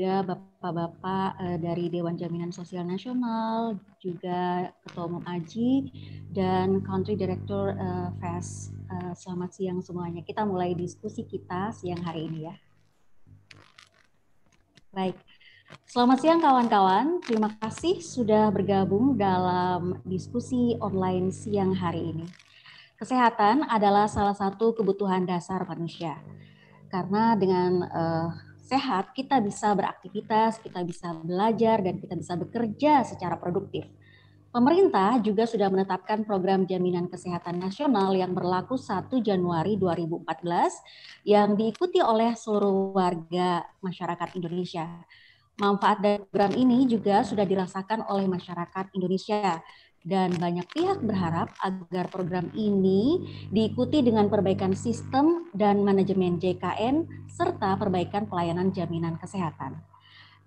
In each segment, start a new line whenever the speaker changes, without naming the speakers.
juga bapak-bapak eh, dari Dewan Jaminan Sosial Nasional, juga Ketua Umum Aji dan Country Director uh, eh, FES. Eh, selamat siang semuanya. Kita mulai diskusi kita siang hari ini ya. Baik. Selamat siang kawan-kawan. Terima kasih sudah bergabung dalam diskusi online siang hari ini. Kesehatan adalah salah satu kebutuhan dasar manusia. Karena dengan uh, sehat, kita bisa beraktivitas, kita bisa belajar, dan kita bisa bekerja secara produktif. Pemerintah juga sudah menetapkan program jaminan kesehatan nasional yang berlaku 1 Januari 2014 yang diikuti oleh seluruh warga masyarakat Indonesia. Manfaat dari program ini juga sudah dirasakan oleh masyarakat Indonesia dan banyak pihak berharap agar program ini diikuti dengan perbaikan sistem dan manajemen JKN serta perbaikan pelayanan jaminan kesehatan.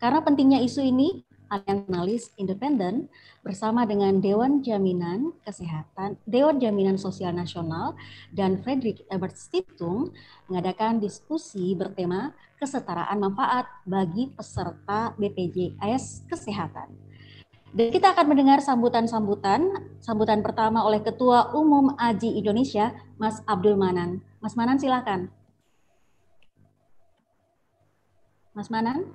Karena pentingnya isu ini, analis independen bersama dengan Dewan Jaminan Kesehatan, Dewan Jaminan Sosial Nasional dan Frederick Ebert Stiftung mengadakan diskusi bertema kesetaraan manfaat bagi peserta BPJS Kesehatan. Dan kita akan mendengar sambutan-sambutan. Sambutan pertama oleh Ketua Umum Aji Indonesia, Mas Abdul Manan. Mas Manan silakan. Mas Manan?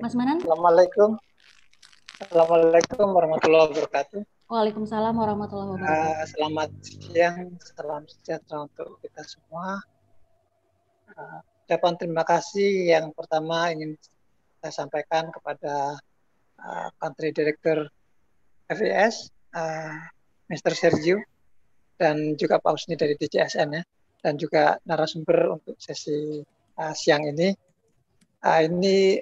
Mas Manan? Assalamualaikum. Assalamualaikum warahmatullahi wabarakatuh.
Waalaikumsalam warahmatullahi ah, wabarakatuh. Uh,
selamat siang, salam sejahtera untuk kita semua. Uh, terima kasih yang pertama ingin saya sampaikan kepada uh, country director FES, uh, eh, Mr. Sergio, dan juga Pak Husni dari DJSN ya, dan juga narasumber untuk sesi uh, siang ini. Uh, ini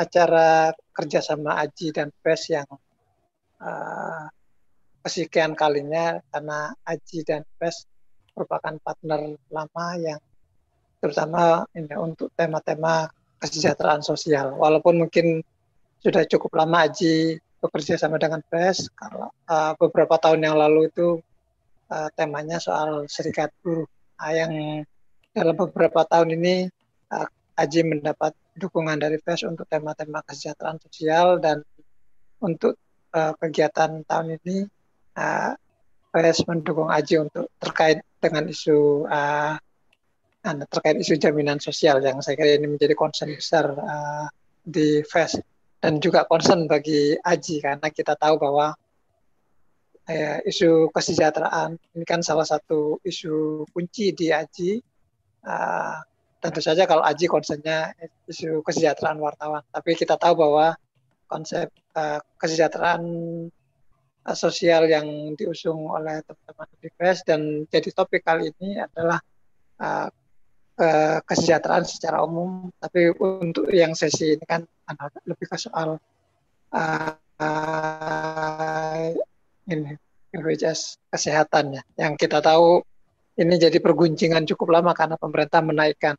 acara kerjasama Aji dan PES yang uh, kesekian kalinya karena Aji dan PES merupakan partner lama yang terutama ini untuk tema-tema kesejahteraan sosial. Walaupun mungkin sudah cukup lama Aji bekerja sama dengan PES, kalau uh, beberapa tahun yang lalu itu uh, temanya soal serikat buruh. Nah, yang dalam beberapa tahun ini uh, eh, Aji mendapat dukungan dari PES untuk tema-tema kesejahteraan sosial dan untuk uh, kegiatan tahun ini uh, PES mendukung Aji untuk terkait dengan isu uh, terkait isu jaminan sosial yang saya kira ini menjadi concern besar uh, di FES dan juga concern bagi Aji karena kita tahu bahwa uh, isu kesejahteraan ini kan salah satu isu kunci di Aji. Uh, tentu saja kalau Aji concernnya isu kesejahteraan wartawan, tapi kita tahu bahwa konsep uh, kesejahteraan sosial yang diusung oleh teman-teman di FES dan jadi topik kali ini adalah uh, Eh, kesejahteraan secara umum, tapi untuk yang sesi ini kan lebih ke soal uh, ini BPJS kesehatan ya, yang kita tahu ini jadi perguncingan cukup lama karena pemerintah menaikkan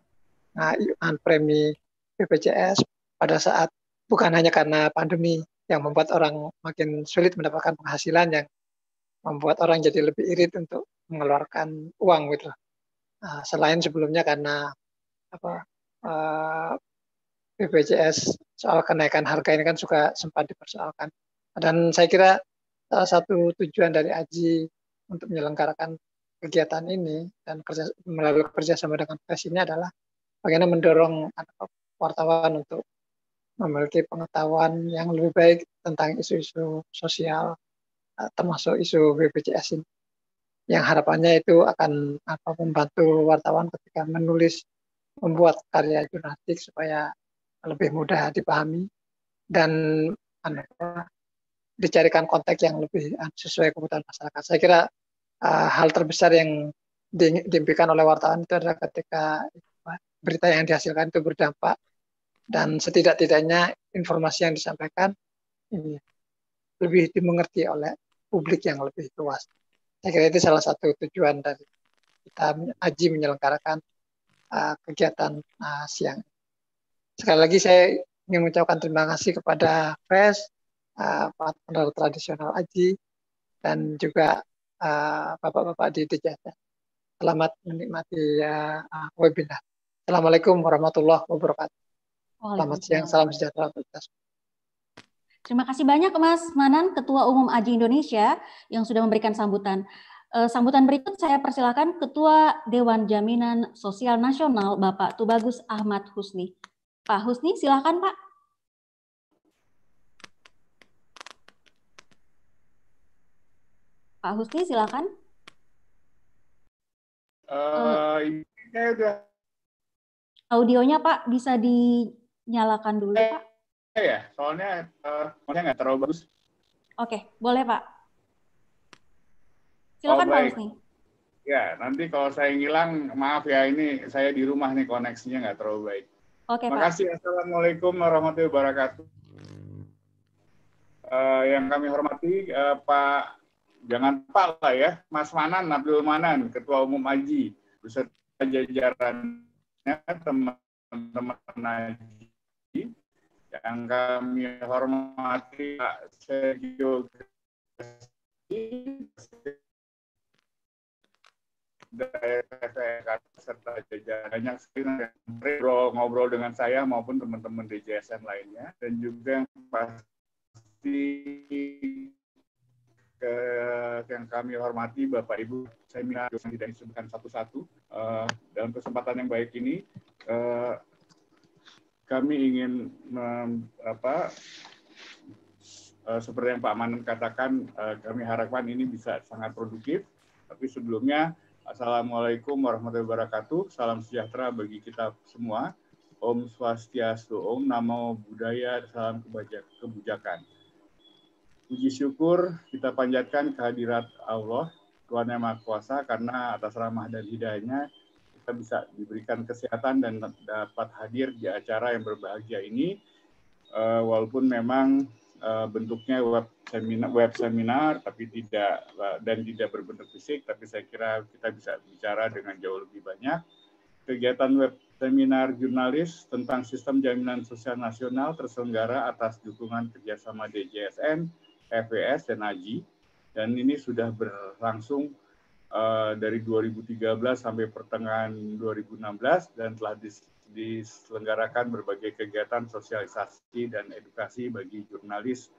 uh, premi BPJS pada saat bukan hanya karena pandemi yang membuat orang makin sulit mendapatkan penghasilan yang membuat orang jadi lebih irit untuk mengeluarkan uang gitu. Ah, selain sebelumnya karena apa eh, BPJS soal kenaikan harga ini kan juga sempat dipersoalkan. Dan saya kira salah eh, satu tujuan dari Aji untuk menyelenggarakan kegiatan ini dan kerja, melalui kerjasama dengan pers ini adalah bagaimana mendorong wartawan untuk memiliki pengetahuan yang lebih baik tentang isu-isu sosial eh, termasuk isu BPJS ini yang harapannya itu akan apa membantu wartawan ketika menulis membuat karya jurnalistik supaya lebih mudah dipahami dan anu, apa, dicarikan konteks yang lebih ah, sesuai kebutuhan masyarakat. Saya kira uh, hal terbesar yang di, diimpikan oleh wartawan itu adalah ketika berita yang dihasilkan itu berdampak dan setidak-tidaknya informasi yang disampaikan ini lebih dimengerti oleh publik yang lebih luas. Saya kira itu salah satu tujuan dari kita Aji menyelenggarakan uh, kegiatan uh, siang. Sekali lagi saya ingin mengucapkan terima kasih kepada Pes, uh, partner tradisional Aji, dan juga bapak eh, bapak-bapak di Dejata. Selamat menikmati uh, webinar. Assalamualaikum warahmatullahi wabarakatuh. Selamat siang, salam sejahtera untuk kita semua.
Terima kasih banyak Mas Manan, Ketua Umum Aji Indonesia yang sudah memberikan sambutan. Eh, sambutan berikut saya persilakan Ketua Dewan Jaminan Sosial Nasional Bapak Tubagus Ahmad Husni. Pak Husni, silakan Pak. Pak Husni, silakan.
Uh, ini saya udah.
Audionya Pak bisa dinyalakan dulu Pak
ya, soalnya uh, eh, soalnya nggak terlalu bagus.
Oke, boleh Pak.
Oh, Silakan oh, Pak Husni. Ya, nanti kalau saya ngilang, maaf ya ini saya di rumah nih koneksinya nggak terlalu baik. Oke, okay, Makasih. Assalamualaikum warahmatullahi wabarakatuh. Uh, yang kami hormati uh, Pak, jangan Pak lah ya, Mas Manan Abdul Manan, Ketua Umum Aji, beserta jajarannya teman-teman yang kami hormati Pak Sergio dari PTK serta jajaran banyak sekali yang ngobrol, ngobrol dengan saya maupun teman-teman di JSN lainnya dan juga yang pasti ke, yang kami hormati Bapak Ibu saya minta yang tidak disebutkan satu-satu uh, dalam kesempatan yang baik ini uh, kami ingin mem, apa, eh, seperti yang Pak Manan katakan, eh, kami harapkan ini bisa sangat produktif. Tapi sebelumnya, Assalamualaikum warahmatullahi wabarakatuh. Salam sejahtera bagi kita semua. Om Swastiastu, Om Namo Buddhaya, Salam Kebujakan. Puji syukur kita panjatkan kehadirat Allah, Tuhan Yang Maha Kuasa, karena atas ramah dan hidayahnya kita bisa diberikan kesehatan dan dapat hadir di acara yang berbahagia ini uh, walaupun memang uh, bentuknya web seminar web seminar tapi tidak uh, dan tidak berbentuk fisik tapi saya kira kita bisa bicara dengan jauh lebih banyak kegiatan web seminar jurnalis tentang sistem jaminan sosial nasional terselenggara atas dukungan kerjasama DJSN, FWS, dan AJI. Dan ini sudah berlangsung Eh, dari 2013 sampai pertengahan 2016 dan telah diselenggarakan berbagai kegiatan sosialisasi dan edukasi bagi jurnalis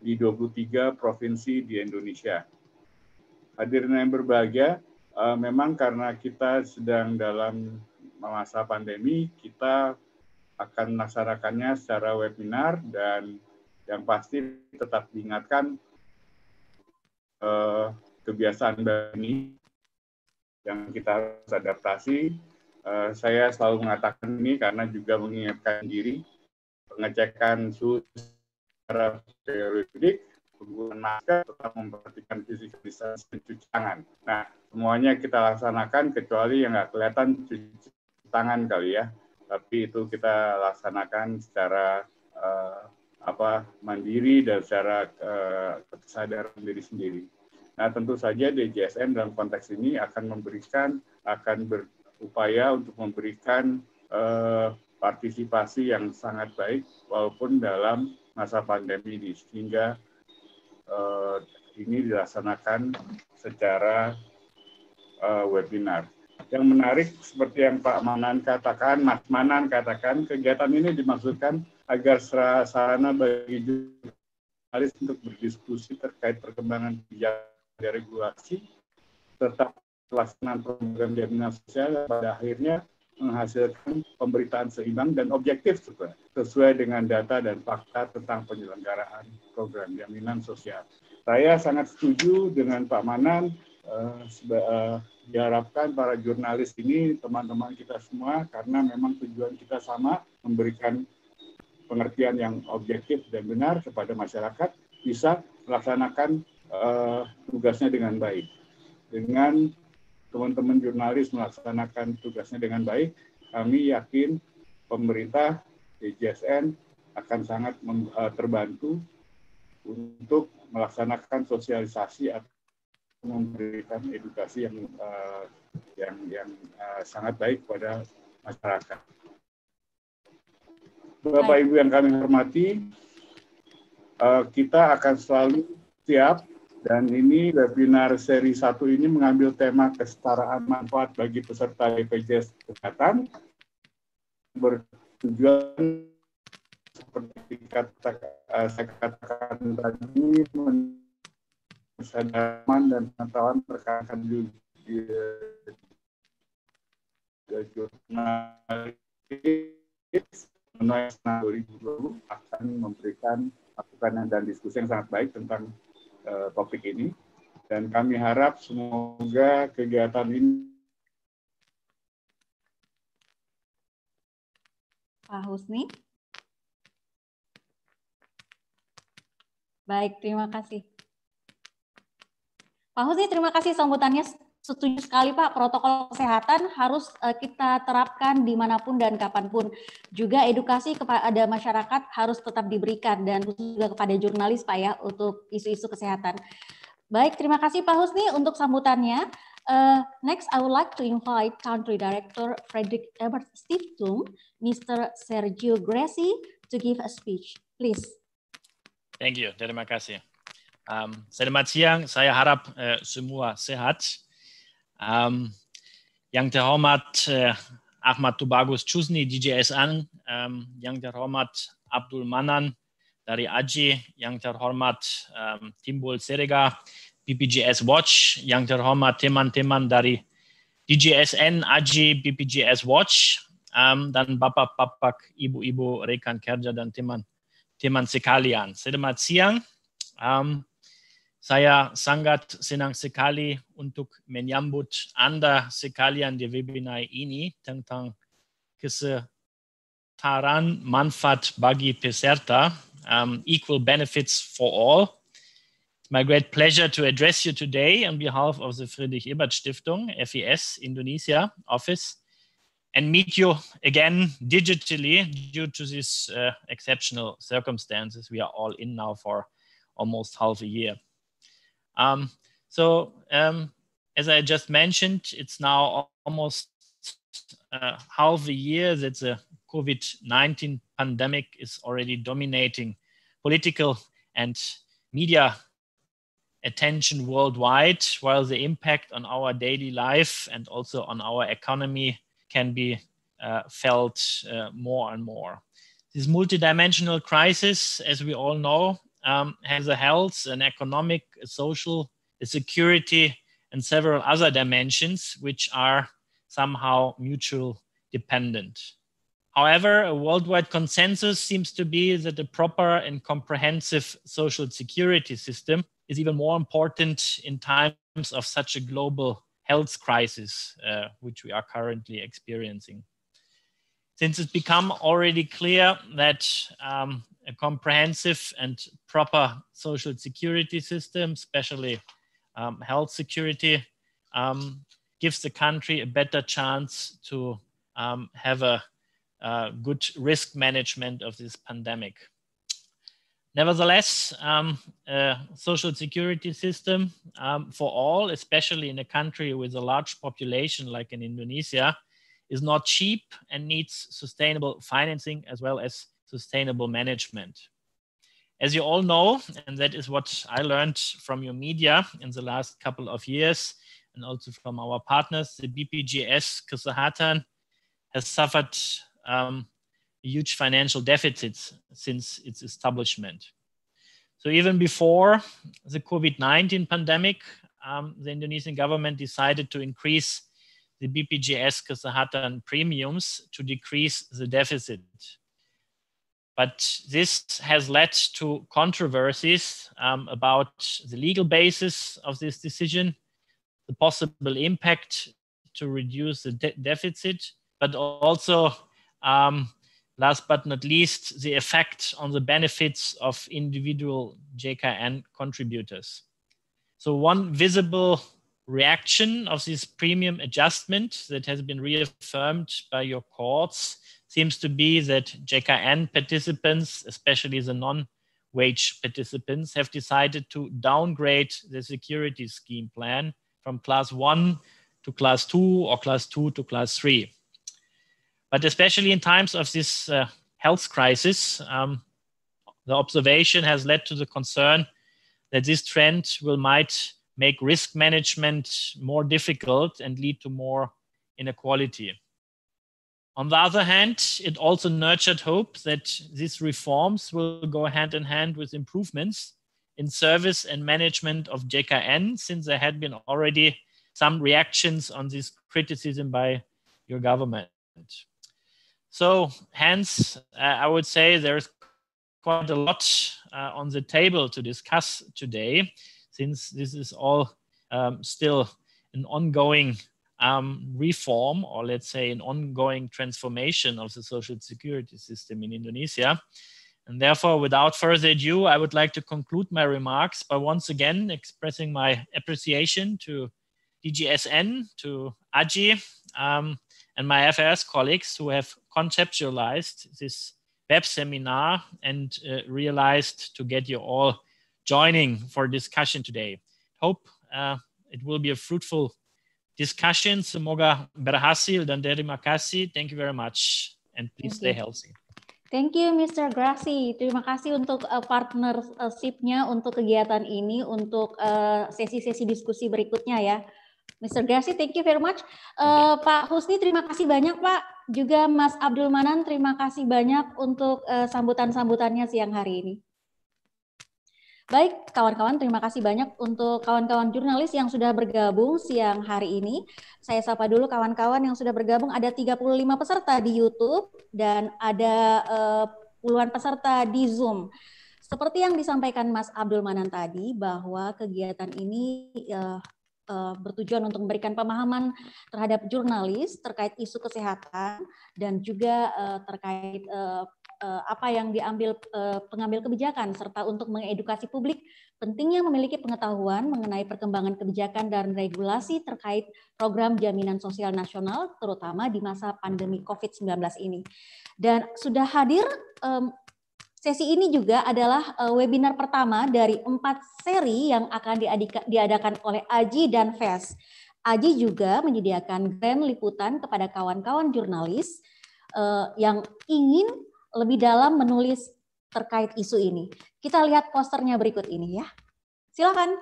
di 23 provinsi di Indonesia. Hadirnya yang berbahagia, eh, memang karena kita sedang dalam masa pandemi, kita akan melaksanakannya secara webinar dan yang pasti tetap diingatkan eh, kebiasaan baru ini yang kita harus adaptasi. Uh, saya selalu mengatakan ini karena juga mengingatkan diri pengecekan suhu secara periodik, penggunaan masker, tetap memperhatikan fisik distancing cuci tangan. Nah, semuanya kita laksanakan kecuali yang nggak kelihatan cuci tangan kali ya. Tapi itu kita laksanakan secara uh, apa mandiri dan secara uh, kesadaran diri sendiri. Nah, tentu saja DJSN dalam konteks ini akan memberikan, akan berupaya untuk memberikan eh, partisipasi yang sangat baik walaupun dalam masa pandemi ini, sehingga eh, ini dilaksanakan secara eh, webinar. Yang menarik seperti yang Pak Manan katakan, Mas Manan katakan, kegiatan ini dimaksudkan agar sarana bagi jurnalis untuk berdiskusi terkait perkembangan kebijakan ada regulasi tentang pelaksanaan program jaminan sosial pada akhirnya menghasilkan pemberitaan seimbang dan objektif juga sesuai dengan data dan fakta tentang penyelenggaraan program jaminan sosial. Saya sangat setuju dengan Pak Manan Uh, uh, diharapkan para jurnalis ini teman-teman kita semua karena memang tujuan kita sama memberikan pengertian yang objektif dan benar kepada masyarakat bisa melaksanakan uh, tugasnya dengan baik. Dengan teman-teman jurnalis melaksanakan tugasnya dengan baik, kami yakin pemerintah DJSN akan sangat eh, terbantu untuk melaksanakan sosialisasi atau memberikan edukasi yang uh, yang yang uh, sangat baik kepada masyarakat. Bapak Ibu yang kami hormati, uh, kita akan selalu siap dan ini webinar seri satu ini mengambil tema kesetaraan manfaat bagi peserta BPJS e Kesehatan bertujuan seperti kata, eh, saya katakan tadi kesadaran dan pengetahuan terkait jurnalis mengenai 2020 akan memberikan masukan dan diskusi yang sangat baik tentang uh, topik ini dan kami harap semoga kegiatan ini
Pak Husni. Baik, terima kasih. Pak Husni, terima kasih sambutannya setuju sekali Pak, protokol kesehatan harus eh, kita terapkan dimanapun dan kapanpun. Juga edukasi kepada masyarakat harus tetap diberikan dan juga kepada jurnalis Pak ya untuk isu-isu kesehatan. Baik, terima kasih Pak Husni untuk sambutannya. Uh, next, I would like to invite Country Director Frederick Ebert Stiftung, Mr. Sergio Gracie, to give a speech. Please.
Thank you. Terima kasih. Um, selamat siang. Saya harap uh, semua sehat Um, ähm, yang terhormat uh, äh, Ahmad Tubagus Chusni DJSN, um, ähm, yang terhormat Abdul Manan dari Aji, yang terhormat um, ähm, Timbul Serega BPJS Watch, yang terhormat teman-teman dari DJSN, Aji, BPJS Watch, um, dan bapak-bapak, ibu-ibu rekan kerja dan teman teman sekalian. Selamat siang. Um, saya sangat senang sekali untuk menyambut anda sekalian di webinar ini tentang kesetaraan manfaat bagi peserta, um, equal benefits for all. It's my great pleasure to address you today on behalf of the Friedrich Ebert Stiftung, FES Indonesia office, and meet you again digitally due to these uh, exceptional circumstances we are all in now for almost half a year. Um, so um, as I just mentioned, it's now almost uh, half a year that the COVID-19 pandemic is already dominating political and media attention worldwide, while the impact on our daily life and also on our economy can be uh, felt uh, more and more. This multidimensional crisis, as we all know, um, has a health, an economic, a social, a security, and several other dimensions which are somehow mutual dependent. However, a worldwide consensus seems to be that a proper and comprehensive social security system is even more important in times of such a global health crisis, uh, which we are currently experiencing. Since it's become already clear that um, a comprehensive and proper social security system, especially um, health security, um, gives the country a better chance to um, have a uh, good risk management of this pandemic. Nevertheless, um, a social security system um, for all, especially in a country with a large population like in Indonesia, is not cheap and needs sustainable financing as well as sustainable management. As you all know, and that is what I learned from your media in the last couple of years, and also from our partners, the BPGS Kesahatan has suffered um, huge financial deficits since its establishment. So even before the COVID-19 pandemic, um, the Indonesian government decided to increase the BPGS Kesahatan premiums to decrease the deficit. But this has led to controversies um, about the legal basis of this decision, the possible impact to reduce the de- deficit, but also, um, last but not least, the effect on the benefits of individual JKN contributors. So, one visible reaction of this premium adjustment that has been reaffirmed by your courts seems to be that JKN participants, especially the non wage participants, have decided to downgrade the security scheme plan from class one to class two or class two to class three. But especially in times of this uh, health crisis, um, the observation has led to the concern that this trend will might make risk management more difficult and lead to more inequality. On the other hand, it also nurtured hope that these reforms will go hand in hand with improvements in service and management of JKN, since there had been already some reactions on this criticism by your government. So, hence, uh, I would say there's quite a lot uh, on the table to discuss today since this is all um, still an ongoing um, reform or let's say an ongoing transformation of the social security system in Indonesia. And therefore, without further ado, I would like to conclude my remarks by once again expressing my appreciation to DGSN, to AGI, um, and my FRS colleagues who have conceptualized this web seminar and uh, realized to get you all joining for discussion today. Hope uh, it will be a fruitful discussion. Semoga berhasil dan terima kasih. Thank you very much and please stay healthy.
Thank you Mr. Grassi. Terima kasih untuk uh, partnership untuk kegiatan ini untuk uh, sesi-sesi uh, diskusi berikutnya ya. Mr. Grassi, thank you very much. Uh, Pak Husni, terima kasih banyak Pak. Juga Mas Abdul Manan, terima kasih banyak untuk uh, sambutan-sambutannya siang hari ini. Baik, kawan-kawan, terima kasih banyak untuk kawan-kawan jurnalis yang sudah bergabung siang hari ini. Saya sapa dulu kawan-kawan yang sudah bergabung. Ada 35 peserta di YouTube dan ada uh, puluhan peserta di Zoom. Seperti yang disampaikan Mas Abdul Manan tadi, bahwa kegiatan ini uh, uh, bertujuan untuk memberikan pemahaman terhadap jurnalis terkait isu kesehatan dan juga terkait Eh, apa yang diambil eh, pengambil kebijakan serta untuk mengedukasi publik pentingnya memiliki pengetahuan mengenai perkembangan kebijakan dan regulasi terkait program jaminan sosial nasional terutama di masa pandemi Covid-19 ini. Dan sudah hadir Sesi ini juga adalah eh, webinar pertama dari empat seri yang akan diadakan oleh Aji dan Ves. Aji juga menyediakan grand liputan kepada kawan-kawan jurnalis yang ingin lebih dalam menulis terkait isu ini. Kita lihat posternya berikut ini ya. Silakan.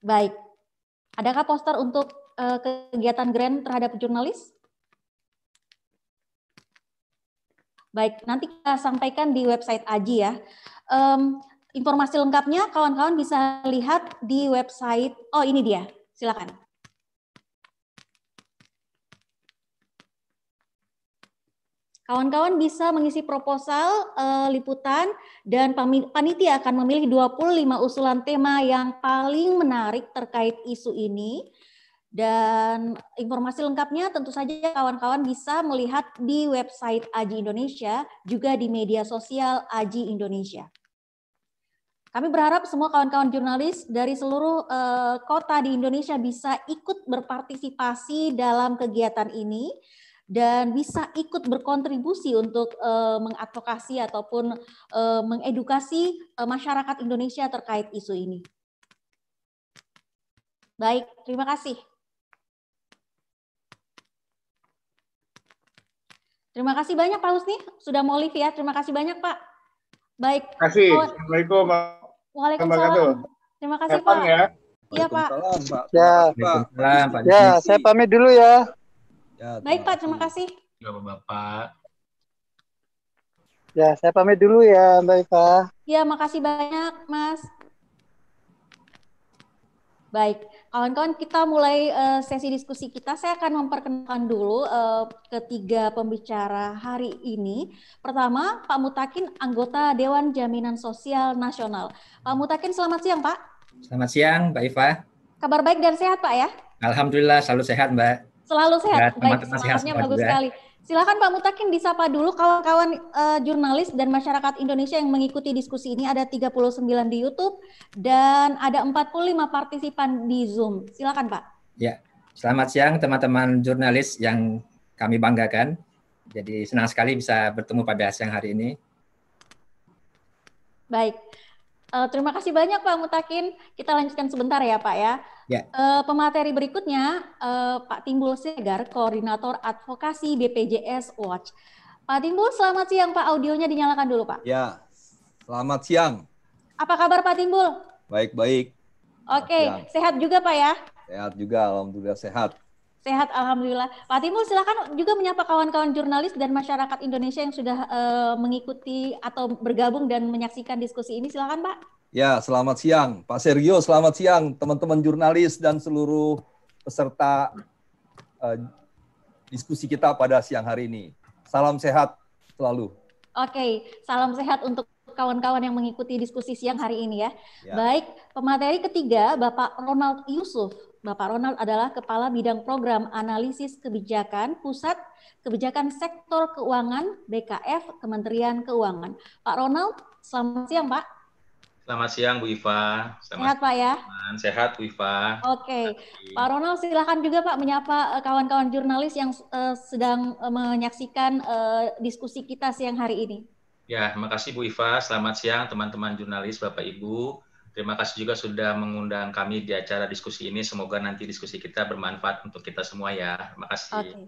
Baik. Adakah poster untuk eh, kegiatan grand terhadap jurnalis? Baik, nanti kita sampaikan di website Aji ya. Um, informasi lengkapnya kawan-kawan bisa lihat di website. Oh, ini dia. Silakan. Kawan-kawan bisa mengisi proposal uh, liputan dan panitia akan memilih 25 usulan tema yang paling menarik terkait isu ini. Dan informasi lengkapnya tentu saja kawan-kawan bisa melihat di website Aji Indonesia, juga di media sosial Aji Indonesia. Kami berharap semua kawan-kawan jurnalis dari seluruh uh, kota di Indonesia bisa ikut berpartisipasi dalam kegiatan ini dan bisa ikut berkontribusi untuk uh, mengadvokasi ataupun uh, mengedukasi uh, masyarakat Indonesia terkait isu ini. Baik, terima kasih. Terima kasih banyak Pak Husni sudah mau live ya. Terima kasih banyak Pak. Baik. Terima kasih.
Assalamualaikum.
Waalaikumsalam. Terima kasih Pak. Ya. Iya Pak.
Pak.
Ya. Ya, saya pamit dulu ya.
Ya, Baik Pak, terima kasih.
Bapak-bapak.
Ya, saya pamit dulu ya, Mbak pak
Ya, makasih banyak, Mas. Baik, kawan-kawan kita mulai uh, sesi diskusi kita. Saya akan memperkenalkan dulu uh, ketiga pembicara hari ini. Pertama, Pak Mutakin, anggota Dewan Jaminan Sosial Nasional. Pak Mutakin, selamat siang, Pak.
Selamat siang, Mbak Iva.
Kabar baik dan sehat, Pak ya?
Alhamdulillah, selalu sehat, Mbak.
Selalu iya, sehat. Baik, semangatnya bagus juga. Ya. sekali. Silakan Pak Mutakin disapa dulu kawan-kawan uh, jurnalis dan masyarakat Indonesia yang mengikuti diskusi ini ada 39 di YouTube dan ada 45 partisipan di Zoom. Silakan Pak.
Ya, selamat siang teman-teman jurnalis yang kami banggakan. Jadi senang sekali bisa bertemu pada siang hari ini.
Baik, Uh, terima kasih banyak Pak Mutakin. Kita lanjutkan sebentar ya Pak ya. ya. Uh, pemateri berikutnya uh, Pak Timbul Segar, Koordinator Advokasi BPJS Watch. Pak Timbul, selamat siang Pak. Audionya dinyalakan dulu Pak.
Ya, selamat siang.
Apa kabar Pak Timbul?
Baik-baik.
Oke, okay. sehat juga Pak ya?
Sehat juga, Alhamdulillah sehat.
Sehat, alhamdulillah. Pak Timur, silakan juga menyapa kawan-kawan jurnalis dan masyarakat Indonesia yang sudah uh, mengikuti atau bergabung dan menyaksikan diskusi ini. Silakan, Pak.
Ya, selamat siang, Pak Sergio. Selamat siang, teman-teman jurnalis dan seluruh peserta uh, diskusi kita pada siang hari ini. Salam sehat selalu.
Oke, salam sehat untuk kawan-kawan yang mengikuti diskusi siang hari ini ya. ya. Baik, pemateri ketiga Bapak Ronald Yusuf. Bapak Ronald adalah Kepala Bidang Program Analisis Kebijakan Pusat Kebijakan Sektor Keuangan BKF Kementerian Keuangan. Pak Ronald, selamat siang Pak.
Selamat siang Bu Iva. Selamat sehat Pak ya. Sehat Bu Iva.
Oke, okay. Pak Ronald silahkan juga Pak menyapa eh, kawan-kawan jurnalis yang uh, sedang uh, menyaksikan uh, diskusi kita siang hari ini.
Ya, terima kasih Bu Iva. Selamat siang teman-teman jurnalis Bapak Ibu. Terima kasih juga sudah mengundang kami di acara diskusi ini. Semoga nanti diskusi kita bermanfaat untuk kita semua ya. Terima kasih. Okay.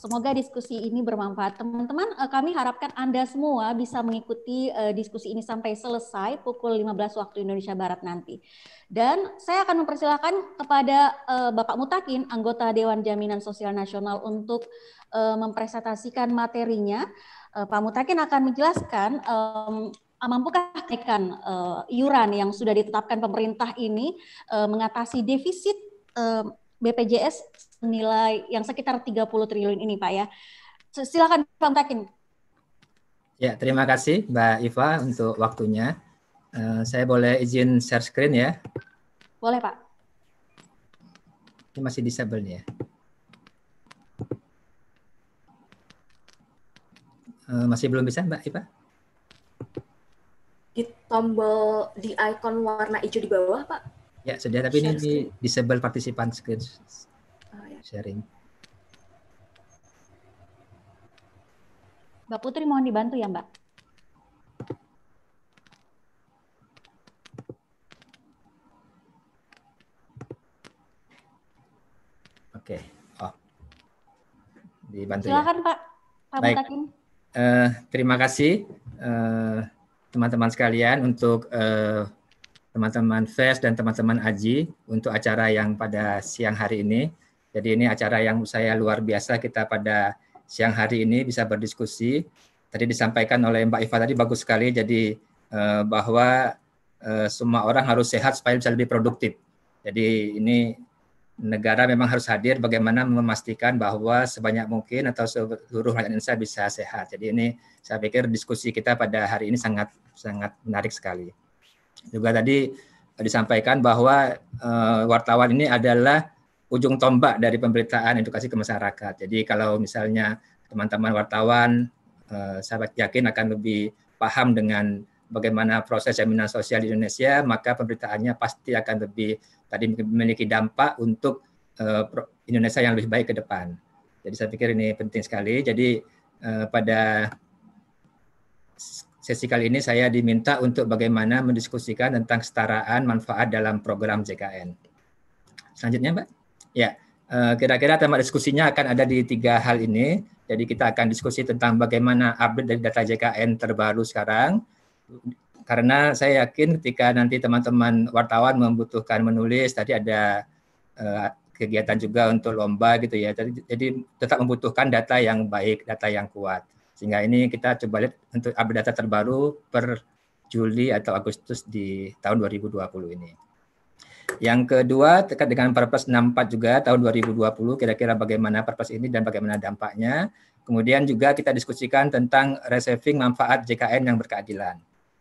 Semoga diskusi ini bermanfaat. Teman-teman, eh, kami harapkan Anda semua bisa mengikuti eh, diskusi ini sampai selesai pukul 15 waktu Indonesia Barat nanti. Dan saya akan mempersilahkan kepada eh, Bapak Mutakin, anggota Dewan Jaminan Sosial Nasional untuk mempresentasikan materinya. Pak Mutakin akan menjelaskan mampukah kenaikan uh, iuran yang sudah ditetapkan pemerintah ini uh, mengatasi defisit uh, eh, BPJS senilai yang sekitar 30 triliun ini Pak ya. Silakan Pak Mutakin.
Ya, terima kasih Mbak Iva untuk waktunya. Uh, saya boleh izin share screen ya? Boleh Pak. Ini masih disable nih ya. masih belum bisa Mbak Iva?
di tombol di icon warna hijau di bawah, Pak?
Ya, sudah. Tapi Share ini screen. di disable partisipan screen oh, ya. sharing.
Mbak Putri mohon dibantu ya, Mbak.
Oke. Oh. Dibantu ya. Silakan, ya. Pak. Pak Baik. Uh, terima kasih. Uh, teman-teman sekalian untuk eh, teman-teman FES dan teman-teman Aji untuk acara yang pada siang hari ini. Jadi ini acara yang saya luar biasa kita pada siang hari ini bisa berdiskusi. Tadi disampaikan oleh Mbak Iva tadi bagus sekali jadi uh, bahwa uh, semua orang harus sehat supaya bisa lebih produktif. Jadi ini negara memang harus hadir bagaimana memastikan bahwa sebanyak mungkin atau seluruh rakyat Indonesia bisa sehat. Jadi ini saya pikir diskusi kita pada hari ini sangat sangat menarik sekali. Juga tadi eh, disampaikan bahwa uh, wartawan ini adalah ujung tombak dari pemberitaan edukasi ke masyarakat. Jadi kalau misalnya teman-teman wartawan, uh, eh, saya yakin akan lebih paham dengan bagaimana proses jaminan sosial di Indonesia, maka pemberitaannya pasti akan lebih tadi memiliki dampak untuk uh, Indonesia yang lebih baik ke depan. Jadi saya pikir ini penting sekali. Jadi uh, pada sesi kali ini saya diminta untuk bagaimana mendiskusikan tentang kesetaraan manfaat dalam program JKN. Selanjutnya, Mbak. Ya, eh, kira-kira tema diskusinya akan ada di tiga hal ini. Jadi kita akan diskusi tentang bagaimana update dari data JKN terbaru sekarang. Karena saya yakin ketika nanti teman-teman wartawan membutuhkan menulis, tadi ada eh, kegiatan juga untuk lomba gitu ya. jadi tetap membutuhkan data yang baik, data yang kuat. Sehingga ini kita coba lihat untuk update data terbaru per Juli atau Agustus di tahun 2020 ini. Yang kedua terkait dengan Perpres 64 juga tahun 2020 kira-kira bagaimana Perpres ini dan bagaimana dampaknya. Kemudian juga kita diskusikan tentang reserving manfaat JKN yang berkeadilan.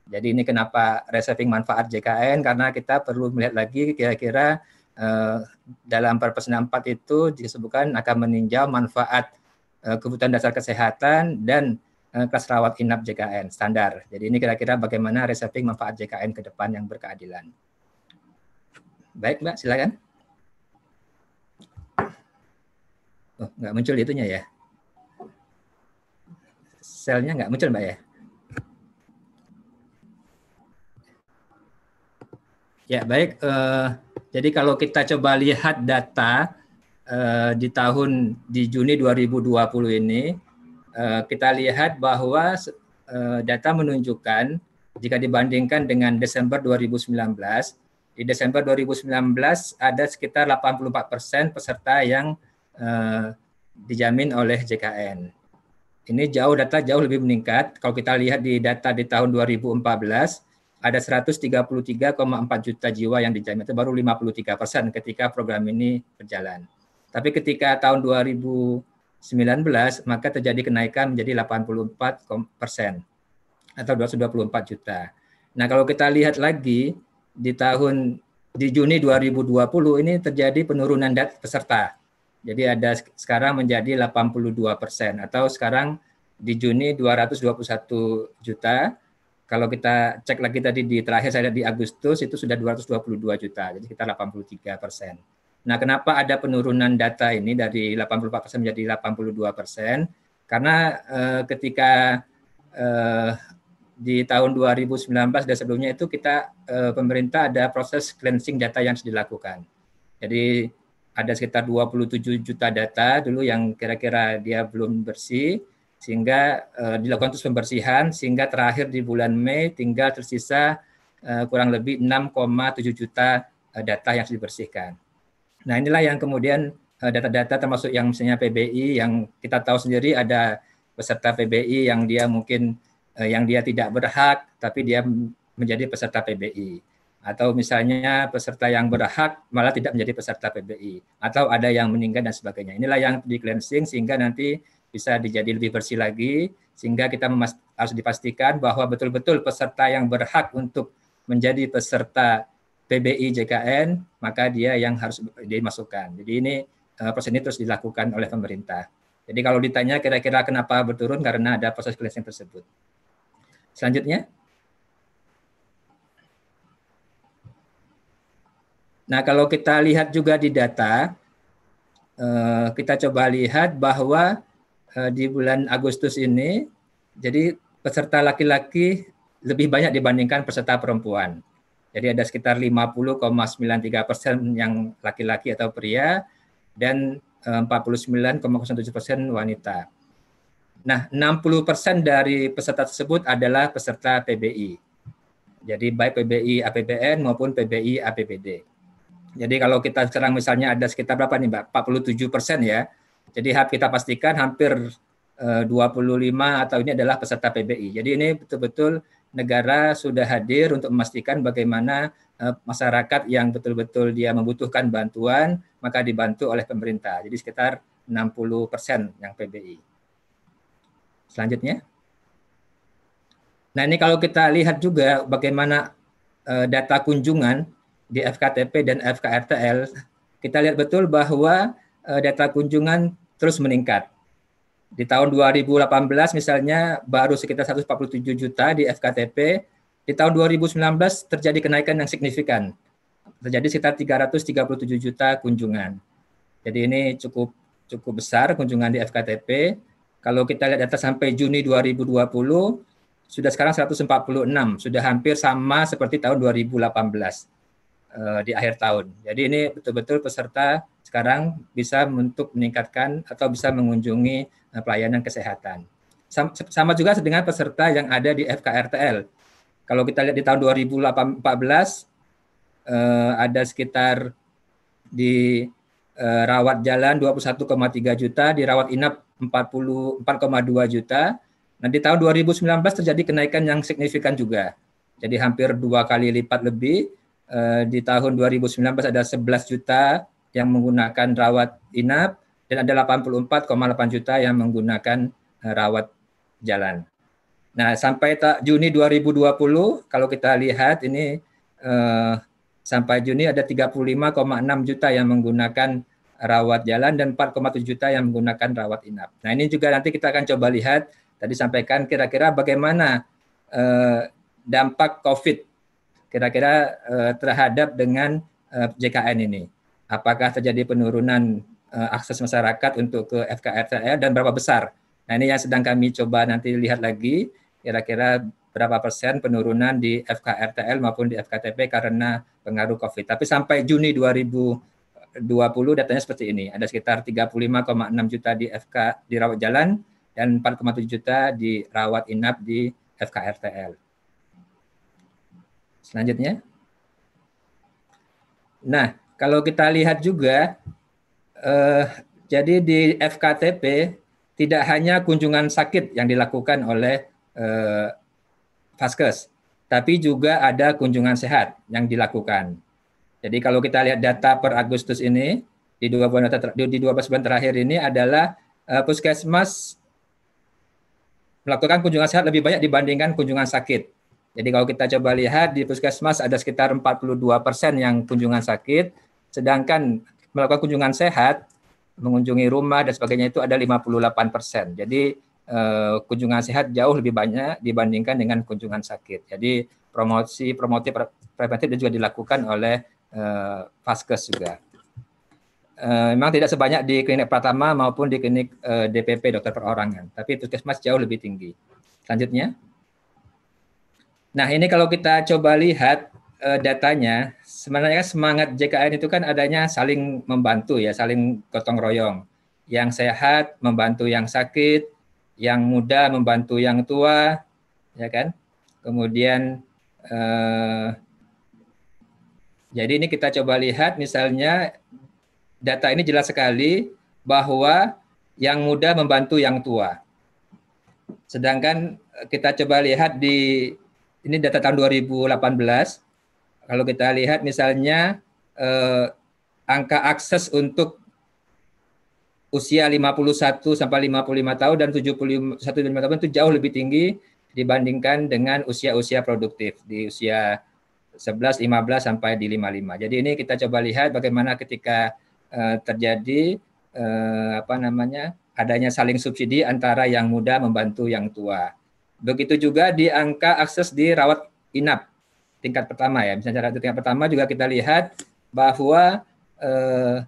Jadi ini kenapa reserving manfaat JKN karena kita perlu melihat lagi kira-kira uh, dalam Perpres 64 itu disebutkan akan meninjau manfaat Eh, kebutuhan dasar kesehatan dan eh, kelas rawat inap JKN standar. Jadi ini kira-kira bagaimana resepting manfaat JKN ke depan yang berkeadilan. Baik Mbak, silakan. Oh, nggak muncul itunya ya. Selnya nggak muncul Mbak ya? Ya baik, uh, jadi kalau kita coba lihat data eh, di tahun di Juni 2020 ini eh, kita lihat bahwa eh, data menunjukkan jika dibandingkan dengan Desember 2019 di Desember 2019 ada sekitar 84 persen peserta yang eh, dijamin oleh JKN. Ini jauh data jauh lebih meningkat. Kalau kita lihat di data di tahun 2014 ada 133,4 juta jiwa yang dijamin itu baru 53 persen ketika program ini berjalan. Tapi ketika tahun 2019 maka terjadi kenaikan menjadi 84 persen atau 224 juta. Nah kalau kita lihat lagi di tahun di Juni 2020 ini terjadi penurunan dat peserta. Jadi ada sekarang menjadi 82 persen atau sekarang di Juni 221 juta. Kalau kita cek lagi tadi di terakhir saya di Agustus itu sudah 222 juta. Jadi kita 83 persen. Nah, kenapa ada penurunan data ini dari 84% menjadi 82%? Karena eh, ketika eh, di tahun 2019 dan sebelumnya itu kita eh, pemerintah ada proses cleansing data yang dilakukan. Jadi ada sekitar 27 juta data dulu yang kira-kira dia belum bersih sehingga eh, dilakukan terus pembersihan sehingga terakhir di bulan Mei tinggal tersisa eh, kurang lebih 6,7 juta eh, data yang harus dibersihkan. Nah inilah yang kemudian eh, data-data termasuk yang misalnya PBI yang kita tahu sendiri ada peserta PBI yang dia mungkin eh, yang dia tidak berhak tapi dia menjadi peserta PBI atau misalnya peserta yang berhak malah tidak menjadi peserta PBI atau ada yang meninggal dan sebagainya. Inilah yang di cleansing sehingga nanti bisa dijadi lebih bersih lagi sehingga kita harus dipastikan bahwa betul-betul peserta yang berhak untuk menjadi peserta PBI JKN, maka dia yang harus dimasukkan. Jadi ini uh, proses ini terus dilakukan oleh pemerintah. Jadi kalau ditanya kira-kira kenapa berturun karena ada proses cleansing tersebut. Selanjutnya. Nah, kalau kita lihat juga di data, uh, kita coba lihat bahwa uh, di bulan Agustus ini, jadi peserta laki-laki lebih banyak dibandingkan peserta perempuan. Jadi ada sekitar 50,93 persen yang laki-laki atau pria dan 49,07 eh, persen wanita. Nah, 60 persen dari peserta tersebut adalah peserta PBI. Jadi baik PBI APBN maupun PBI APBD. Jadi kalau kita sekarang misalnya ada sekitar berapa nih Mbak? 47 persen ya. Jadi kita pastikan hampir 25 eh, atau ini adalah peserta PBI. Jadi ini betul-betul negara sudah hadir untuk memastikan bagaimana eh, masyarakat yang betul-betul dia membutuhkan bantuan maka dibantu oleh pemerintah. Jadi sekitar 60 persen yang PBI. Selanjutnya. Nah ini kalau kita lihat juga bagaimana eh, data kunjungan di FKTP dan FKRTL, kita lihat betul bahwa eh, data kunjungan terus meningkat di tahun 2018 misalnya baru sekitar 147 juta di FKTP. Di tahun 2019 terjadi kenaikan yang signifikan. Terjadi sekitar 337 juta kunjungan. Jadi ini cukup cukup besar kunjungan di FKTP. Kalau kita lihat data sampai Juni 2020 sudah sekarang 146, sudah hampir sama seperti tahun 2018 eh, di akhir tahun. Jadi ini betul-betul peserta sekarang bisa untuk meningkatkan atau bisa mengunjungi Eh, pelayanan kesehatan. Sama juga dengan peserta yang ada di FKRTL. Kalau kita lihat di tahun 2014 eh, ada sekitar di eh, rawat jalan 21,3 juta, di rawat inap 44,2 juta. Nah, di tahun 2019 terjadi kenaikan yang signifikan juga. Jadi hampir dua kali lipat lebih. Eh, di tahun 2019 ada 11 juta yang menggunakan rawat inap, dan ada 84,8 juta yang menggunakan eh, rawat jalan. Nah, sampai ta, Juni 2020 kalau kita lihat ini eh, sampai Juni ada 35,6 juta yang menggunakan rawat jalan dan 4,7 juta yang menggunakan rawat inap. Nah, ini juga nanti kita akan coba lihat tadi sampaikan kira-kira bagaimana eh, dampak Covid kira-kira eh, terhadap dengan eh, JKN ini. Apakah terjadi penurunan uh, akses masyarakat untuk ke FKRTL dan berapa besar. Nah ini yang sedang kami coba nanti lihat lagi kira-kira berapa persen penurunan di FKRTL maupun di FKTP karena pengaruh COVID. Tapi sampai Juni 2020 datanya seperti ini. Ada sekitar 35,6 juta di FK di rawat jalan dan 4,7 juta di rawat inap di FKRTL. Selanjutnya. Nah, kalau kita lihat juga eh, jadi di FKTP tidak hanya kunjungan sakit yang dilakukan oleh eh, Vaskes, tapi juga ada kunjungan sehat yang dilakukan. Jadi kalau kita lihat data per Agustus ini di dua bulan di dua bulan terakhir ini adalah eh, puskesmas melakukan kunjungan sehat lebih banyak dibandingkan kunjungan sakit. Jadi kalau kita coba lihat di puskesmas ada sekitar 42 persen yang kunjungan sakit, sedangkan melakukan kunjungan sehat, mengunjungi rumah dan sebagainya itu ada 58 persen. Jadi eh, kunjungan sehat jauh lebih banyak dibandingkan dengan kunjungan sakit. Jadi promosi promotif preventif juga dilakukan oleh eh, Vaskes juga. Eh, memang tidak sebanyak di klinik pertama maupun di klinik eh, DPP dokter perorangan, tapi puskesmas jauh lebih tinggi. Selanjutnya. Nah, ini kalau kita coba lihat eh, datanya sebenarnya kan semangat JKN itu kan adanya saling membantu ya, saling gotong royong. Yang sehat membantu yang sakit, yang muda membantu yang tua, ya kan? Kemudian eh, jadi ini kita coba lihat misalnya data ini jelas sekali bahwa yang muda membantu yang tua. Sedangkan eh, kita coba lihat di ini data tahun 2018 kalau kita lihat misalnya eh, angka akses untuk usia 51 sampai 55 tahun dan 71 dan 55 tahun itu jauh lebih tinggi dibandingkan dengan usia-usia produktif di usia 11, 15 sampai di 55. Jadi ini kita coba lihat bagaimana ketika eh, terjadi eh, apa namanya adanya saling subsidi antara yang muda membantu yang tua. Begitu juga di angka akses di rawat inap tingkat pertama ya. Misalnya cara tingkat pertama juga kita lihat bahwa eh,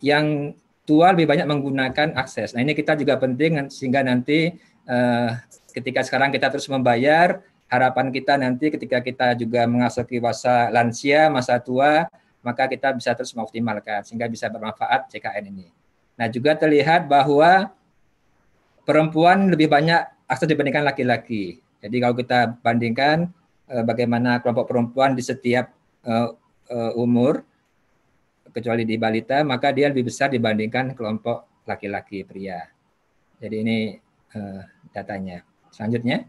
yang tua lebih banyak menggunakan akses. Nah ini kita juga penting sehingga nanti eh, ketika sekarang kita terus membayar, harapan kita nanti ketika kita juga mengasuki masa lansia, masa tua, maka kita bisa terus mengoptimalkan sehingga bisa bermanfaat CKN ini. Nah juga terlihat bahwa perempuan lebih banyak akses dibandingkan laki-laki. Jadi kalau kita bandingkan Eh, bagaimana kelompok perempuan di setiap uh, uh, umur kecuali di balita maka dia lebih besar dibandingkan kelompok laki-laki pria. Jadi ini uh, datanya. Selanjutnya.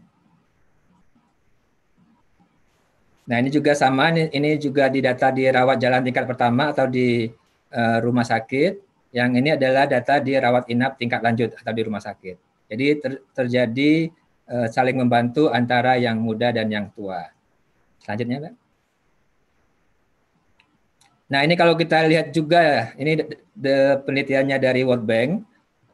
Nah ini juga sama, ini, ini juga di data di rawat jalan tingkat pertama atau di uh, rumah sakit. Yang ini adalah data di rawat inap tingkat lanjut atau di rumah sakit. Jadi ter, terjadi uh, saling membantu antara yang muda dan yang tua. Selanjutnya, kan Nah, ini kalau kita lihat juga, ya, ini the penelitiannya dari World Bank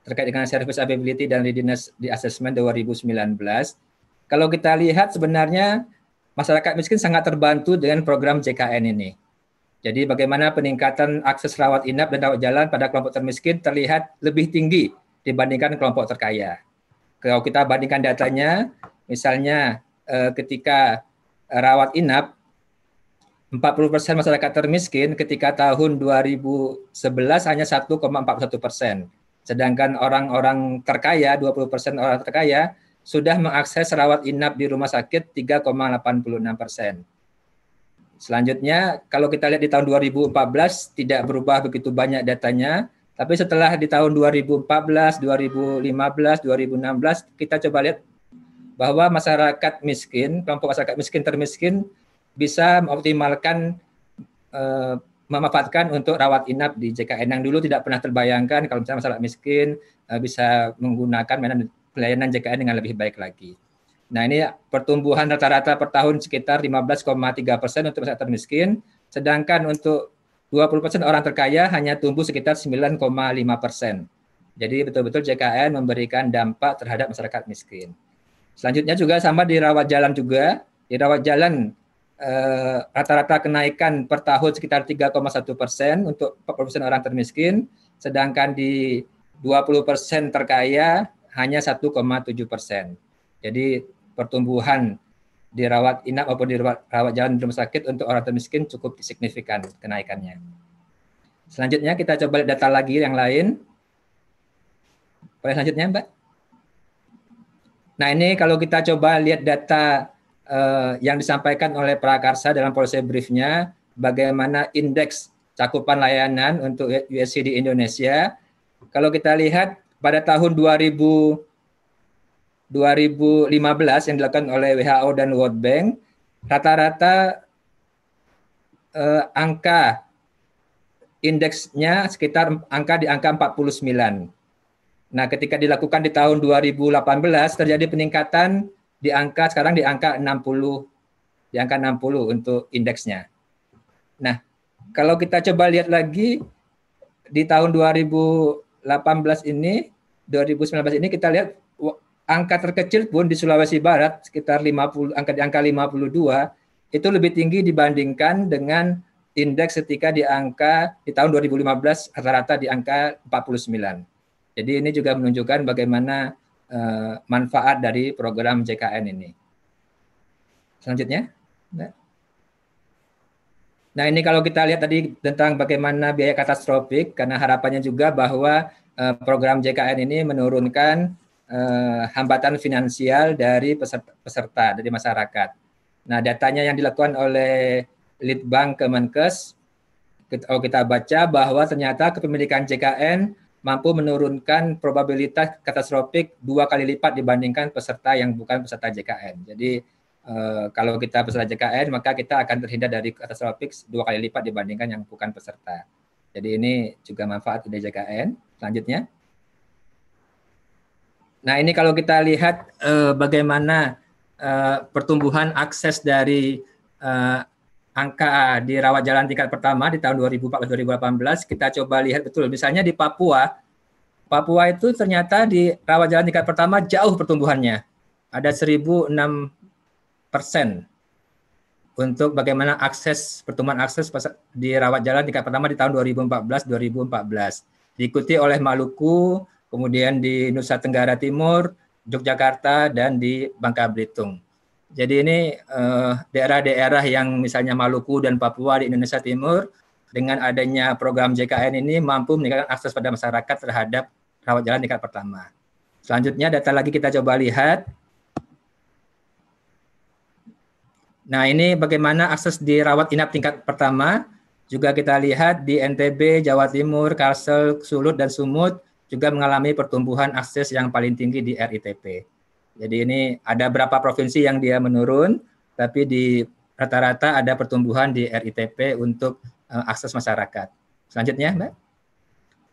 terkait dengan Service Availability dan Readiness di Assessment 2019. Kalau kita lihat sebenarnya masyarakat miskin sangat terbantu dengan program JKN ini. Jadi bagaimana peningkatan akses rawat inap dan rawat jalan pada kelompok termiskin terlihat lebih tinggi dibandingkan kelompok terkaya. Kalau kita bandingkan datanya, misalnya eh, ketika rawat inap 40% masyarakat termiskin ketika tahun 2011 hanya 1,41 persen. Sedangkan orang-orang terkaya, 20 persen orang terkaya, sudah mengakses rawat inap di rumah sakit 3,86 persen. Selanjutnya, kalau kita lihat di tahun 2014 tidak berubah begitu banyak datanya, tapi setelah di tahun 2014, 2015, 2016 kita coba lihat bahwa masyarakat miskin, kelompok masyarakat miskin termiskin bisa mengoptimalkan uh, memanfaatkan untuk rawat inap di JKN yang dulu tidak pernah terbayangkan kalau misalnya masyarakat miskin uh, bisa menggunakan pelayanan JKN dengan lebih baik lagi. Nah ini pertumbuhan rata-rata per tahun sekitar 15,3 persen untuk masyarakat termiskin, sedangkan untuk 20 persen orang terkaya hanya tumbuh sekitar 9,5 persen. Jadi betul-betul JKN memberikan dampak terhadap masyarakat miskin. Selanjutnya juga sama di rawat jalan juga. Di rawat jalan eh, rata-rata eh, kenaikan per tahun sekitar 3,1 persen untuk 40 orang termiskin, sedangkan di 20 persen terkaya hanya 1,7 persen. Jadi pertumbuhan di rawat inap maupun di rawat, rawat jalan di rumah sakit untuk orang termiskin cukup signifikan kenaikannya. Selanjutnya kita coba data lagi yang lain. Boleh selanjutnya Mbak? Nah ini kalau kita coba lihat data uh, yang disampaikan oleh Prakarsa dalam policy briefnya, bagaimana indeks cakupan layanan untuk USC di Indonesia. Kalau kita lihat pada tahun 2000, 2015 yang dilakukan oleh WHO dan World Bank, rata-rata uh, angka indeksnya sekitar angka di angka 49. Nah, ketika dilakukan di tahun 2018 terjadi peningkatan di angka sekarang di angka 60 di angka 60 untuk indeksnya. Nah, kalau kita coba lihat lagi di tahun 2018 ini 2019 ini kita lihat angka terkecil pun di Sulawesi Barat sekitar 50 angka di angka 52 itu lebih tinggi dibandingkan dengan indeks ketika di angka di tahun 2015 rata-rata di angka 49. Jadi ini juga menunjukkan bagaimana uh, manfaat dari program JKN ini. Selanjutnya. Nah ini kalau kita lihat tadi tentang bagaimana biaya katastrofik, karena harapannya juga bahwa uh, program JKN ini menurunkan uh, hambatan finansial dari peserta, peserta, dari masyarakat. Nah, datanya yang dilakukan oleh Litbang Kemenkes, kalau oh, kita baca bahwa ternyata kepemilikan JKN mampu menurunkan probabilitas katastrofik dua kali lipat dibandingkan peserta yang bukan peserta JKN. Jadi uh, kalau kita peserta JKN maka kita akan terhindar dari katastrofik dua kali lipat dibandingkan yang bukan peserta. Jadi ini juga manfaat dari JKN. Selanjutnya. Nah ini kalau kita lihat uh, bagaimana uh, pertumbuhan akses dari angka ah, di rawat jalan tingkat pertama di tahun 2014-2018 kita coba lihat betul. Misalnya di Papua, Papua itu ternyata di rawat jalan tingkat pertama jauh pertumbuhannya. Ada 1006 persen untuk bagaimana akses pertumbuhan akses di rawat jalan tingkat pertama di tahun 2014-2014 diikuti oleh Maluku, kemudian di Nusa Tenggara Timur, Yogyakarta dan di Bangka Belitung. Jadi ini eh, daerah-daerah yang misalnya Maluku dan Papua di Indonesia Timur dengan adanya program JKN ini mampu meningkatkan akses pada masyarakat terhadap rawat jalan tingkat pertama. Selanjutnya data lagi kita coba lihat. Nah ini bagaimana akses di rawat inap tingkat pertama. Juga kita lihat di NTB, Jawa Timur, Kalsel, Sulut, dan Sumut juga mengalami pertumbuhan akses yang paling tinggi di RITP. Jadi ini ada berapa provinsi yang dia menurun, tapi di rata-rata ada pertumbuhan di RITP untuk uh, akses masyarakat. Selanjutnya, Mbak.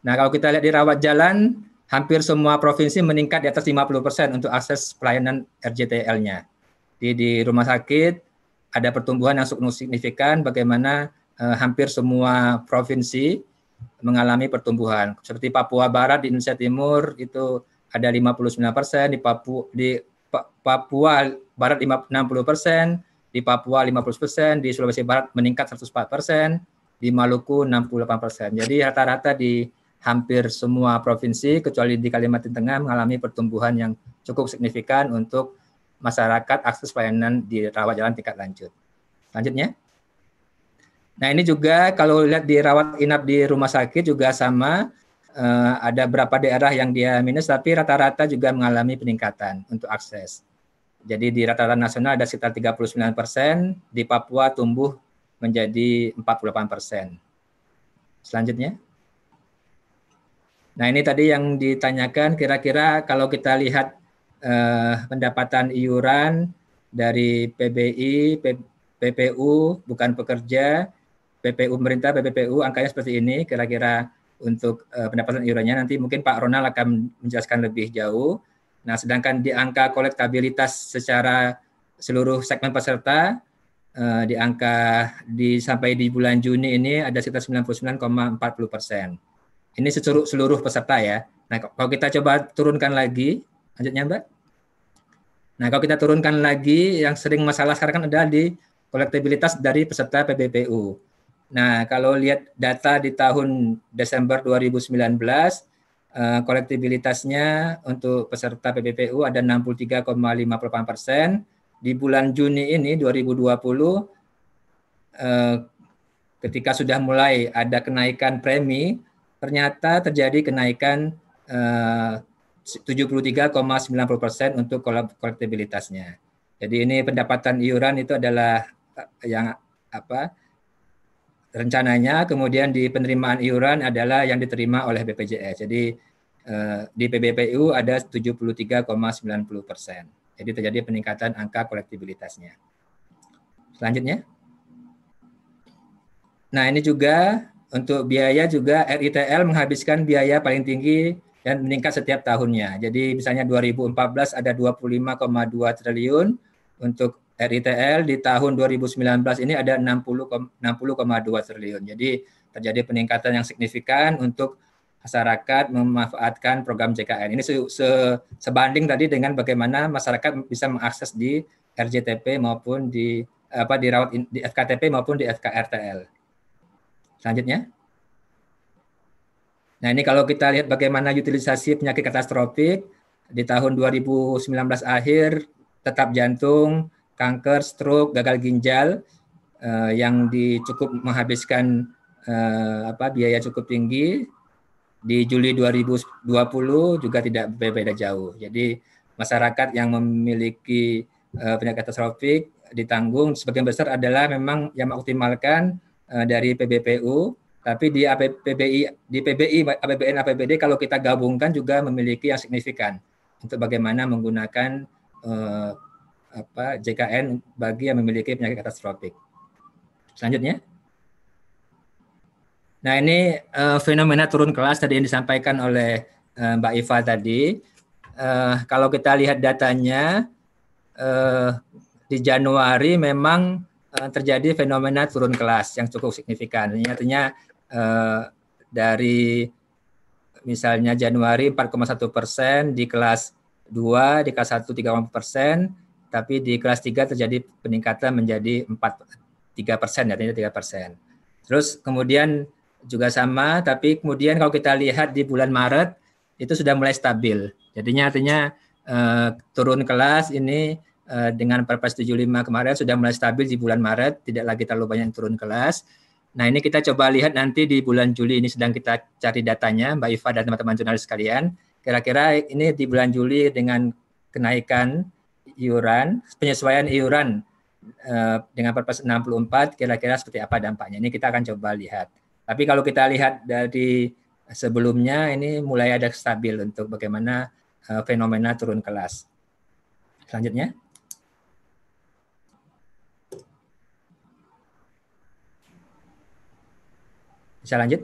Nah, kalau kita lihat di rawat jalan, hampir semua provinsi meningkat di atas 50% untuk akses pelayanan RJTL-nya. Di, di rumah sakit ada pertumbuhan yang signifikan bagaimana eh, hampir semua provinsi mengalami pertumbuhan. Seperti Papua Barat di Indonesia Timur itu ada 59 persen, di Papua, di Papua Barat 60 persen, di Papua 50 persen, di Sulawesi Barat meningkat 104 persen, di Maluku 68 persen. Jadi rata-rata di hampir semua provinsi kecuali di Kalimantan Tengah mengalami pertumbuhan yang cukup signifikan untuk masyarakat akses pelayanan di rawat jalan tingkat lanjut. Lanjutnya. Nah ini juga kalau lihat di rawat inap di rumah sakit juga sama uh, ada berapa daerah yang dia minus, tapi rata-rata juga mengalami peningkatan untuk akses. Jadi di rata-rata nasional ada sekitar 39 persen, di Papua tumbuh menjadi 48 persen. Selanjutnya. Nah ini tadi yang ditanyakan kira-kira kalau kita lihat eh, pendapatan iuran dari PBI, PPU, bukan pekerja, PPU pemerintah, PPPU, angkanya seperti ini, kira-kira untuk uh, pendapatan iurannya. Nanti mungkin Pak Ronald akan menjelaskan lebih jauh. Nah, sedangkan di angka kolektabilitas secara seluruh segmen peserta uh, di angka di sampai di bulan Juni ini ada sekitar 99,40 persen. Ini seluruh, seluruh peserta ya. Nah, kalau kita coba turunkan lagi, lanjutnya Mbak. Nah, kalau kita turunkan lagi, yang sering masalah sekarang kan adalah di kolektabilitas dari peserta PBPU. Nah, kalau lihat data di tahun Desember 2019, uh, eh, kolektibilitasnya untuk peserta PBPU ada 63,58 persen. Di bulan Juni ini 2020, uh, eh, ketika sudah mulai ada kenaikan premi, ternyata terjadi kenaikan eh, uh, 73,90 persen untuk kolektibilitasnya. Jadi ini pendapatan iuran itu adalah yang apa rencananya kemudian di penerimaan iuran adalah yang diterima oleh BPJS. Jadi eh, di PBPU ada 73,90 persen. Jadi terjadi peningkatan angka kolektibilitasnya. Selanjutnya. Nah ini juga untuk biaya juga RITL menghabiskan biaya paling tinggi dan meningkat setiap tahunnya. Jadi misalnya 2014 ada 25,2 triliun untuk RITL di tahun 2019 ini ada 60,2 60, triliun. Jadi terjadi peningkatan yang signifikan untuk masyarakat memanfaatkan program JKN. Ini se se sebanding tadi dengan bagaimana masyarakat bisa mengakses di RJTP maupun di apa di in, di FKTP maupun di FKRTL. Selanjutnya. Nah, ini kalau kita lihat bagaimana utilisasi penyakit katastrofik di tahun 2019 akhir tetap jantung kanker, stroke, gagal ginjal uh, yang cukup menghabiskan uh, apa biaya cukup tinggi di Juli 2020 juga tidak berbeda jauh. Jadi masyarakat yang memiliki uh, penyakit katastrofik ditanggung sebagian besar adalah memang yang mengoptimalkan uh, dari PBPU tapi di APBI di PBI APBN APBD kalau kita gabungkan juga memiliki yang signifikan untuk bagaimana menggunakan uh, apa JKN bagi yang memiliki penyakit katastrofik. Selanjutnya. Nah, ini uh, fenomena turun kelas tadi yang disampaikan oleh uh, Mbak Iva tadi. Uh, kalau kita lihat datanya uh, di Januari memang uh, terjadi fenomena turun kelas yang cukup signifikan. Ini artinya uh, dari misalnya Januari 4,1 persen di kelas 2 di kelas 1 3,4 persen tapi di kelas 3 terjadi peningkatan menjadi 4 3 persen ya, tiga persen. Terus kemudian juga sama, tapi kemudian kalau kita lihat di bulan Maret itu sudah mulai stabil. Jadinya artinya eh, turun kelas ini eh, dengan Perpres 75 kemarin sudah mulai stabil di bulan Maret, tidak lagi terlalu banyak yang turun kelas. Nah ini kita coba lihat nanti di bulan Juli ini sedang kita cari datanya, Mbak Iva dan teman-teman jurnalis sekalian. Kira-kira ini di bulan Juli dengan kenaikan iuran, penyesuaian iuran eh, dengan Perpres 64 kira-kira seperti apa dampaknya. Ini kita akan coba lihat. Tapi kalau kita lihat dari sebelumnya ini mulai ada stabil untuk bagaimana eh, fenomena turun kelas. Selanjutnya. Bisa lanjut?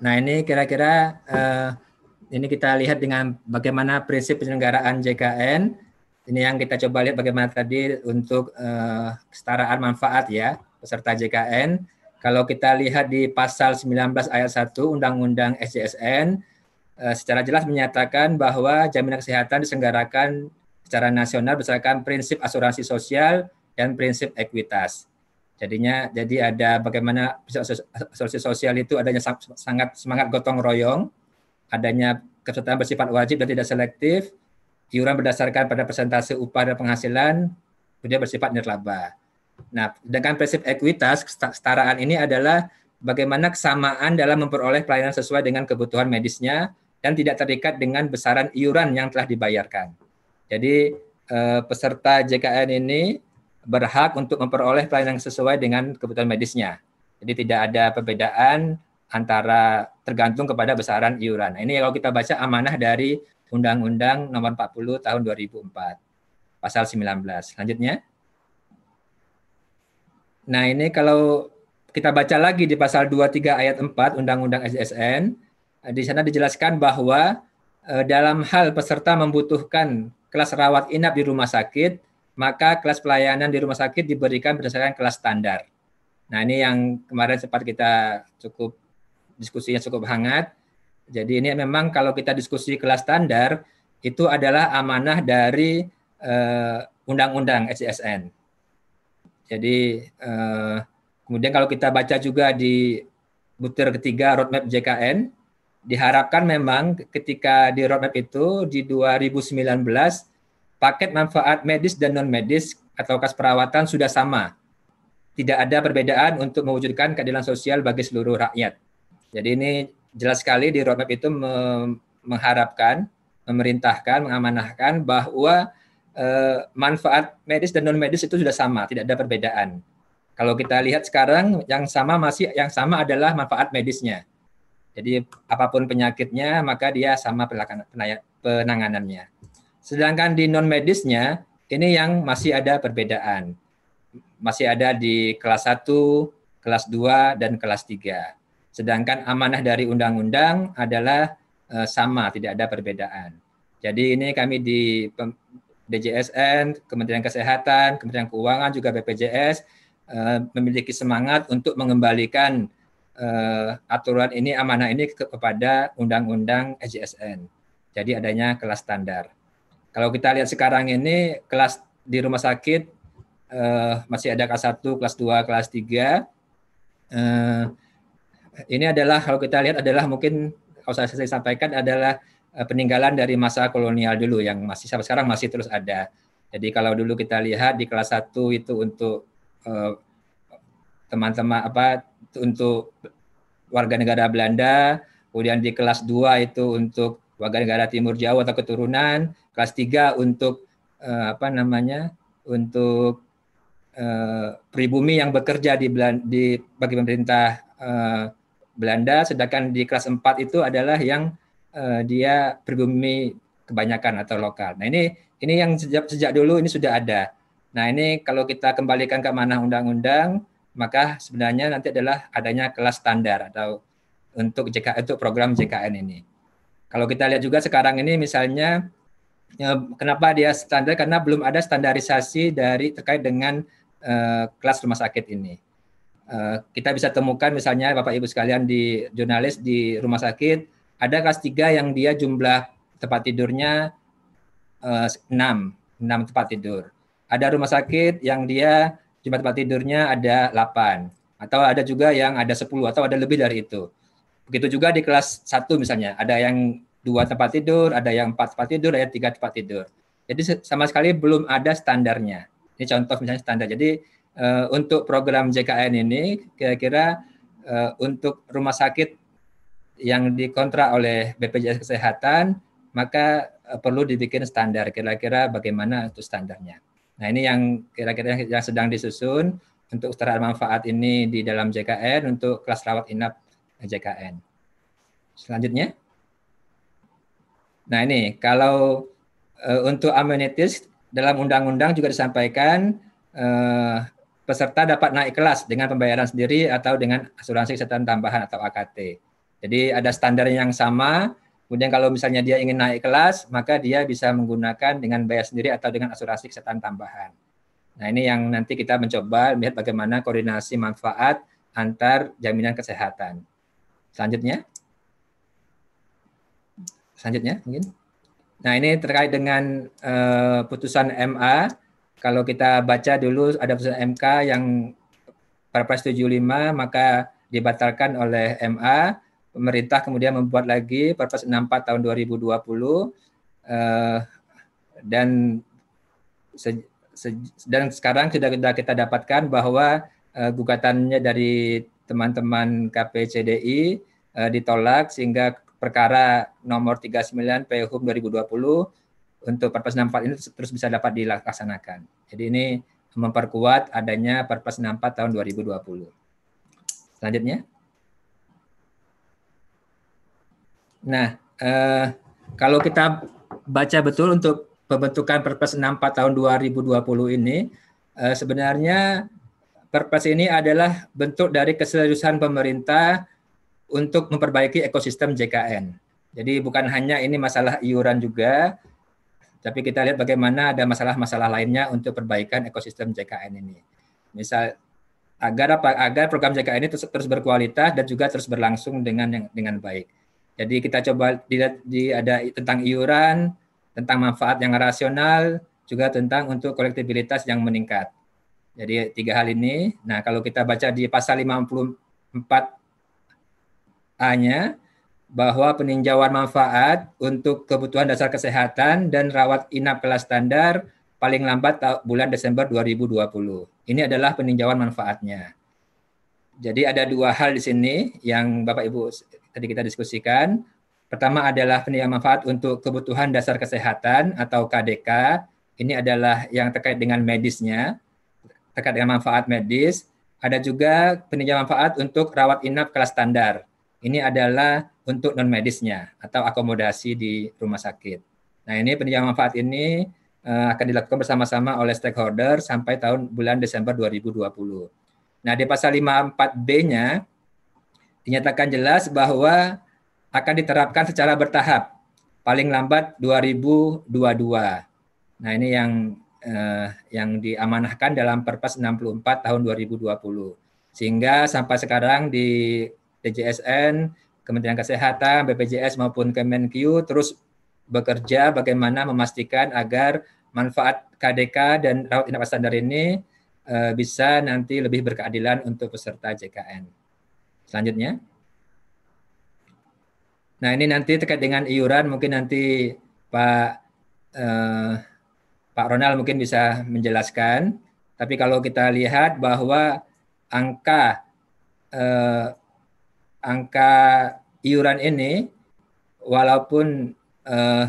Nah ini kira-kira uh, ini kita lihat dengan bagaimana prinsip penyelenggaraan JKN. Ini yang kita coba lihat bagaimana tadi untuk uh, kesetaraan manfaat ya peserta JKN. Kalau kita lihat di pasal 19 ayat 1 Undang-Undang SJSN uh, eh, secara jelas menyatakan bahwa jaminan kesehatan diselenggarakan secara nasional berdasarkan prinsip asuransi sosial dan prinsip ekuitas. Jadinya jadi ada bagaimana asuransi sosial itu adanya sangat semangat gotong royong adanya kesetaraan bersifat wajib dan tidak selektif, iuran berdasarkan pada persentase upah dan penghasilan, kemudian bersifat nirlaba. Nah, dengan prinsip ekuitas, kesetaraan ini adalah bagaimana kesamaan dalam memperoleh pelayanan sesuai dengan kebutuhan medisnya dan tidak terikat dengan besaran iuran yang telah dibayarkan. Jadi eh, peserta JKN ini berhak untuk memperoleh pelayanan sesuai dengan kebutuhan medisnya. Jadi tidak ada perbedaan antara tergantung kepada besaran iuran. Nah, ini kalau kita baca amanah dari Undang-Undang Nomor 40 Tahun 2004 Pasal 19. Selanjutnya. Nah, ini kalau kita baca lagi di pasal 23 ayat 4 Undang-Undang SSN, di sana dijelaskan bahwa eh, dalam hal peserta membutuhkan kelas rawat inap di rumah sakit, maka kelas pelayanan di rumah sakit diberikan berdasarkan kelas standar. Nah, ini yang kemarin sempat kita cukup Diskusinya cukup hangat. Jadi ini memang kalau kita diskusi kelas standar itu adalah amanah dari uh, undang-undang Sisn. Jadi uh, kemudian kalau kita baca juga di butir ketiga roadmap JKN diharapkan memang ketika di roadmap itu di 2019 paket manfaat medis dan non medis atau kas perawatan sudah sama. Tidak ada perbedaan untuk mewujudkan keadilan sosial bagi seluruh rakyat. Jadi ini jelas sekali di roadmap itu mengharapkan, memerintahkan, mengamanahkan bahwa eh, manfaat medis dan non medis itu sudah sama, tidak ada perbedaan. Kalau kita lihat sekarang yang sama masih yang sama adalah manfaat medisnya. Jadi apapun penyakitnya maka dia sama penanganannya. Sedangkan di non medisnya ini yang masih ada perbedaan. Masih ada di kelas 1, kelas 2 dan kelas 3. Sedangkan amanah dari undang-undang adalah uh, sama, tidak ada perbedaan. Jadi ini kami di DJSN, Kementerian Kesehatan, Kementerian Keuangan, juga BPJS uh, eh, memiliki semangat untuk mengembalikan uh, aturan ini, amanah ini kepada Undang-Undang e SJSN. Jadi adanya kelas standar. Kalau kita lihat sekarang ini, kelas di rumah sakit uh, masih ada kelas 1, kelas 2, kelas 3. Uh, ini adalah kalau kita lihat adalah mungkin kalau saya, saya sampaikan adalah eh, peninggalan dari masa kolonial dulu yang masih sampai sekarang masih terus ada. Jadi kalau dulu kita lihat di kelas 1 itu untuk eh, teman-teman uh, apa untuk warga negara Belanda, kemudian di kelas 2 itu untuk warga negara Timur Jawa atau keturunan, kelas 3 untuk uh, apa namanya? untuk uh, pribumi yang bekerja di Belanda, di bagi pemerintah uh, Belanda, sedangkan di kelas 4 itu adalah yang uh, dia berbumi kebanyakan atau lokal. Nah ini ini yang sejak sejak dulu ini sudah ada. Nah ini kalau kita kembalikan ke mana undang-undang, maka sebenarnya nanti adalah adanya kelas standar atau untuk JK untuk program JKN ini. Kalau kita lihat juga sekarang ini misalnya ya, kenapa dia standar karena belum ada standarisasi dari terkait dengan uh, kelas rumah sakit ini. Eh, kita bisa temukan misalnya Bapak Ibu sekalian di jurnalis di rumah sakit ada kelas 3 yang dia jumlah tempat tidurnya uh, 6, 6 tempat tidur. Ada rumah sakit yang dia jumlah tempat tidurnya ada 8 atau ada juga yang ada 10 atau ada lebih dari itu. Begitu juga di kelas 1 misalnya, ada yang dua tempat tidur, ada yang empat tempat tidur, ada tiga tempat tidur. Jadi sama sekali belum ada standarnya. Ini contoh misalnya standar. Jadi uh, untuk program JKN ini kira-kira uh, untuk rumah sakit yang dikontrak oleh BPJS Kesehatan maka uh, perlu dibikin standar kira-kira bagaimana itu standarnya. Nah ini yang kira-kira yang sedang disusun untuk setara manfaat ini di dalam JKN untuk kelas rawat inap JKN. Selanjutnya. Nah ini kalau uh, untuk amenities dalam undang-undang juga disampaikan uh, peserta dapat naik kelas dengan pembayaran sendiri atau dengan asuransi kesehatan tambahan atau AKT. Jadi ada standar yang sama. Kemudian kalau misalnya dia ingin naik kelas, maka dia bisa menggunakan dengan bayar sendiri atau dengan asuransi kesehatan tambahan. Nah ini yang nanti kita mencoba melihat bagaimana koordinasi manfaat antar jaminan kesehatan. Selanjutnya. Selanjutnya mungkin. Nah ini terkait dengan uh, putusan MA kalau kita baca dulu ada putusan MK yang Perpres 75 maka dibatalkan oleh MA, pemerintah kemudian membuat lagi Perpres 64 tahun 2020 eh, dan se, se, dan sekarang sudah kita, kita dapatkan bahwa eh, gugatannya dari teman-teman KPCDI eh, ditolak sehingga perkara nomor 39 PHUM 2020 untuk Perpres 64 ini terus bisa dapat dilaksanakan. Jadi ini memperkuat adanya Perpres 64 tahun 2020. Selanjutnya. Nah, eh, kalau kita baca betul untuk pembentukan Perpres 64 tahun 2020 ini, eh, sebenarnya Perpres ini adalah bentuk dari keseriusan pemerintah untuk memperbaiki ekosistem JKN. Jadi bukan hanya ini masalah iuran juga, tapi kita lihat bagaimana ada masalah-masalah lainnya untuk perbaikan ekosistem JKN ini. Misal agar apa agar program JKN ini terus, terus berkualitas dan juga terus berlangsung dengan dengan baik. Jadi kita coba dilihat di ada tentang iuran, tentang manfaat yang rasional, juga tentang untuk kolektibilitas yang meningkat. Jadi tiga hal ini. Nah, kalau kita baca di pasal 54 A-nya bahwa peninjauan manfaat untuk kebutuhan dasar kesehatan dan rawat inap kelas standar paling lambat bulan Desember 2020. Ini adalah peninjauan manfaatnya. Jadi ada dua hal di sini yang Bapak Ibu tadi kita diskusikan. Pertama adalah peninjauan manfaat untuk kebutuhan dasar kesehatan atau KDK. Ini adalah yang terkait dengan medisnya, terkait dengan manfaat medis. Ada juga peninjauan manfaat untuk rawat inap kelas standar ini adalah untuk non medisnya atau akomodasi di rumah sakit. Nah, ini penilaian manfaat ini uh, akan dilakukan bersama-sama oleh stakeholder sampai tahun bulan Desember 2020. Nah, di pasal 54B-nya dinyatakan jelas bahwa akan diterapkan secara bertahap paling lambat 2022. Nah, ini yang eh, yang diamanahkan dalam Perpres 64 tahun 2020. Sehingga sampai sekarang di DJSN, Kementerian Kesehatan, BPJS maupun Kemenkyu terus bekerja bagaimana memastikan agar manfaat KDK dan rawat inap standar ini uh, bisa nanti lebih berkeadilan untuk peserta JKN. Selanjutnya. Nah ini nanti terkait dengan iuran mungkin nanti Pak uh, Pak Ronald mungkin bisa menjelaskan. Tapi kalau kita lihat bahwa angka eh, angka iuran ini walaupun uh,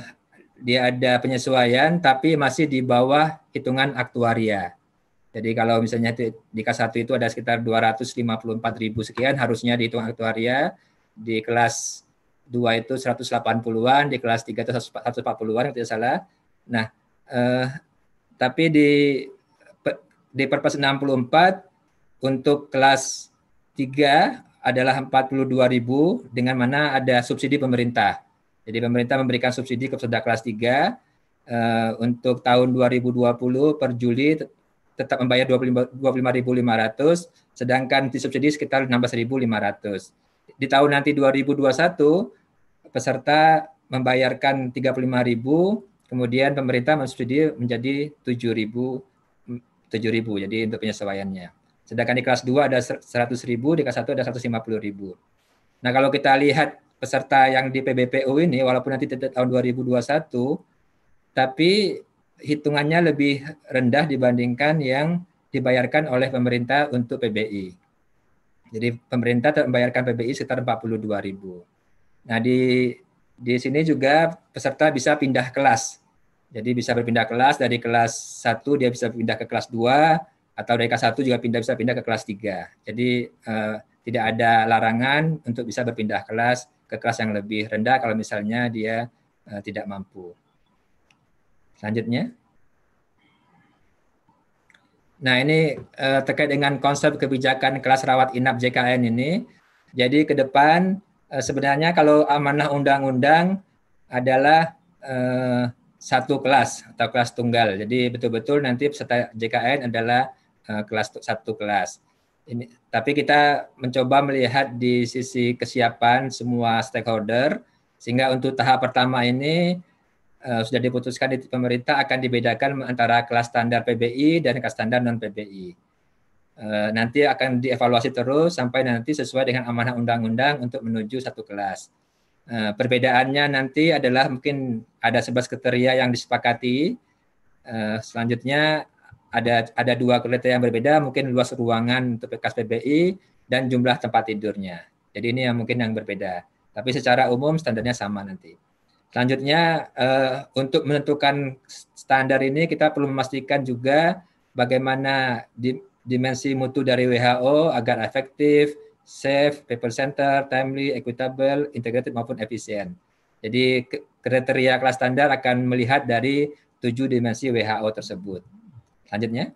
dia ada penyesuaian tapi masih di bawah hitungan aktuaria. Jadi kalau misalnya di kelas 1 itu ada sekitar 254 ribu sekian harusnya dihitung aktuaria, di kelas 2 itu 180-an, di kelas 3 itu 140-an tidak salah. Nah, eh, tapi di di Perpres 64 untuk kelas 3 adalah 42.000 dengan mana ada subsidi pemerintah. Jadi pemerintah memberikan subsidi ke peserta kelas 3 uh, eh, untuk tahun 2020 per Juli tetap membayar 25.500 sedangkan disubsidi sekitar 16.500. Di tahun nanti 2021 peserta membayarkan 35.000 kemudian pemerintah mensubsidi menjadi 7.000 7.000 jadi untuk penyesuaiannya. Sedangkan di kelas 2 ada 100 ribu, di kelas 1 ada 150 ribu. Nah kalau kita lihat peserta yang di PBPU ini, walaupun nanti tahun 2021, tapi hitungannya lebih rendah dibandingkan yang dibayarkan oleh pemerintah untuk PBI. Jadi pemerintah membayarkan PBI sekitar 42 ribu. Nah di di sini juga peserta bisa pindah kelas. Jadi bisa berpindah kelas dari kelas 1 dia bisa pindah ke kelas 2, atau dari kelas 1 juga pindah bisa pindah ke kelas 3. Jadi uh, tidak ada larangan untuk bisa berpindah kelas ke kelas yang lebih rendah kalau misalnya dia uh, tidak mampu. Selanjutnya. Nah, ini uh, terkait dengan konsep kebijakan kelas rawat inap JKN ini. Jadi ke depan uh, sebenarnya kalau amanah undang-undang adalah uh, satu kelas atau kelas tunggal. Jadi betul-betul nanti peserta JKN adalah Eh, kelas satu kelas. Ini, tapi kita mencoba melihat di sisi kesiapan semua stakeholder, sehingga untuk tahap pertama ini uh, sudah diputuskan di pemerintah akan dibedakan antara kelas standar PBI dan kelas standar non PBI. Uh, eh, nanti akan dievaluasi terus sampai nanti sesuai dengan amanah undang-undang untuk menuju satu kelas. Uh, perbedaannya nanti adalah mungkin ada sebelas kriteria yang disepakati. Uh, selanjutnya ada ada dua kriteria yang berbeda, mungkin luas ruangan untuk bekas PBI dan jumlah tempat tidurnya. Jadi ini yang mungkin yang berbeda. Tapi secara umum standarnya sama nanti. Selanjutnya uh, untuk menentukan standar ini kita perlu memastikan juga bagaimana di, dimensi mutu dari WHO agar efektif, safe, paper center, timely, equitable, integrated maupun efisien. Jadi kriteria kelas standar akan melihat dari tujuh dimensi WHO tersebut. Selanjutnya.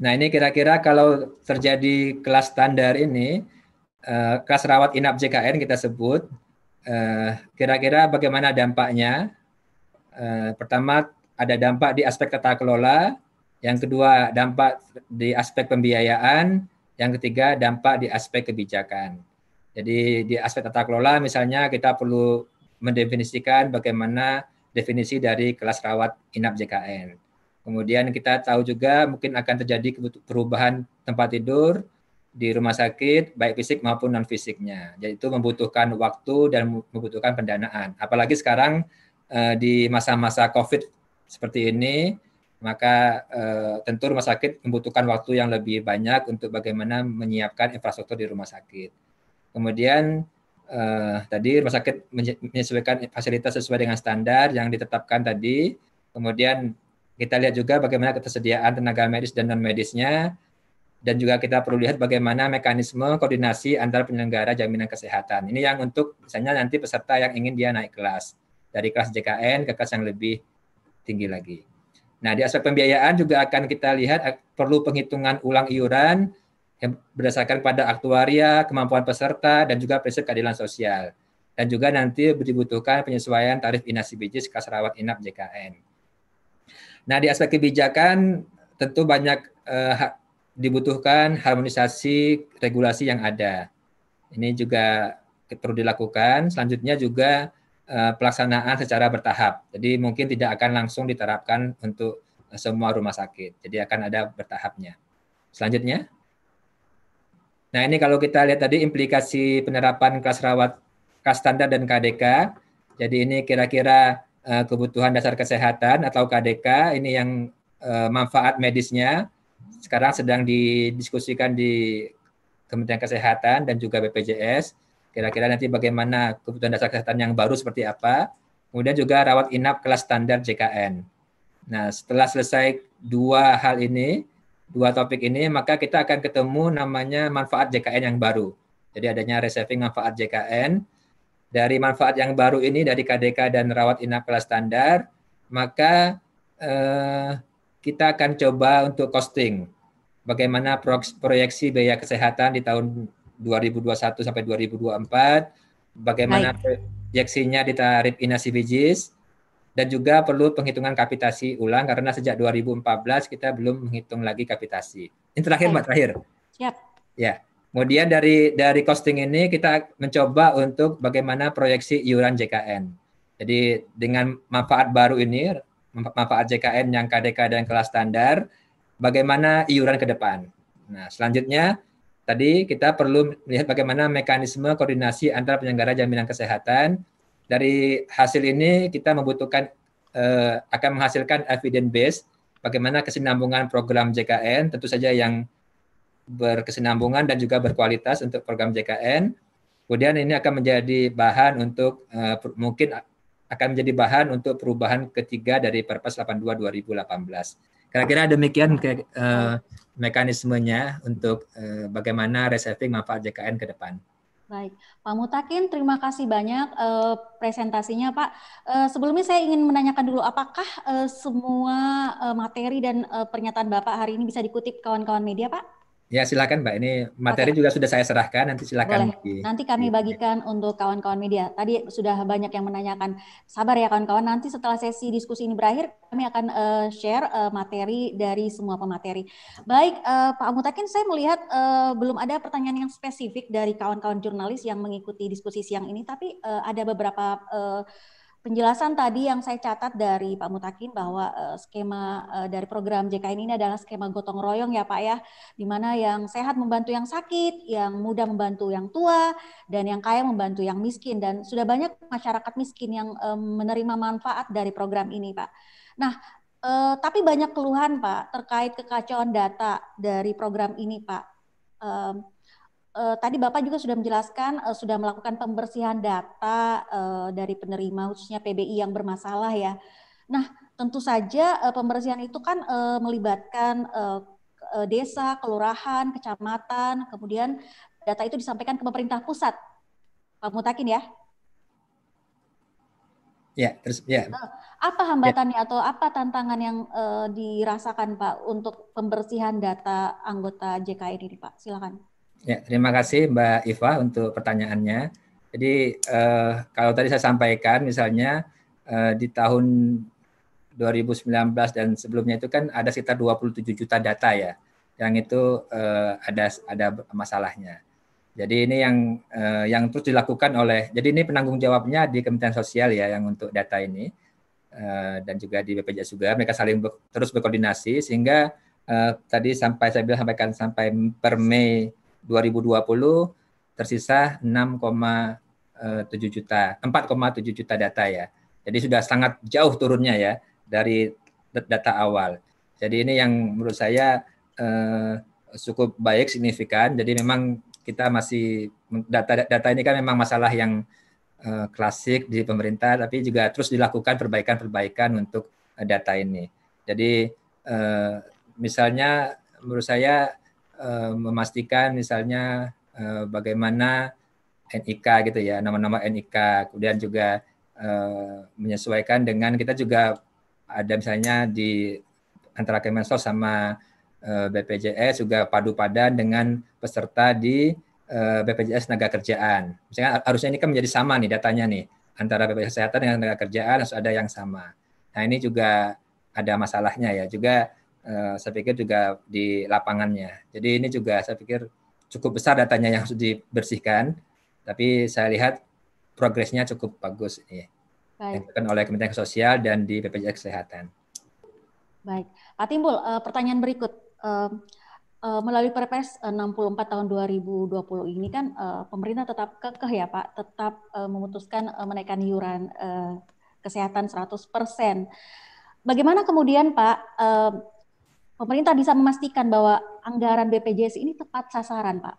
Nah ini kira-kira kalau terjadi kelas standar ini, uh, kelas rawat inap JKN kita sebut, eh, kira-kira uh, bagaimana dampaknya? Uh, pertama ada dampak di aspek tata kelola, yang kedua dampak di aspek pembiayaan, yang ketiga dampak di aspek kebijakan. Jadi di aspek tata kelola misalnya kita perlu mendefinisikan bagaimana definisi dari kelas rawat inap JKN. Kemudian kita tahu juga mungkin akan terjadi perubahan tempat tidur di rumah sakit baik fisik maupun non fisiknya. Jadi itu membutuhkan waktu dan membutuhkan pendanaan. Apalagi sekarang eh, di masa-masa Covid seperti ini maka eh, tentu rumah sakit membutuhkan waktu yang lebih banyak untuk bagaimana menyiapkan infrastruktur di rumah sakit. Kemudian uh, tadi rumah sakit menyesuaikan fasilitas sesuai dengan standar yang ditetapkan tadi. Kemudian kita lihat juga bagaimana ketersediaan tenaga medis dan non medisnya dan juga kita perlu lihat bagaimana mekanisme koordinasi antara penyelenggara jaminan kesehatan. Ini yang untuk misalnya nanti peserta yang ingin dia naik kelas dari kelas JKN ke kelas yang lebih tinggi lagi. Nah, di aspek pembiayaan juga akan kita lihat eh, perlu penghitungan ulang iuran yang berdasarkan pada aktuaria, kemampuan peserta, dan juga prinsip keadilan sosial. Dan juga nanti dibutuhkan penyesuaian tarif inasi biji sekas rawat inap JKN. Nah, di aspek kebijakan tentu banyak eh, dibutuhkan harmonisasi regulasi yang ada. Ini juga perlu dilakukan. Selanjutnya juga eh, pelaksanaan secara bertahap. Jadi mungkin tidak akan langsung diterapkan untuk eh, semua rumah sakit. Jadi akan ada bertahapnya. Selanjutnya. Nah ini kalau kita lihat tadi implikasi penerapan kelas rawat, kelas standar dan KDK. Jadi ini kira-kira uh, kebutuhan dasar kesehatan atau KDK ini yang uh, manfaat medisnya sekarang sedang didiskusikan di Kementerian Kesehatan dan juga BPJS. Kira-kira nanti bagaimana kebutuhan dasar kesehatan yang baru seperti apa. Kemudian juga rawat inap kelas standar JKN. Nah, setelah selesai dua hal ini, dua topik ini, maka kita akan ketemu namanya manfaat JKN yang baru. Jadi adanya resaving manfaat JKN. Dari manfaat yang baru ini dari KDK dan rawat inap kelas standar, maka eh, kita akan coba untuk costing. Bagaimana proyeksi biaya kesehatan di tahun 2021 sampai 2024, bagaimana Hai. proyeksinya di tarif inasi bijis, dan juga perlu penghitungan kapitasi ulang karena sejak 2014 kita belum menghitung lagi kapitasi. Ini terakhir, Mbak, terakhir. ya Ya. Kemudian dari dari costing ini kita mencoba untuk bagaimana proyeksi iuran JKN. Jadi dengan manfaat baru ini, manfaat JKN yang KDK dan kelas standar, bagaimana iuran ke depan. Nah, selanjutnya tadi kita perlu melihat bagaimana mekanisme koordinasi antara penyelenggara jaminan kesehatan dari hasil ini kita membutuhkan eh, akan menghasilkan evidence base bagaimana kesinambungan program JKN tentu saja yang berkesinambungan dan juga berkualitas untuk program JKN. Kemudian ini akan menjadi bahan untuk eh, mungkin akan menjadi bahan untuk perubahan ketiga dari Perpres 82 2018. Kira-kira demikian ke, eh, mekanismenya untuk uh, bagaimana reserving manfaat JKN ke depan.
Baik, Pak Mutakin, terima kasih banyak uh, presentasinya, Pak. Uh, sebelumnya saya ingin menanyakan dulu, apakah uh, semua uh, materi dan uh, pernyataan Bapak hari ini bisa dikutip kawan-kawan media, Pak?
Ya silakan Mbak. Ini materi okay. juga sudah saya serahkan. Nanti silakan. Boleh. nanti
kami bagikan untuk kawan-kawan media. Tadi sudah banyak yang menanyakan. Sabar ya kawan-kawan. Nanti setelah sesi diskusi ini berakhir, kami akan uh, share uh, materi dari semua pemateri. Baik, uh, Pak Mutakin, saya melihat uh, belum ada pertanyaan yang spesifik dari kawan-kawan jurnalis yang mengikuti diskusi siang ini. Tapi uh, ada beberapa uh, penjelasan tadi yang saya catat dari Pak Mutakin bahwa eh, skema eh, dari program JKN ini adalah skema gotong royong ya Pak ya, di mana yang sehat membantu yang sakit, yang muda membantu yang tua, dan yang kaya membantu yang miskin. Dan sudah banyak masyarakat miskin yang eh, menerima manfaat dari program ini Pak. Nah, tapi banyak keluhan Pak terkait kekacauan data dari program ini Pak eh, tadi Bapak juga sudah menjelaskan eh, sudah melakukan pembersihan data eh, dari penerima khususnya PBI yang bermasalah ya. Nah, tentu saja eh, pembersihan itu kan eh, melibatkan eh, eh, desa, kelurahan, kecamatan, kemudian data itu disampaikan ke pemerintah pusat. Pak Mutakin ya?
Ya, terus ya. Eh,
apa hambatannya ya. atau apa tantangan yang uh, dirasakan Pak untuk pembersihan data anggota JKN ini, Pak? Silakan.
Ya, terima kasih Mbak Iva untuk pertanyaannya. Jadi eh, kalau tadi saya sampaikan misalnya eh, di tahun 2019 dan sebelumnya itu kan ada sekitar 27 juta data ya yang itu eh, ada ada masalahnya. Jadi ini yang eh, yang terus dilakukan oleh jadi ini penanggung jawabnya di Kementerian Sosial ya yang untuk data ini eh, dan juga di BPJS juga mereka saling ber, terus berkoordinasi sehingga eh, tadi sampai saya bilang sampaikan sampai per Mei 2020 tersisa 6,7 juta, 4,7 juta data ya. Jadi sudah sangat jauh turunnya ya dari data awal. Jadi ini yang menurut saya eh, cukup baik signifikan. Jadi memang kita masih data-data ini kan memang masalah yang eh, klasik di pemerintah, tapi juga terus dilakukan perbaikan-perbaikan untuk eh, data ini. Jadi eh, misalnya menurut saya Eh, memastikan misalnya eh, bagaimana NIK gitu ya nama-nama NIK kemudian juga eh, menyesuaikan dengan kita juga ada misalnya di antara Kemensos sama BPJS juga padu padan dengan peserta di BPJS tenaga kerjaan misalnya harusnya ini kan menjadi sama nih datanya nih antara BPJS kesehatan dengan tenaga kerjaan harus ada yang sama nah ini juga ada masalahnya ya juga Eh, saya pikir juga di lapangannya. Jadi ini juga saya pikir cukup besar datanya yang harus dibersihkan, tapi saya lihat progresnya cukup bagus ini. Baik. Yang oleh Kementerian Sosial dan di BPJS Kesehatan.
Baik, Pak Timbul, eh, pertanyaan berikut. Eh, melalui Perpres 64 tahun 2020 ini kan pemerintah tetap kekeh ya Pak, tetap memutuskan menaikkan iuran kesehatan 100%. Bagaimana kemudian Pak pemerintah bisa memastikan bahwa anggaran BPJS ini tepat sasaran, Pak.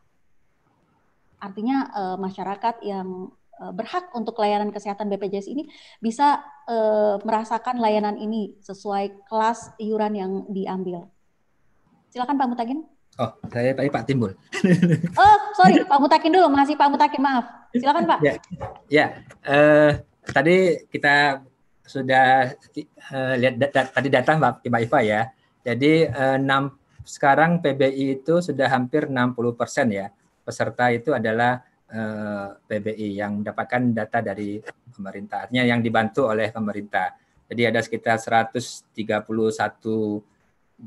Artinya eh, masyarakat yang eh, berhak untuk layanan kesehatan BPJS ini bisa eh, merasakan layanan ini sesuai kelas iuran yang diambil. Silakan Pak Mutakin.
Oh, saya tadi Pak Timbul.
oh, sorry, Pak Mutakin dulu, masih Pak Mutakin, maaf. Silakan Pak. Ya,
ya. Uh, tadi kita sudah uh, lihat tadi datang Pak Iva ya. Jadi eh, 6, sekarang PBI itu sudah hampir 60 persen ya peserta itu adalah eh, PBI yang mendapatkan data dari pemerintahnya yang dibantu oleh pemerintah. Jadi ada sekitar 131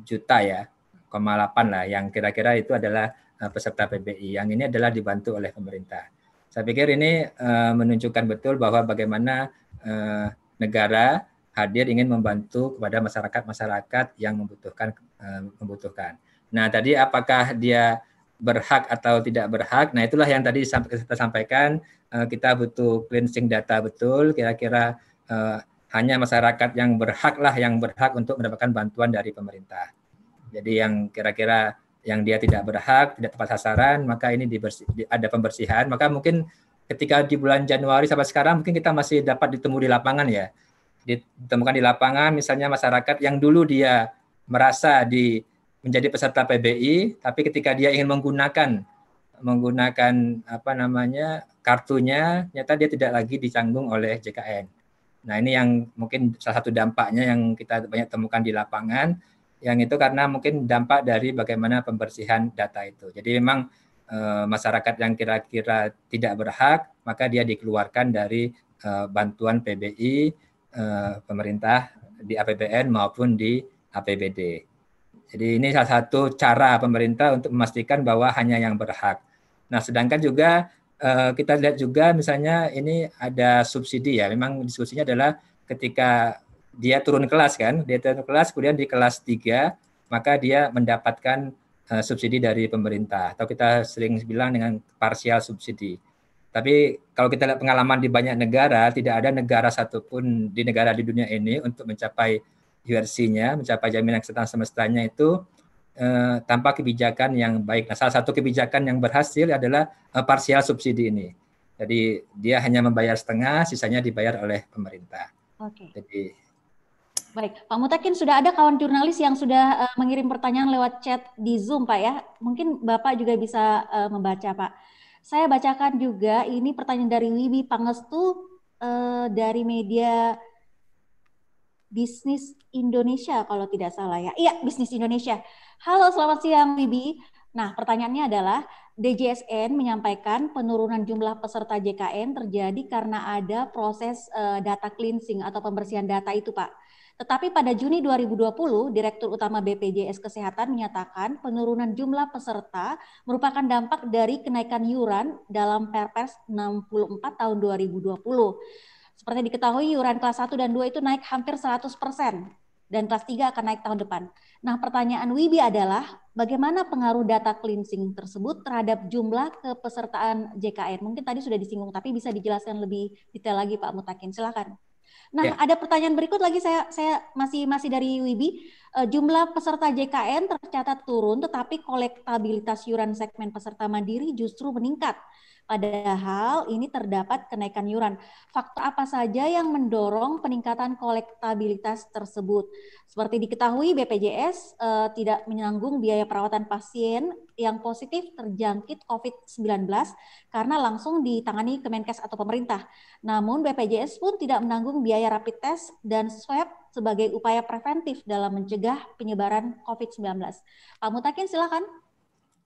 juta ya, 0,8 lah yang kira-kira itu adalah eh, peserta PBI. Yang ini adalah dibantu oleh pemerintah. Saya pikir ini eh, menunjukkan betul bahwa bagaimana eh, negara hadir ingin membantu kepada masyarakat-masyarakat yang membutuhkan eh, membutuhkan. Nah, tadi apakah dia berhak atau tidak berhak? Nah, itulah yang tadi kita sampaikan eh, kita butuh cleansing data betul kira-kira eh, hanya masyarakat yang berhaklah yang berhak untuk mendapatkan bantuan dari pemerintah. Jadi yang kira-kira yang dia tidak berhak, tidak tepat sasaran, maka ini ada pembersihan. Maka mungkin ketika di bulan Januari sampai sekarang mungkin kita masih dapat ditemui di lapangan ya ditemukan di lapangan misalnya masyarakat yang dulu dia merasa di menjadi peserta PBI tapi ketika dia ingin menggunakan menggunakan apa namanya kartunya ternyata dia tidak lagi dicanggung oleh JKN. Nah, ini yang mungkin salah satu dampaknya yang kita banyak temukan di lapangan yang itu karena mungkin dampak dari bagaimana pembersihan data itu. Jadi memang e, masyarakat yang kira-kira tidak berhak maka dia dikeluarkan dari e, bantuan PBI Eh, pemerintah di APBN maupun di APBD. Jadi ini salah satu cara pemerintah untuk memastikan bahwa hanya yang berhak. Nah, sedangkan juga eh, kita lihat juga misalnya ini ada subsidi ya. Memang diskusinya adalah ketika dia turun kelas kan, dia turun kelas kemudian di kelas 3 maka dia mendapatkan eh, subsidi dari pemerintah atau kita sering bilang dengan parsial subsidi. Tapi kalau kita lihat pengalaman di banyak negara, tidak ada negara satupun di negara di dunia ini untuk mencapai URC-nya, mencapai jaminan kesehatan semestanya itu eh, tanpa kebijakan yang baik. Nah, salah satu kebijakan yang berhasil adalah eh, parsial subsidi ini. Jadi dia hanya membayar setengah, sisanya dibayar oleh
pemerintah. Oke. Okay. Jadi Baik, Pak Mutakin sudah ada kawan jurnalis yang sudah uh, mengirim pertanyaan lewat chat di Zoom, Pak ya. Mungkin Bapak juga bisa uh, membaca, Pak. Saya bacakan juga ini pertanyaan dari Wibi Pangestu eh, dari media Bisnis Indonesia kalau tidak salah ya. Iya, Bisnis Indonesia. Halo, selamat siang Wibi. Nah, pertanyaannya adalah DJSN menyampaikan penurunan jumlah peserta JKN terjadi karena ada proses uh, data cleansing atau pembersihan data itu, Pak. Tetapi pada Juni 2020, Direktur Utama BPJS Kesehatan menyatakan penurunan jumlah peserta merupakan dampak dari kenaikan yuran dalam Perpres 64 tahun 2020. Seperti diketahui, yuran kelas 1 dan 2 itu naik hampir 100 persen dan kelas 3 akan naik tahun depan. Nah, pertanyaan Wibi adalah bagaimana pengaruh data cleansing tersebut terhadap jumlah kepesertaan JKN? Mungkin tadi sudah disinggung, tapi bisa dijelaskan lebih detail lagi Pak Mutakin. Silakan. Nah, yeah. ada pertanyaan berikut lagi saya saya masih masih dari Wibi. Uh, jumlah peserta JKN tercatat turun, tetapi kolektabilitas yuran segmen peserta mandiri justru meningkat. Padahal ini terdapat kenaikan yuran. Faktor apa saja yang mendorong peningkatan kolektabilitas tersebut? Seperti diketahui BPJS eh, tidak menanggung biaya perawatan pasien yang positif terjangkit COVID-19 karena langsung ditangani Kemenkes atau pemerintah. Namun BPJS pun tidak menanggung biaya rapid test dan swab sebagai upaya preventif dalam mencegah penyebaran COVID-19. Pak Mutakin silakan.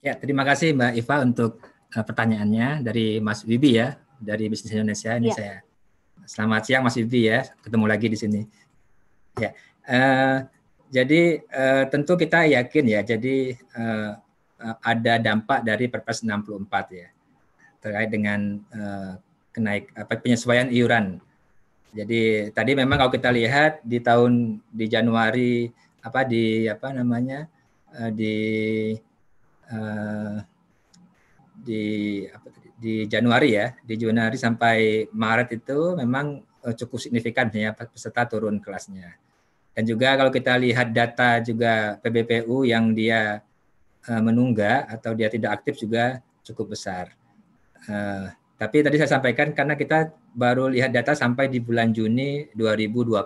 Ya, terima kasih Mbak Iva untuk Eh, pertanyaannya dari Mas Bibi ya dari Bisnis Indonesia ini ya. saya. Selamat siang Mas Bibi ya, ketemu lagi di sini. Ya, uh, jadi uh, tentu kita yakin ya, jadi uh, ada dampak dari Perpres 64 ya terkait dengan uh, kenaik apa penyesuaian iuran. Jadi tadi memang kalau kita lihat di tahun di Januari apa di apa namanya di uh, di apa, di Januari ya di Januari sampai Maret itu memang eh, cukup signifikan ya peserta turun kelasnya dan juga kalau kita lihat data juga PBPU yang dia uh, menunggak atau dia tidak aktif juga cukup besar uh, tapi tadi saya sampaikan karena kita baru lihat data sampai di bulan Juni 2020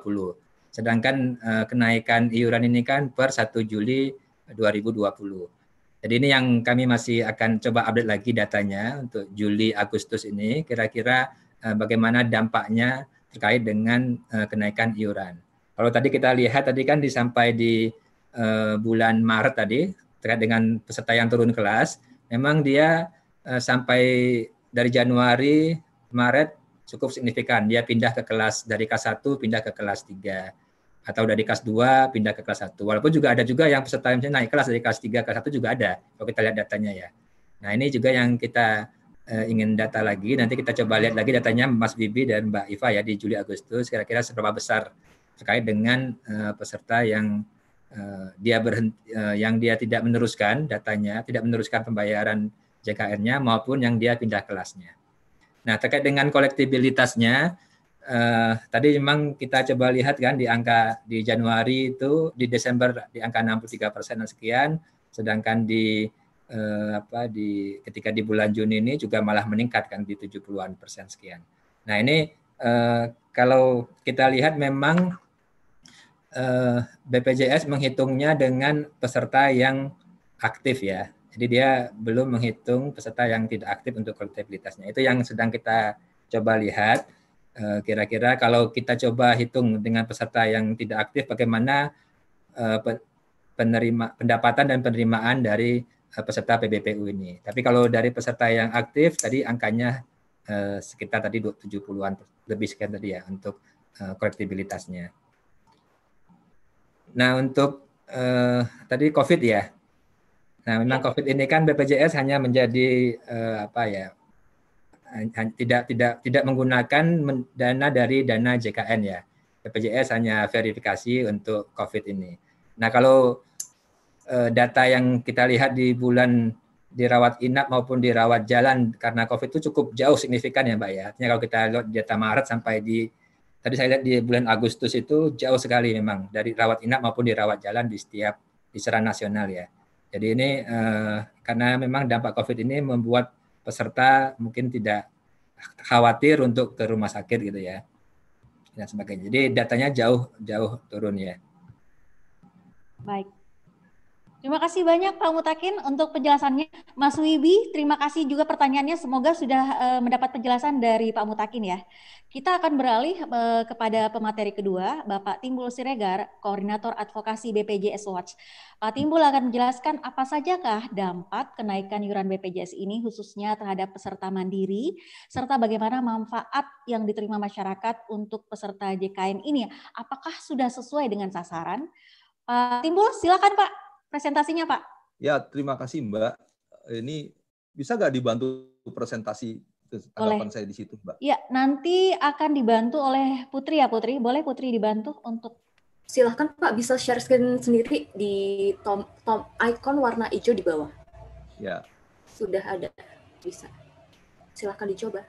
sedangkan uh, kenaikan iuran ini kan per 1 Juli 2020 jadi ini yang kami masih akan coba update lagi datanya untuk Juli Agustus ini kira-kira uh, bagaimana dampaknya terkait dengan uh, kenaikan iuran. Kalau tadi kita lihat tadi kan disampai di uh, bulan Maret tadi terkait dengan peserta yang turun kelas, memang dia uh, sampai dari Januari Maret cukup signifikan. Dia pindah ke kelas dari kelas 1 pindah ke kelas 3 atau dari kelas 2 pindah ke kelas 1. Walaupun juga ada juga yang peserta yang naik kelas dari kelas 3 ke kelas 1 juga ada kalau kita lihat datanya ya. Nah, ini juga yang kita uh, ingin data lagi. Nanti kita coba lihat lagi datanya Mas Bibi dan Mbak Iva ya di Juli Agustus kira-kira seberapa besar terkait dengan uh, peserta yang uh, dia berhenti uh, yang dia tidak meneruskan datanya, tidak meneruskan pembayaran JKR-nya maupun yang dia pindah kelasnya. Nah, terkait dengan kolektibilitasnya uh, tadi memang kita coba lihat kan di angka di Januari itu di Desember di angka 63 persen sekian, sedangkan di uh, apa di ketika di bulan Juni ini juga malah meningkat kan di 70-an persen sekian. Nah ini uh, kalau kita lihat memang uh, BPJS menghitungnya dengan peserta yang aktif ya. Jadi dia belum menghitung peserta yang tidak aktif untuk kolektabilitasnya. Itu yang sedang kita coba lihat Eh, kira-kira kalau kita coba hitung dengan peserta yang tidak aktif bagaimana eh, penerima pendapatan dan penerimaan dari eh, peserta PBPU ini. Tapi kalau dari peserta yang aktif tadi angkanya sekitar tadi 70-an lebih sekian tadi ya untuk kolektibilitasnya. Nah, untuk tadi COVID ya. Nah, memang ya. COVID ini kan BPJS hanya menjadi apa ya tidak tidak tidak menggunakan dana dari dana JKN ya. BPJS hanya verifikasi untuk COVID ini. Nah kalau uh, data yang kita lihat di bulan dirawat inap maupun dirawat jalan karena COVID itu cukup jauh signifikan ya Mbak ya. Artinya kalau kita lihat data Maret sampai di tadi saya lihat di bulan Agustus itu jauh sekali memang dari rawat inap maupun dirawat jalan di setiap di secara nasional ya. Jadi ini uh, karena memang dampak COVID ini membuat peserta mungkin tidak khawatir untuk ke rumah sakit gitu ya dan sebagainya. Jadi datanya jauh jauh turun ya.
Baik. Terima kasih banyak Pak Mutakin untuk penjelasannya. Mas Wibi, terima kasih juga pertanyaannya. Semoga sudah eh, mendapat penjelasan dari Pak Mutakin ya. Kita akan beralih eh, kepada pemateri kedua, Bapak Timbul Siregar, Koordinator Advokasi BPJS Watch. Pak Timbul akan menjelaskan apa sajakah dampak kenaikan yuran BPJS ini khususnya terhadap peserta mandiri, serta bagaimana manfaat yang diterima masyarakat untuk peserta JKN ini. Apakah sudah sesuai dengan sasaran? Pak Timbul, silakan Pak presentasinya Pak.
Ya, terima kasih Mbak. Ini bisa nggak dibantu presentasi tanggapan saya di situ Mbak?
Ya, nanti akan dibantu oleh Putri ya Putri. Boleh Putri dibantu untuk silahkan Pak bisa share screen sendiri di tom, tom icon warna hijau di bawah. Ya. Sudah ada, bisa. Silahkan dicoba.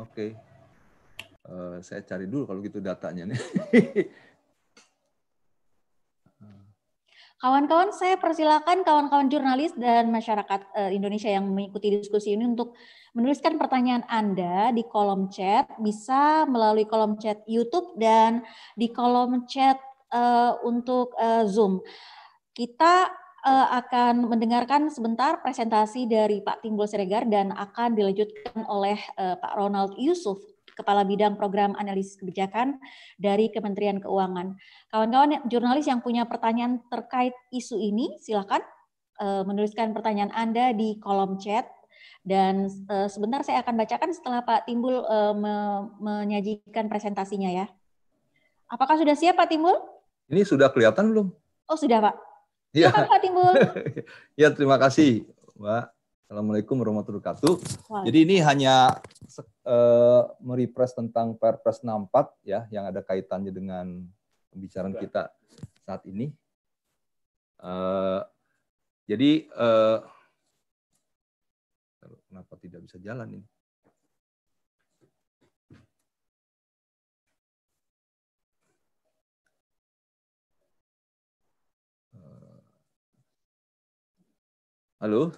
Oke. Okay. Uh, eh, saya cari dulu kalau gitu datanya nih.
Kawan-kawan, saya persilakan kawan-kawan jurnalis dan masyarakat eh, Indonesia yang mengikuti diskusi ini untuk menuliskan pertanyaan Anda di kolom chat, bisa melalui kolom chat YouTube dan di kolom chat eh, untuk eh, Zoom. Kita akan mendengarkan sebentar presentasi dari Pak Timbul Siregar dan akan dilanjutkan oleh Pak Ronald Yusuf Kepala Bidang Program Analisis Kebijakan dari Kementerian Keuangan. Kawan-kawan jurnalis yang punya pertanyaan terkait isu ini, silakan eh, menuliskan pertanyaan Anda di kolom chat dan eh, sebentar saya akan bacakan setelah Pak Timbul eh, menyajikan presentasinya ya. Apakah sudah siap Pak Timbul?
Ini sudah kelihatan belum? Oh sudah Pak. Ya. Silakan, Pak Timbul. ya terima kasih Mbak. Assalamualaikum warahmatullahi wabarakatuh. Jadi ini hanya uh, merepres tentang Perpres 64 ya yang ada kaitannya dengan pembicaraan iya. kita saat ini. Uh, jadi uh, kenapa tidak bisa jalan ini? halo,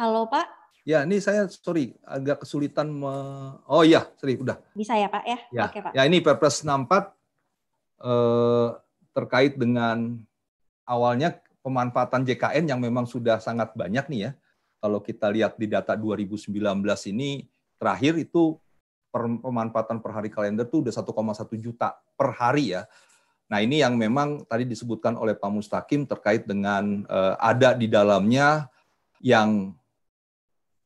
Halo Pak. Ya, ini saya sorry agak kesulitan me... Oh iya, sorry udah.
Bisa ya Pak ya? ya. Oke Pak. Ya
ini Perpres 64 eh, terkait dengan awalnya pemanfaatan JKN yang memang sudah sangat banyak nih ya. Kalau kita lihat di data 2019 ini terakhir itu pemanfaatan per hari kalender itu udah 1,1 juta per hari ya. Nah, ini yang memang tadi disebutkan oleh Pak Mustakim terkait dengan eh, ada di dalamnya yang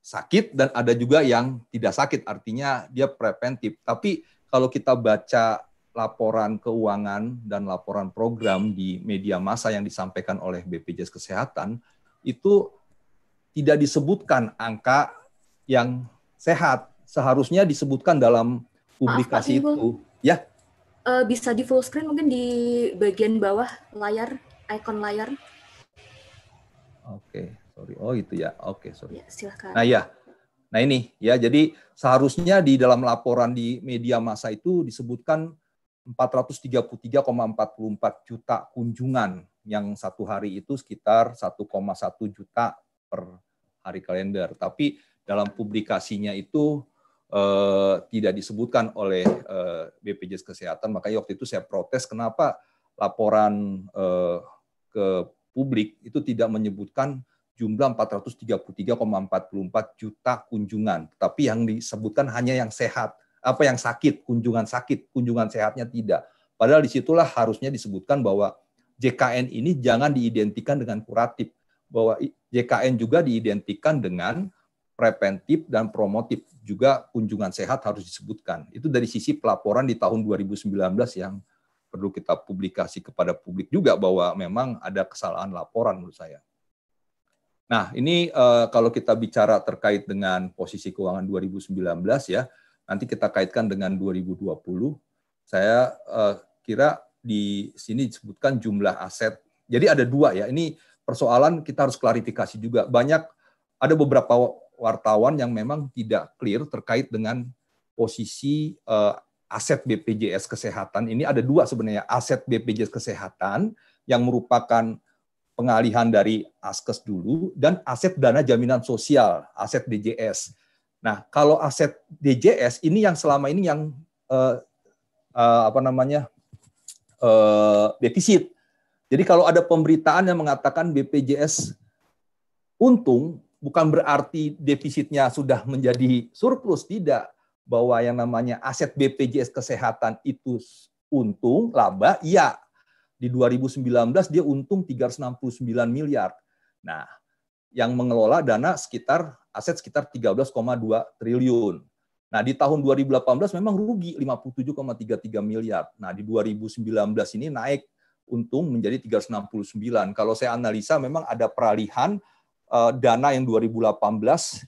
sakit dan ada juga yang tidak sakit, artinya dia preventif. Tapi kalau kita baca laporan keuangan dan laporan program di media massa yang disampaikan oleh BPJS Kesehatan itu tidak disebutkan angka yang sehat. Seharusnya disebutkan dalam publikasi Maaf, itu. Ya.
Uh, bisa di full screen mungkin di bagian bawah layar, icon layar.
Oke. Okay sorry. Oh itu ya. Oke, okay, sorry. Ya,
silakan. Nah ya,
nah ini ya. Jadi seharusnya di dalam laporan di media massa itu disebutkan 433,44 juta kunjungan yang satu hari itu sekitar 1,1 juta per hari kalender. Tapi dalam publikasinya itu eh, tidak disebutkan oleh eh, BPJS Kesehatan. Makanya waktu itu saya protes kenapa laporan eh, ke publik itu tidak menyebutkan jumlah 433,44 juta kunjungan. Tetapi yang disebutkan hanya yang sehat, apa yang sakit, kunjungan sakit, kunjungan sehatnya tidak. Padahal disitulah harusnya disebutkan bahwa JKN ini jangan diidentikan dengan kuratif, bahwa JKN juga diidentikan dengan preventif dan promotif juga kunjungan sehat harus disebutkan. Itu dari sisi pelaporan di tahun 2019 yang perlu kita publikasi kepada publik juga bahwa memang ada kesalahan laporan menurut saya. Nah, ini uh, kalau kita bicara terkait dengan posisi keuangan 2019 ya, nanti kita kaitkan dengan 2020. Saya uh, kira di sini disebutkan jumlah aset. Jadi ada dua ya. Ini persoalan kita harus klarifikasi juga. Banyak ada beberapa wartawan yang memang tidak clear terkait dengan posisi uh, aset BPJS kesehatan. Ini ada dua sebenarnya, aset BPJS kesehatan yang merupakan pengalihan dari askes dulu dan aset dana jaminan sosial aset DJS. Nah kalau aset DJS ini yang selama ini yang uh, uh, apa namanya eh, defisit. Jadi kalau ada pemberitaan yang mengatakan BPJS untung bukan berarti defisitnya sudah menjadi surplus tidak bahwa yang namanya aset BPJS kesehatan itu untung laba iya di 2019 dia untung 369 miliar. Nah, yang mengelola dana sekitar aset sekitar 13,2 triliun. Nah, di tahun 2018 memang rugi 57,33 miliar. Nah, di 2019 ini naik untung menjadi 369. Kalau saya analisa memang ada peralihan uh, dana yang 2018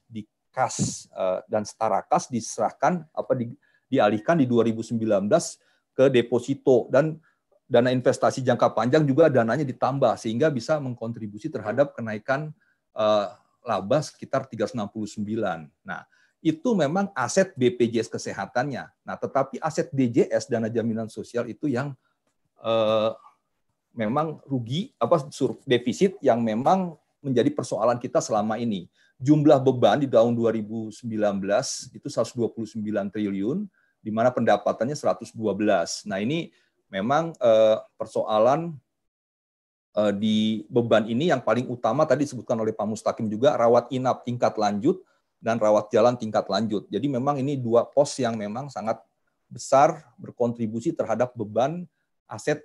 di kas uh, dan setara kas diserahkan apa di, dialihkan di 2019 ke deposito dan dana investasi jangka panjang juga dananya ditambah sehingga bisa mengkontribusi terhadap kenaikan uh, laba sekitar 369. Nah, itu memang aset BPJS kesehatannya. Nah, tetapi aset DJS dana jaminan sosial itu yang uh, memang rugi apa defisit yang memang menjadi persoalan kita selama ini. Jumlah beban di tahun 2019 itu 129 triliun di mana pendapatannya 112. Nah, ini memang eh, persoalan eh, di beban ini yang paling utama tadi disebutkan oleh Pak Mustakim juga rawat inap tingkat lanjut dan rawat jalan tingkat lanjut. Jadi memang ini dua pos yang memang sangat besar berkontribusi terhadap beban aset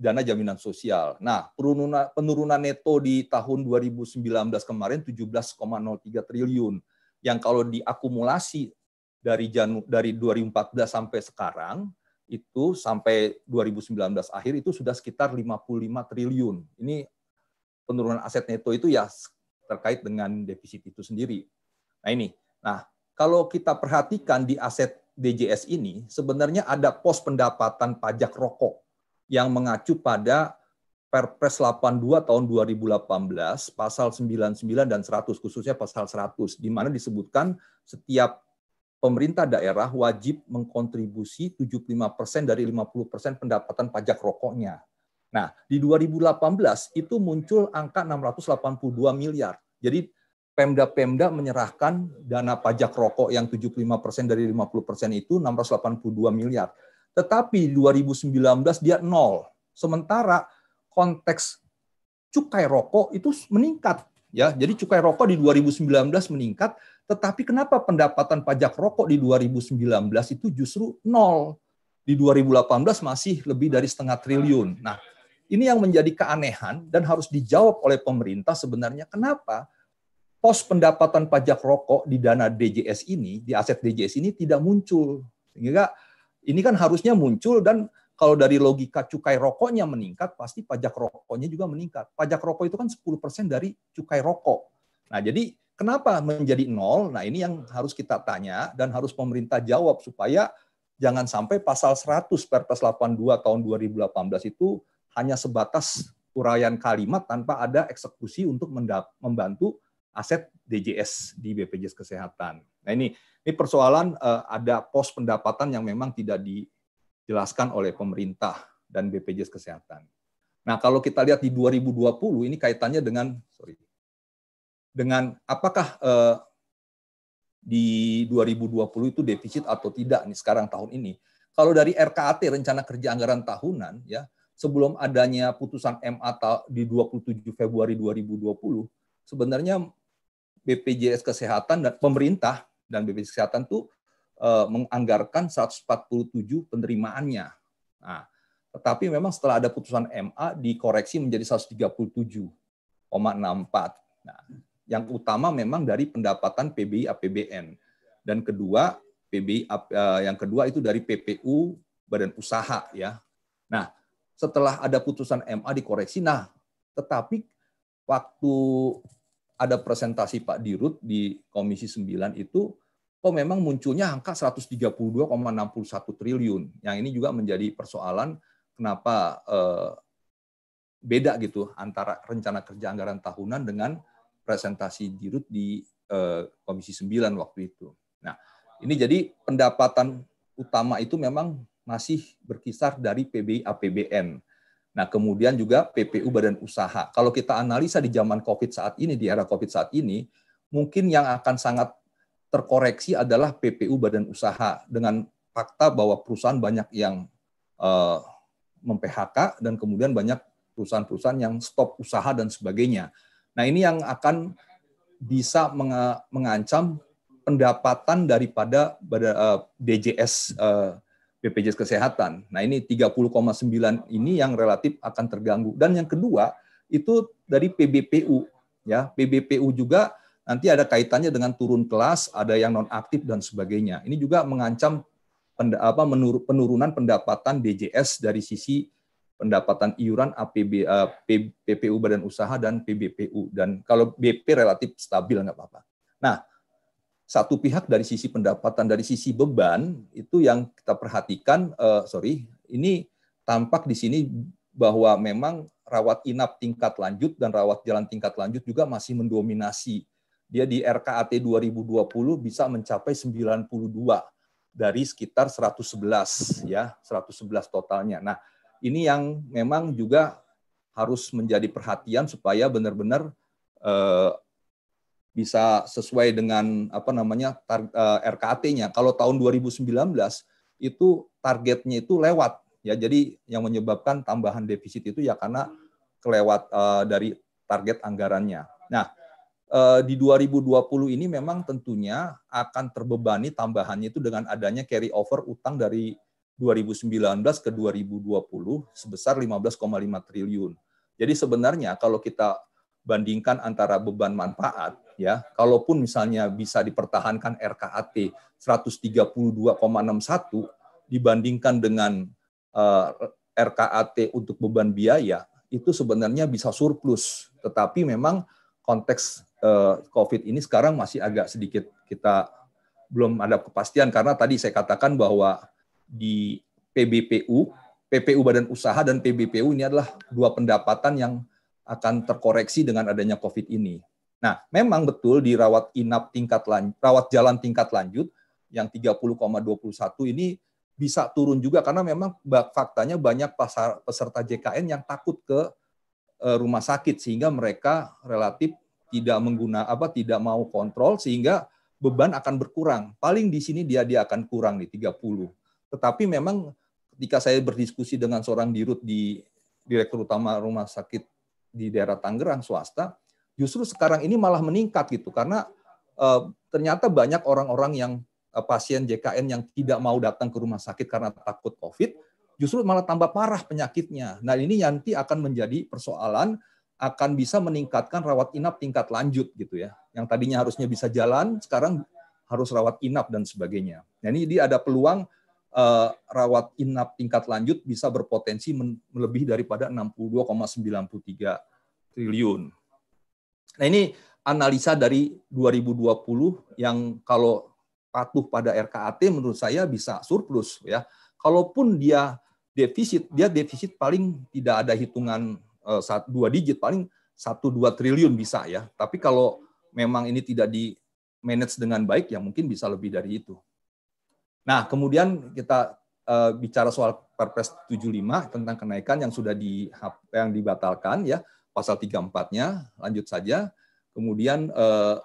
dana jaminan sosial. Nah, penurunan, neto di tahun 2019 kemarin 17,03 triliun yang kalau diakumulasi dari Janu, dari 2014 sampai sekarang itu sampai 2019 akhir itu sudah sekitar 55 triliun. Ini penurunan aset neto itu ya terkait dengan defisit itu sendiri. Nah ini, nah kalau kita perhatikan di aset DJS ini sebenarnya ada pos pendapatan pajak rokok yang mengacu pada Perpres 82 tahun 2018 pasal 99 dan 100 khususnya pasal 100 di mana disebutkan setiap pemerintah daerah wajib mengkontribusi 75% dari 50% pendapatan pajak rokoknya. Nah, di 2018 itu muncul angka 682 miliar. Jadi Pemda-pemda menyerahkan dana pajak rokok yang 75% dari 50% itu 682 miliar. Tetapi 2019 dia nol. Sementara konteks cukai rokok itu meningkat Ya, jadi cukai rokok di 2019 meningkat, tetapi kenapa pendapatan pajak rokok di 2019 itu justru nol? Di 2018 masih lebih dari setengah triliun. Nah, ini yang menjadi keanehan dan harus dijawab oleh pemerintah sebenarnya kenapa pos pendapatan pajak rokok di dana DJS ini, di aset DJS ini tidak muncul. Sehingga ini kan harusnya muncul dan kalau dari logika cukai rokoknya meningkat, pasti pajak rokoknya juga meningkat. Pajak rokok itu kan 10% dari cukai rokok. Nah, jadi kenapa menjadi nol? Nah, ini yang harus kita tanya dan harus pemerintah jawab supaya jangan sampai pasal 100 Perpres 82 tahun 2018 itu hanya sebatas uraian kalimat tanpa ada eksekusi untuk membantu aset DJS di BPJS Kesehatan. Nah, ini ini persoalan eh, ada pos pendapatan yang memang tidak di dijelaskan oleh pemerintah dan BPJS Kesehatan. Nah, kalau kita lihat di 2020 ini kaitannya dengan sorry. Dengan apakah eh, di 2020 itu defisit atau tidak nih sekarang tahun ini. Kalau dari RKAT rencana kerja anggaran tahunan ya, sebelum adanya putusan MA di 27 Februari 2020, sebenarnya BPJS Kesehatan dan pemerintah dan BPJS Kesehatan tuh Eh, menganggarkan 147 penerimaannya. Nah, tetapi memang setelah ada putusan MA dikoreksi menjadi 137,64. Nah, yang utama memang dari pendapatan PBI APBN dan kedua PBI eh, yang kedua itu dari PPU Badan Usaha ya. Nah, setelah ada putusan MA dikoreksi nah tetapi waktu ada presentasi Pak Dirut di Komisi 9 itu oh memang munculnya angka 132,61 triliun. Yang ini juga menjadi persoalan kenapa eh, beda gitu antara rencana kerja anggaran tahunan dengan presentasi dirut di eh, Komisi 9 waktu itu. Nah, ini jadi pendapatan utama itu memang masih berkisar dari PBI APBN. Nah, kemudian juga PPU Badan Usaha. Kalau kita analisa di zaman Covid saat ini, di era Covid saat ini, mungkin yang akan sangat terkoreksi adalah PPU Badan Usaha dengan fakta bahwa perusahaan banyak yang uh, eh, mem-PHK dan kemudian banyak perusahaan-perusahaan yang stop usaha dan sebagainya. Nah, ini yang akan bisa mengancam pendapatan daripada BJS eh, eh, BPJS Kesehatan. Nah, ini 30,9 ini yang relatif akan terganggu. Dan yang kedua itu dari PBPU ya. PBPU juga nanti ada kaitannya dengan turun kelas, ada yang non aktif dan sebagainya. Ini juga mengancam penurunan pendapatan DJS dari sisi pendapatan iuran APB, eh, PPU Badan Usaha dan PBPU dan kalau BP relatif stabil nggak apa-apa. Nah, satu pihak dari sisi pendapatan dari sisi beban itu yang kita perhatikan, uh, sorry, ini tampak di sini bahwa memang rawat inap tingkat lanjut dan rawat jalan tingkat lanjut juga masih mendominasi dia di RKAT 2020 bisa mencapai 92 dari sekitar 111 ya, 111 totalnya. Nah, ini yang memang juga harus menjadi perhatian supaya benar-benar eh, bisa sesuai dengan apa namanya eh, RKAT-nya. Kalau tahun 2019 itu targetnya itu lewat ya. Jadi yang menyebabkan tambahan defisit itu ya karena kelewat eh, dari target anggarannya. Nah, Eh, di 2020 ini memang tentunya akan terbebani tambahannya itu dengan adanya carry over utang dari 2019 ke 2020 sebesar 15,5 triliun. Jadi sebenarnya kalau kita bandingkan antara beban manfaat ya, kalaupun misalnya bisa dipertahankan RKAT 132,61 dibandingkan dengan uh, eh, RKAT untuk beban biaya itu sebenarnya bisa surplus, tetapi memang konteks Eh, COVID ini sekarang masih agak sedikit kita belum ada kepastian karena tadi saya katakan bahwa di PBPU, PPU Badan Usaha dan PBPU ini adalah dua pendapatan yang akan terkoreksi dengan adanya COVID ini. Nah, memang betul di rawat inap tingkat lanjut, rawat jalan tingkat lanjut yang 30,21 ini bisa turun juga karena memang faktanya banyak pasar, peserta JKN yang takut ke eh, rumah sakit sehingga mereka relatif tidak mengguna apa tidak mau kontrol sehingga beban akan berkurang. Paling di sini dia dia akan kurang nih 30. Tetapi memang ketika saya berdiskusi dengan seorang dirut di direktur utama rumah sakit di daerah Tangerang swasta, justru sekarang ini malah meningkat gitu karena e, ternyata banyak orang-orang yang e, pasien JKN yang tidak mau datang ke rumah sakit karena takut COVID, justru malah tambah parah penyakitnya. Nah ini nanti akan menjadi persoalan akan bisa meningkatkan rawat inap tingkat lanjut gitu ya. Yang tadinya harusnya bisa jalan, sekarang harus rawat inap dan sebagainya. Nah, ini dia ada peluang uh, rawat inap tingkat lanjut bisa berpotensi melebihi daripada 62,93 triliun. Nah, ini analisa dari 2020 yang kalau patuh pada RKAT menurut saya bisa surplus ya. Kalaupun dia defisit, dia defisit paling tidak ada hitungan Eh, dua digit paling satu dua triliun bisa ya. Tapi kalau memang ini tidak di manage dengan baik ya mungkin bisa lebih dari itu. Nah, kemudian kita eh, bicara soal Perpres 75 tentang kenaikan yang sudah di yang dibatalkan ya pasal 34-nya lanjut saja. Kemudian eh,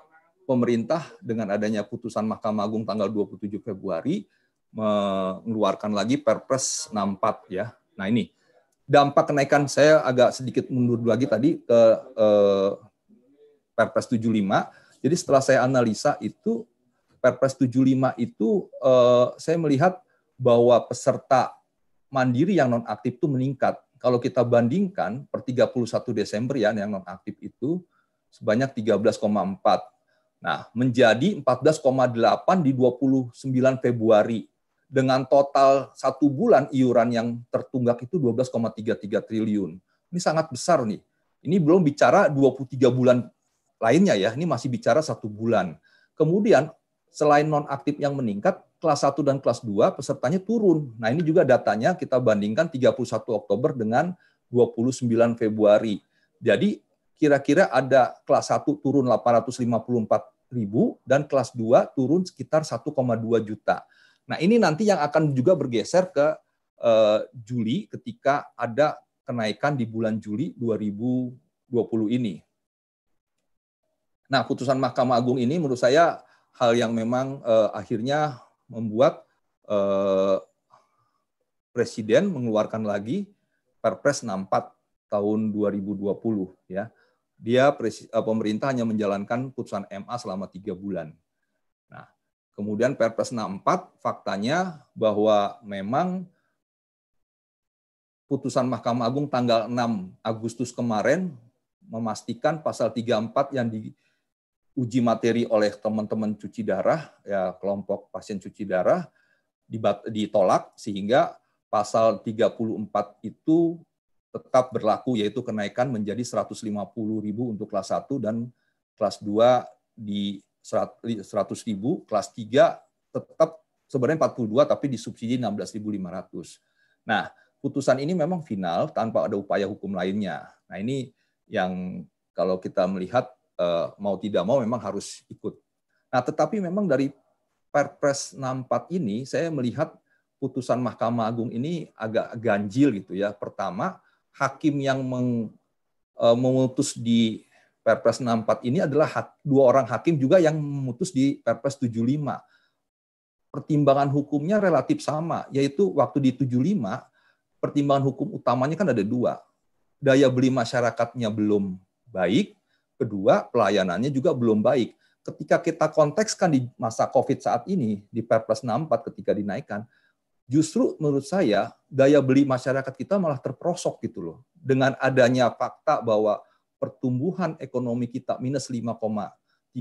pemerintah dengan adanya putusan Mahkamah Agung tanggal 27 Februari mengeluarkan lagi Perpres 64 ya. Nah ini dampak kenaikan saya agak sedikit mundur lagi tadi ke eh, Perpres 75. Jadi setelah saya analisa itu Perpres 75 itu eh, saya melihat bahwa peserta mandiri yang non aktif itu meningkat. Kalau kita bandingkan per 31 Desember ya yang non aktif itu sebanyak 13,4. Nah, menjadi 14,8 di 29 Februari dengan total satu bulan iuran yang tertunggak itu 12,33 triliun. Ini sangat besar nih. Ini belum bicara 23 bulan lainnya ya, ini masih bicara satu bulan. Kemudian selain nonaktif yang meningkat, kelas 1 dan kelas 2 pesertanya turun. Nah ini juga datanya kita bandingkan 31 Oktober dengan 29 Februari. Jadi kira-kira ada kelas 1 turun 854 ribu dan kelas 2 turun sekitar 1,2 juta. Nah, ini nanti yang akan juga bergeser ke eh, Juli ketika ada kenaikan di bulan Juli 2020 ini. Nah, putusan Mahkamah Agung ini menurut saya hal yang memang eh, akhirnya membuat eh, Presiden mengeluarkan lagi Perpres 64 tahun 2020 ya. Dia eh, pemerintah hanya menjalankan putusan MA selama tiga bulan. Kemudian Perpres 64 faktanya bahwa memang putusan Mahkamah Agung tanggal 6 Agustus kemarin memastikan pasal 34 yang diuji materi oleh teman-teman cuci darah ya kelompok pasien cuci darah ditolak sehingga pasal 34 itu tetap berlaku yaitu kenaikan menjadi 150.000 untuk kelas 1 dan kelas 2 di 100 ribu, kelas 3 tetap sebenarnya 42 tapi disubsidi 16.500. Nah, putusan ini memang final tanpa ada upaya hukum lainnya. Nah, ini yang kalau kita melihat eh, mau tidak mau memang harus ikut. Nah, tetapi memang dari Perpres 64 ini saya melihat putusan Mahkamah Agung ini agak ganjil gitu ya. Pertama, hakim yang meng, eh, memutus di Perpres 64 ini adalah dua orang hakim juga yang memutus di Perpres 75. Pertimbangan hukumnya relatif sama, yaitu waktu di 75 pertimbangan hukum utamanya kan ada dua. Daya beli masyarakatnya belum baik, kedua pelayanannya juga belum baik. Ketika kita kontekskan di masa COVID saat ini, di Perpres 64 ketika dinaikkan, justru menurut saya daya beli masyarakat kita malah terprosok gitu loh. Dengan adanya fakta bahwa pertumbuhan ekonomi kita minus 5,32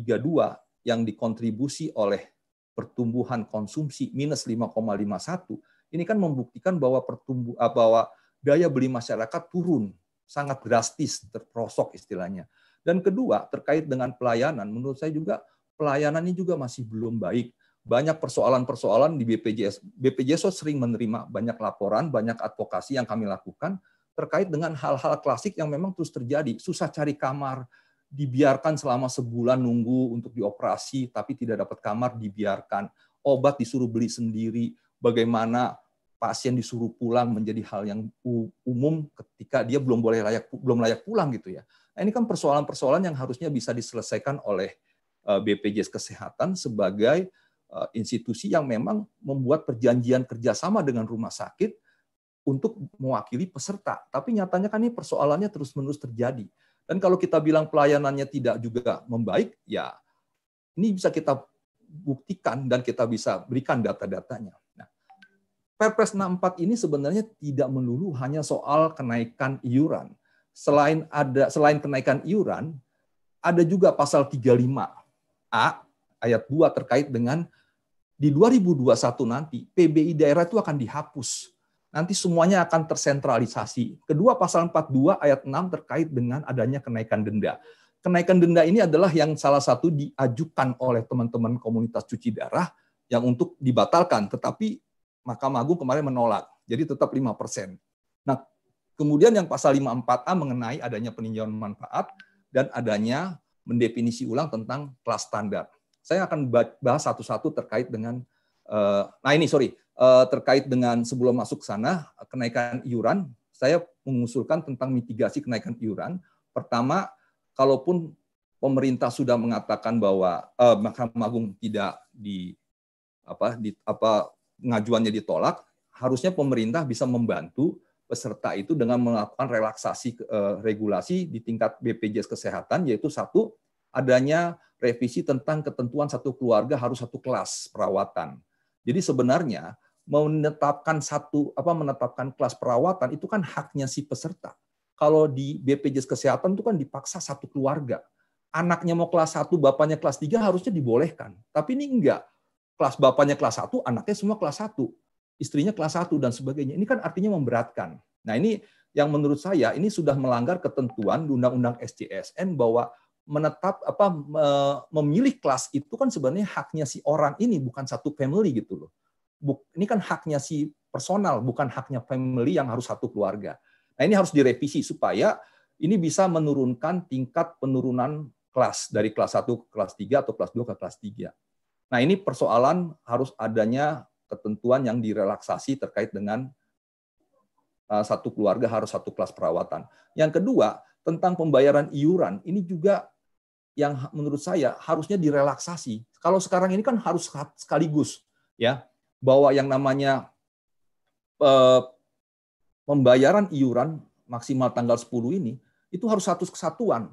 yang dikontribusi oleh pertumbuhan konsumsi minus 5,51 ini kan membuktikan bahwa pertumbuh eh, bahwa daya beli masyarakat turun sangat drastis terprosok istilahnya. Dan kedua terkait dengan pelayanan menurut saya juga pelayanannya juga masih belum baik. Banyak persoalan-persoalan di BPJS. BPJS sering menerima banyak laporan, banyak advokasi yang kami lakukan, terkait dengan hal-hal klasik yang memang terus terjadi. Susah cari kamar, dibiarkan selama sebulan nunggu untuk dioperasi, tapi tidak dapat kamar, dibiarkan. Obat disuruh beli sendiri, bagaimana pasien disuruh pulang menjadi hal yang umum ketika dia belum boleh layak belum layak pulang gitu ya. Nah, ini kan persoalan-persoalan yang harusnya bisa diselesaikan oleh eh, BPJS Kesehatan sebagai eh, institusi yang memang membuat perjanjian kerjasama dengan rumah sakit untuk mewakili peserta. Tapi nyatanya kan ini persoalannya terus-menerus terjadi. Dan kalau kita bilang pelayanannya tidak juga membaik, ya ini bisa kita buktikan dan kita bisa berikan data-datanya. Nah, Perpres 64 ini sebenarnya tidak melulu hanya soal kenaikan iuran. Selain ada selain kenaikan iuran, ada juga pasal 35 A ayat 2 terkait dengan di 2021 nanti PBI daerah itu akan dihapus nanti semuanya akan tersentralisasi. Kedua pasal 42 ayat 6 terkait dengan adanya kenaikan denda. Kenaikan denda ini adalah yang salah satu diajukan oleh teman-teman komunitas cuci darah yang untuk dibatalkan, tetapi Mahkamah Agung kemarin menolak. Jadi tetap 5%. Nah, kemudian yang pasal 54A mengenai adanya peninjauan manfaat dan adanya mendefinisi ulang tentang kelas standar. Saya akan bahas satu-satu terkait dengan Eh, nah ini sorry eh, terkait dengan sebelum masuk sana kenaikan iuran, saya mengusulkan tentang mitigasi kenaikan iuran. Pertama, kalaupun pemerintah sudah mengatakan bahwa eh, Mahkamah Agung tidak di apa di apa pengajuannya ditolak, harusnya pemerintah bisa membantu peserta itu dengan melakukan relaksasi eh, regulasi di tingkat BPJS Kesehatan yaitu satu adanya revisi tentang ketentuan satu keluarga harus satu kelas perawatan jadi sebenarnya menetapkan satu apa menetapkan kelas perawatan itu kan haknya si peserta. Kalau di BPJS kesehatan itu kan dipaksa satu keluarga. Anaknya mau kelas 1, bapaknya kelas 3 harusnya dibolehkan. Tapi ini enggak. Kelas bapaknya kelas 1, anaknya semua kelas 1. Istrinya kelas 1 dan sebagainya. Ini kan artinya memberatkan. Nah, ini yang menurut saya ini sudah melanggar ketentuan Undang-Undang SJSN bahwa menetap apa memilih kelas itu kan sebenarnya haknya si orang ini bukan satu family gitu loh. Ini kan haknya si personal bukan haknya family yang harus satu keluarga. Nah ini harus direvisi supaya ini bisa menurunkan tingkat penurunan kelas dari kelas 1 ke kelas 3 atau kelas 2 ke kelas 3. Nah ini persoalan harus adanya ketentuan yang direlaksasi terkait dengan uh, satu keluarga harus satu kelas perawatan. Yang kedua, tentang pembayaran iuran ini juga yang menurut saya harusnya direlaksasi. Kalau sekarang ini kan harus sekaligus ya bahwa yang namanya eh, pembayaran iuran maksimal tanggal 10 ini itu harus satu kesatuan.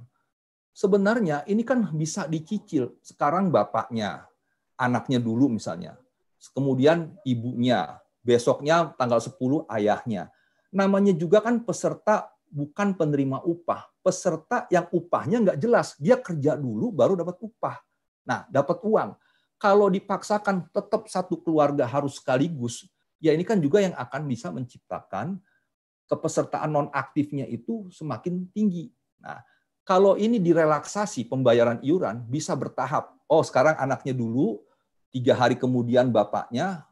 Sebenarnya ini kan bisa dicicil sekarang bapaknya, anaknya dulu misalnya, kemudian ibunya, besoknya tanggal 10 ayahnya. Namanya juga kan peserta bukan penerima upah, peserta yang upahnya nggak jelas. Dia kerja dulu baru dapat upah. Nah, dapat uang. Kalau dipaksakan tetap satu keluarga harus sekaligus, ya ini kan juga yang akan bisa menciptakan kepesertaan non aktifnya itu semakin tinggi. Nah, kalau ini direlaksasi pembayaran iuran bisa bertahap. Oh, sekarang anaknya dulu, tiga hari kemudian bapaknya,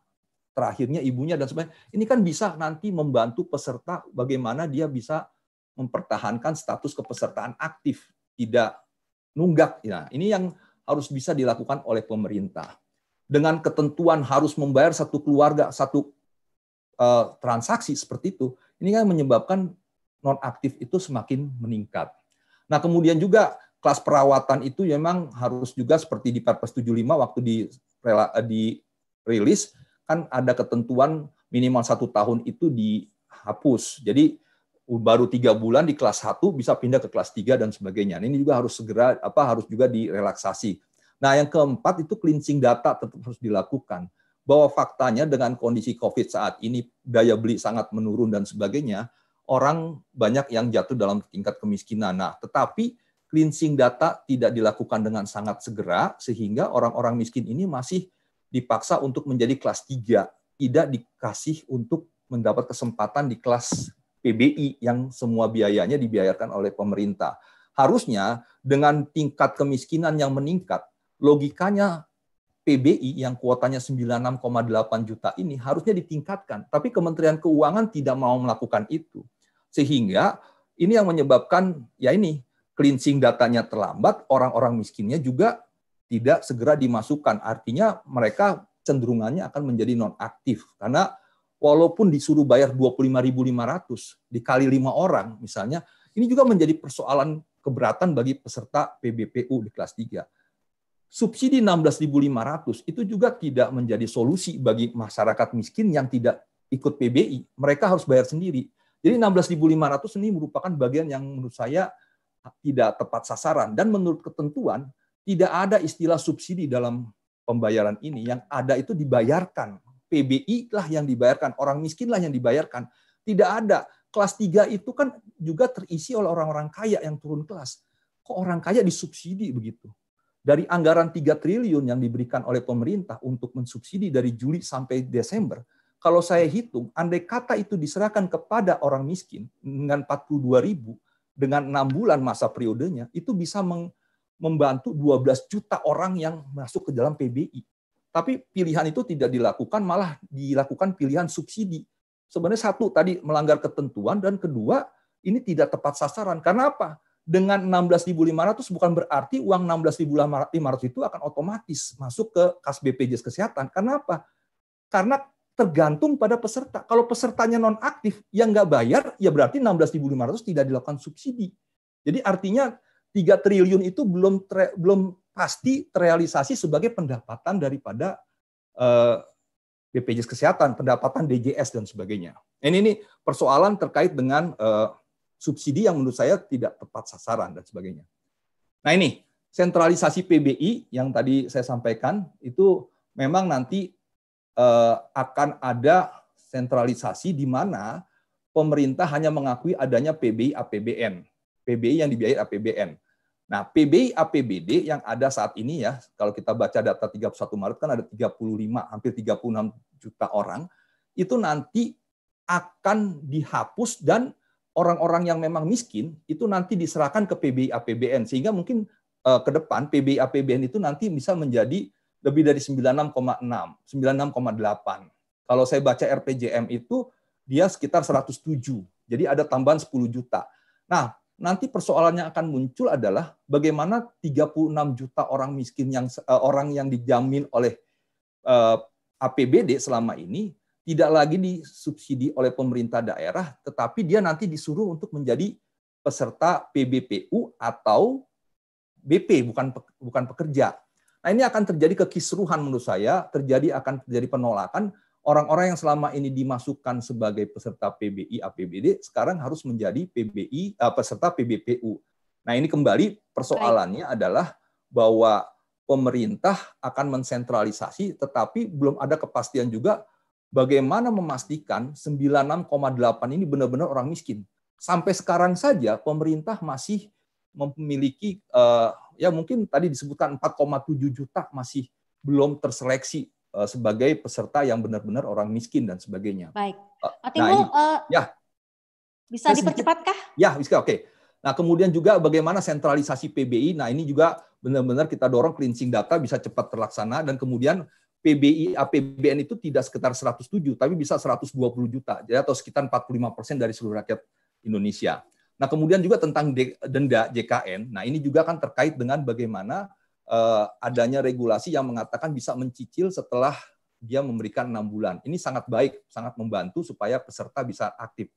terakhirnya ibunya dan sebagainya. Ini kan bisa nanti membantu peserta bagaimana dia bisa mempertahankan status kepesertaan aktif, tidak nunggak. ya ini yang harus bisa dilakukan oleh pemerintah. Dengan ketentuan harus membayar satu keluarga satu uh, transaksi seperti itu, ini kan menyebabkan nonaktif itu semakin meningkat. Nah, kemudian juga kelas perawatan itu memang harus juga seperti di Perpres 75 waktu di eh, dirilis kan ada ketentuan minimal satu tahun itu dihapus. Jadi baru tiga bulan di kelas 1 bisa pindah ke kelas 3 dan sebagainya. Ini juga harus segera apa harus juga direlaksasi. Nah, yang keempat itu cleansing data tetap harus dilakukan. Bahwa faktanya dengan kondisi Covid saat ini daya beli sangat menurun dan sebagainya, orang banyak yang jatuh dalam tingkat kemiskinan. Nah, tetapi cleansing data tidak dilakukan dengan sangat segera sehingga orang-orang miskin ini masih dipaksa untuk menjadi kelas 3, tidak dikasih untuk mendapat kesempatan di kelas PBI yang semua biayanya dibiayarkan oleh pemerintah. Harusnya dengan tingkat kemiskinan yang meningkat, logikanya PBI yang kuotanya 96,8 juta ini harusnya ditingkatkan. Tapi Kementerian Keuangan tidak mau melakukan itu. Sehingga ini yang menyebabkan ya ini cleansing datanya terlambat, orang-orang miskinnya juga tidak segera dimasukkan. Artinya mereka cenderungannya akan menjadi non aktif karena walaupun disuruh bayar 25.500 dikali lima orang misalnya, ini juga menjadi persoalan keberatan bagi peserta PBPU di kelas 3. Subsidi 16.500 itu juga tidak menjadi solusi bagi masyarakat miskin yang tidak ikut PBI. Mereka harus bayar sendiri. Jadi 16.500 ini merupakan bagian yang menurut saya tidak tepat sasaran dan menurut ketentuan tidak ada istilah subsidi dalam pembayaran ini yang ada itu dibayarkan PBI lah yang dibayarkan, orang miskin lah yang dibayarkan. Tidak ada. Kelas 3 itu kan juga terisi oleh orang-orang kaya yang turun kelas. Kok orang kaya disubsidi begitu? Dari anggaran 3 triliun yang diberikan oleh pemerintah untuk mensubsidi dari Juli sampai Desember, kalau saya hitung, andai kata itu diserahkan kepada orang miskin dengan 42 ribu, dengan enam bulan masa periodenya, itu bisa membantu 12 juta orang yang masuk ke dalam PBI. Tapi pilihan itu tidak dilakukan, malah dilakukan pilihan subsidi. Sebenarnya satu tadi melanggar ketentuan dan kedua ini tidak tepat sasaran. Karena apa? Dengan 16.500 bukan berarti uang 16.500 itu akan otomatis masuk ke kas BPJS Kesehatan. Karena apa? Karena tergantung pada peserta. Kalau pesertanya non aktif yang nggak bayar, ya berarti 16.500 tidak dilakukan subsidi. Jadi artinya 3 triliun itu belum tre, belum pasti terrealisasi sebagai pendapatan daripada uh, eh, BPJS Kesehatan, pendapatan DJS dan sebagainya. Ini ini persoalan terkait dengan uh, subsidi yang menurut saya tidak tepat sasaran dan sebagainya. Nah ini sentralisasi PBI yang tadi saya sampaikan itu memang nanti uh, akan ada sentralisasi di mana pemerintah hanya mengakui adanya PBI APBN, PBI yang dibiayai APBN. Nah, PBI APBD yang ada saat ini ya, kalau kita baca data 31 Maret kan ada 35, hampir 36 juta orang, itu nanti akan dihapus dan orang-orang yang memang miskin itu nanti diserahkan ke PBI APBN sehingga mungkin eh, ke depan PBI APBN itu nanti bisa menjadi lebih dari 96,6, 96,8. Kalau saya baca RPJM itu dia sekitar 107. Jadi ada tambahan 10 juta. Nah, nanti persoalannya akan muncul adalah bagaimana 36 juta orang miskin yang eh, orang yang dijamin oleh eh, APBD selama ini tidak lagi disubsidi oleh pemerintah daerah tetapi dia nanti disuruh untuk menjadi peserta PBPU atau BP bukan bukan pekerja. Nah, ini akan terjadi kekisruhan menurut saya, terjadi akan terjadi penolakan orang-orang yang selama ini dimasukkan sebagai peserta PBI APBD sekarang harus menjadi PBI uh, eh, peserta PBPU. Nah, ini kembali persoalannya Baik. adalah bahwa pemerintah akan mensentralisasi tetapi belum ada kepastian juga bagaimana memastikan 96,8 ini benar-benar orang miskin. Sampai sekarang saja pemerintah masih memiliki uh, ya mungkin tadi disebutkan 4,7 juta masih belum terseleksi Eh, sebagai peserta yang benar-benar orang miskin dan sebagainya. Baik. Eh, Pak nah, Timbul, nah, ini, uh, ya. bisa dipercepatkah? Ya, bisa. Oke. Nah, kemudian juga bagaimana sentralisasi PBI. Nah, ini juga benar-benar kita dorong cleansing data bisa cepat terlaksana dan kemudian PBI APBN itu tidak sekitar 107 tapi bisa 120 juta. Jadi atau sekitar 45% dari seluruh rakyat Indonesia. Nah, kemudian juga tentang denda JKN. Nah, ini juga kan terkait dengan bagaimana Eh, adanya regulasi yang mengatakan bisa mencicil setelah dia memberikan enam bulan. Ini sangat baik, sangat membantu supaya peserta bisa aktif.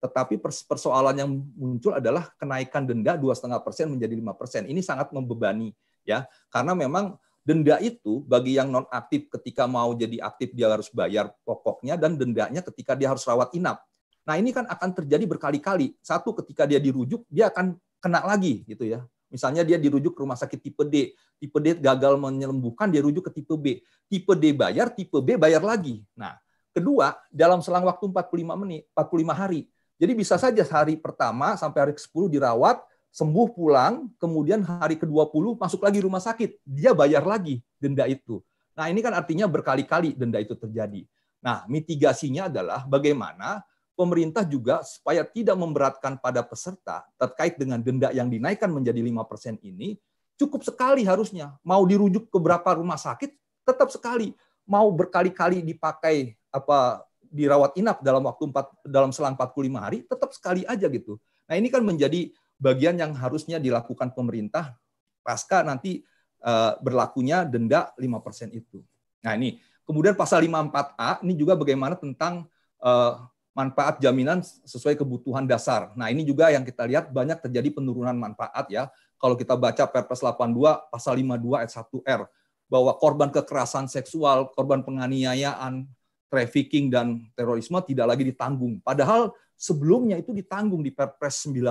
Tetapi persoalan yang muncul adalah kenaikan denda dua setengah persen menjadi lima persen. Ini sangat membebani ya, karena memang denda itu bagi yang non aktif ketika mau jadi aktif dia harus bayar pokoknya dan dendanya ketika dia harus rawat inap. Nah ini kan akan terjadi berkali-kali. Satu ketika dia dirujuk dia akan kena lagi gitu ya. Misalnya dia dirujuk ke rumah sakit tipe D. Tipe D gagal menyembuhkan, dia rujuk ke tipe B. Tipe D bayar, tipe B bayar lagi. Nah, kedua, dalam selang waktu 45 menit, 45 hari. Jadi bisa saja hari pertama sampai hari ke-10 dirawat, sembuh pulang, kemudian hari ke-20 masuk lagi rumah sakit. Dia bayar lagi denda itu. Nah, ini kan artinya berkali-kali denda itu terjadi. Nah, mitigasinya adalah bagaimana pemerintah juga supaya tidak memberatkan pada peserta terkait dengan denda yang dinaikkan menjadi lima persen ini cukup sekali harusnya. Mau dirujuk ke berapa rumah sakit tetap sekali. Mau berkali-kali dipakai apa dirawat inap dalam waktu 4 dalam selang 45 hari tetap sekali aja gitu. Nah, ini kan menjadi bagian yang harusnya dilakukan pemerintah pasca nanti uh, berlakunya denda lima persen itu. Nah, ini kemudian pasal 54A ini juga bagaimana tentang uh, manfaat jaminan sesuai kebutuhan dasar. Nah, ini juga yang kita lihat banyak terjadi penurunan manfaat ya. Kalau kita baca Perpres 82 pasal 52 ayat 1R bahwa korban kekerasan seksual, korban penganiayaan, trafficking dan terorisme tidak lagi ditanggung. Padahal sebelumnya itu ditanggung di Perpres 19.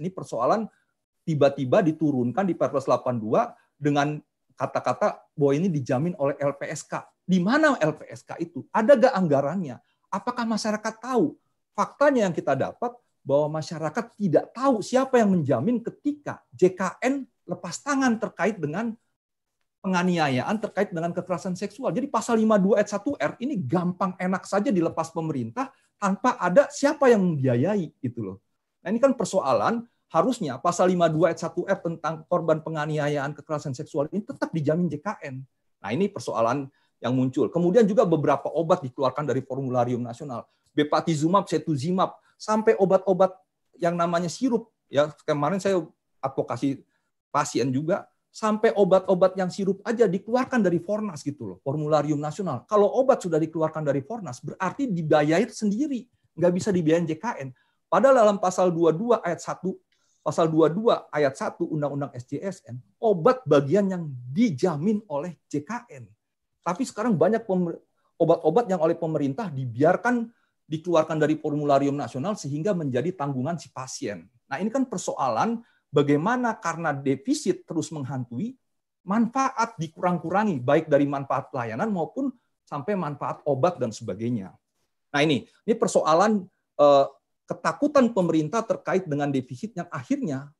Ini persoalan tiba-tiba diturunkan di Perpres 82 dengan kata-kata bahwa ini dijamin oleh LPSK. Di mana LPSK itu? Ada gak anggarannya? Apakah masyarakat tahu? Faktanya yang kita dapat bahwa masyarakat tidak tahu siapa yang menjamin ketika JKN lepas tangan terkait dengan penganiayaan terkait dengan kekerasan seksual. Jadi pasal 52 ayat 1 R ini gampang enak saja dilepas pemerintah tanpa ada siapa yang membiayai gitu loh. Nah, ini kan persoalan harusnya pasal 52 ayat 1 F tentang korban penganiayaan kekerasan seksual ini tetap dijamin JKN. Nah, ini persoalan yang muncul. Kemudian juga beberapa obat dikeluarkan dari formularium nasional, bepatizumab, setuzimab sampai obat-obat yang namanya sirup. Ya kemarin saya advokasi pasien juga sampai obat-obat yang sirup aja dikeluarkan dari Fornas gitu loh, formularium nasional. Kalau obat sudah dikeluarkan dari Fornas, berarti dibayar sendiri, nggak bisa dibiayain JKN. Padahal dalam pasal 22 ayat 1, pasal 22 ayat 1 Undang-Undang SJSN, obat bagian yang dijamin oleh JKN. Tapi sekarang banyak obat-obat yang oleh pemerintah dibiarkan dikeluarkan dari formularium nasional sehingga menjadi tanggungan si pasien. Nah, ini kan persoalan bagaimana karena defisit terus menghantui, manfaat dikurang-kurangi baik dari manfaat pelayanan maupun sampai manfaat obat dan sebagainya. Nah, ini ini persoalan eh, ketakutan pemerintah terkait dengan defisit yang akhirnya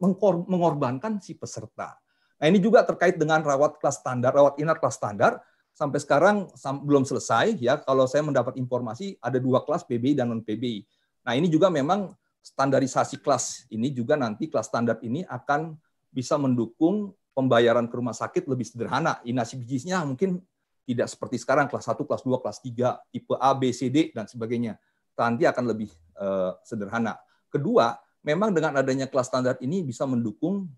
mengorbankan si peserta. Nah, ini juga terkait dengan rawat kelas standar, rawat inap kelas standar. Sampai sekarang sam belum selesai ya. Kalau saya mendapat informasi ada dua kelas PBI dan non PBI. Nah, ini juga memang standarisasi kelas ini juga nanti kelas standar ini akan bisa mendukung pembayaran ke rumah sakit lebih sederhana. Inasi bisnisnya mungkin tidak seperti sekarang kelas 1, kelas 2, kelas 3, tipe A, B, C, D dan sebagainya. Nanti akan lebih uh, sederhana. Kedua, memang dengan adanya kelas standar ini bisa mendukung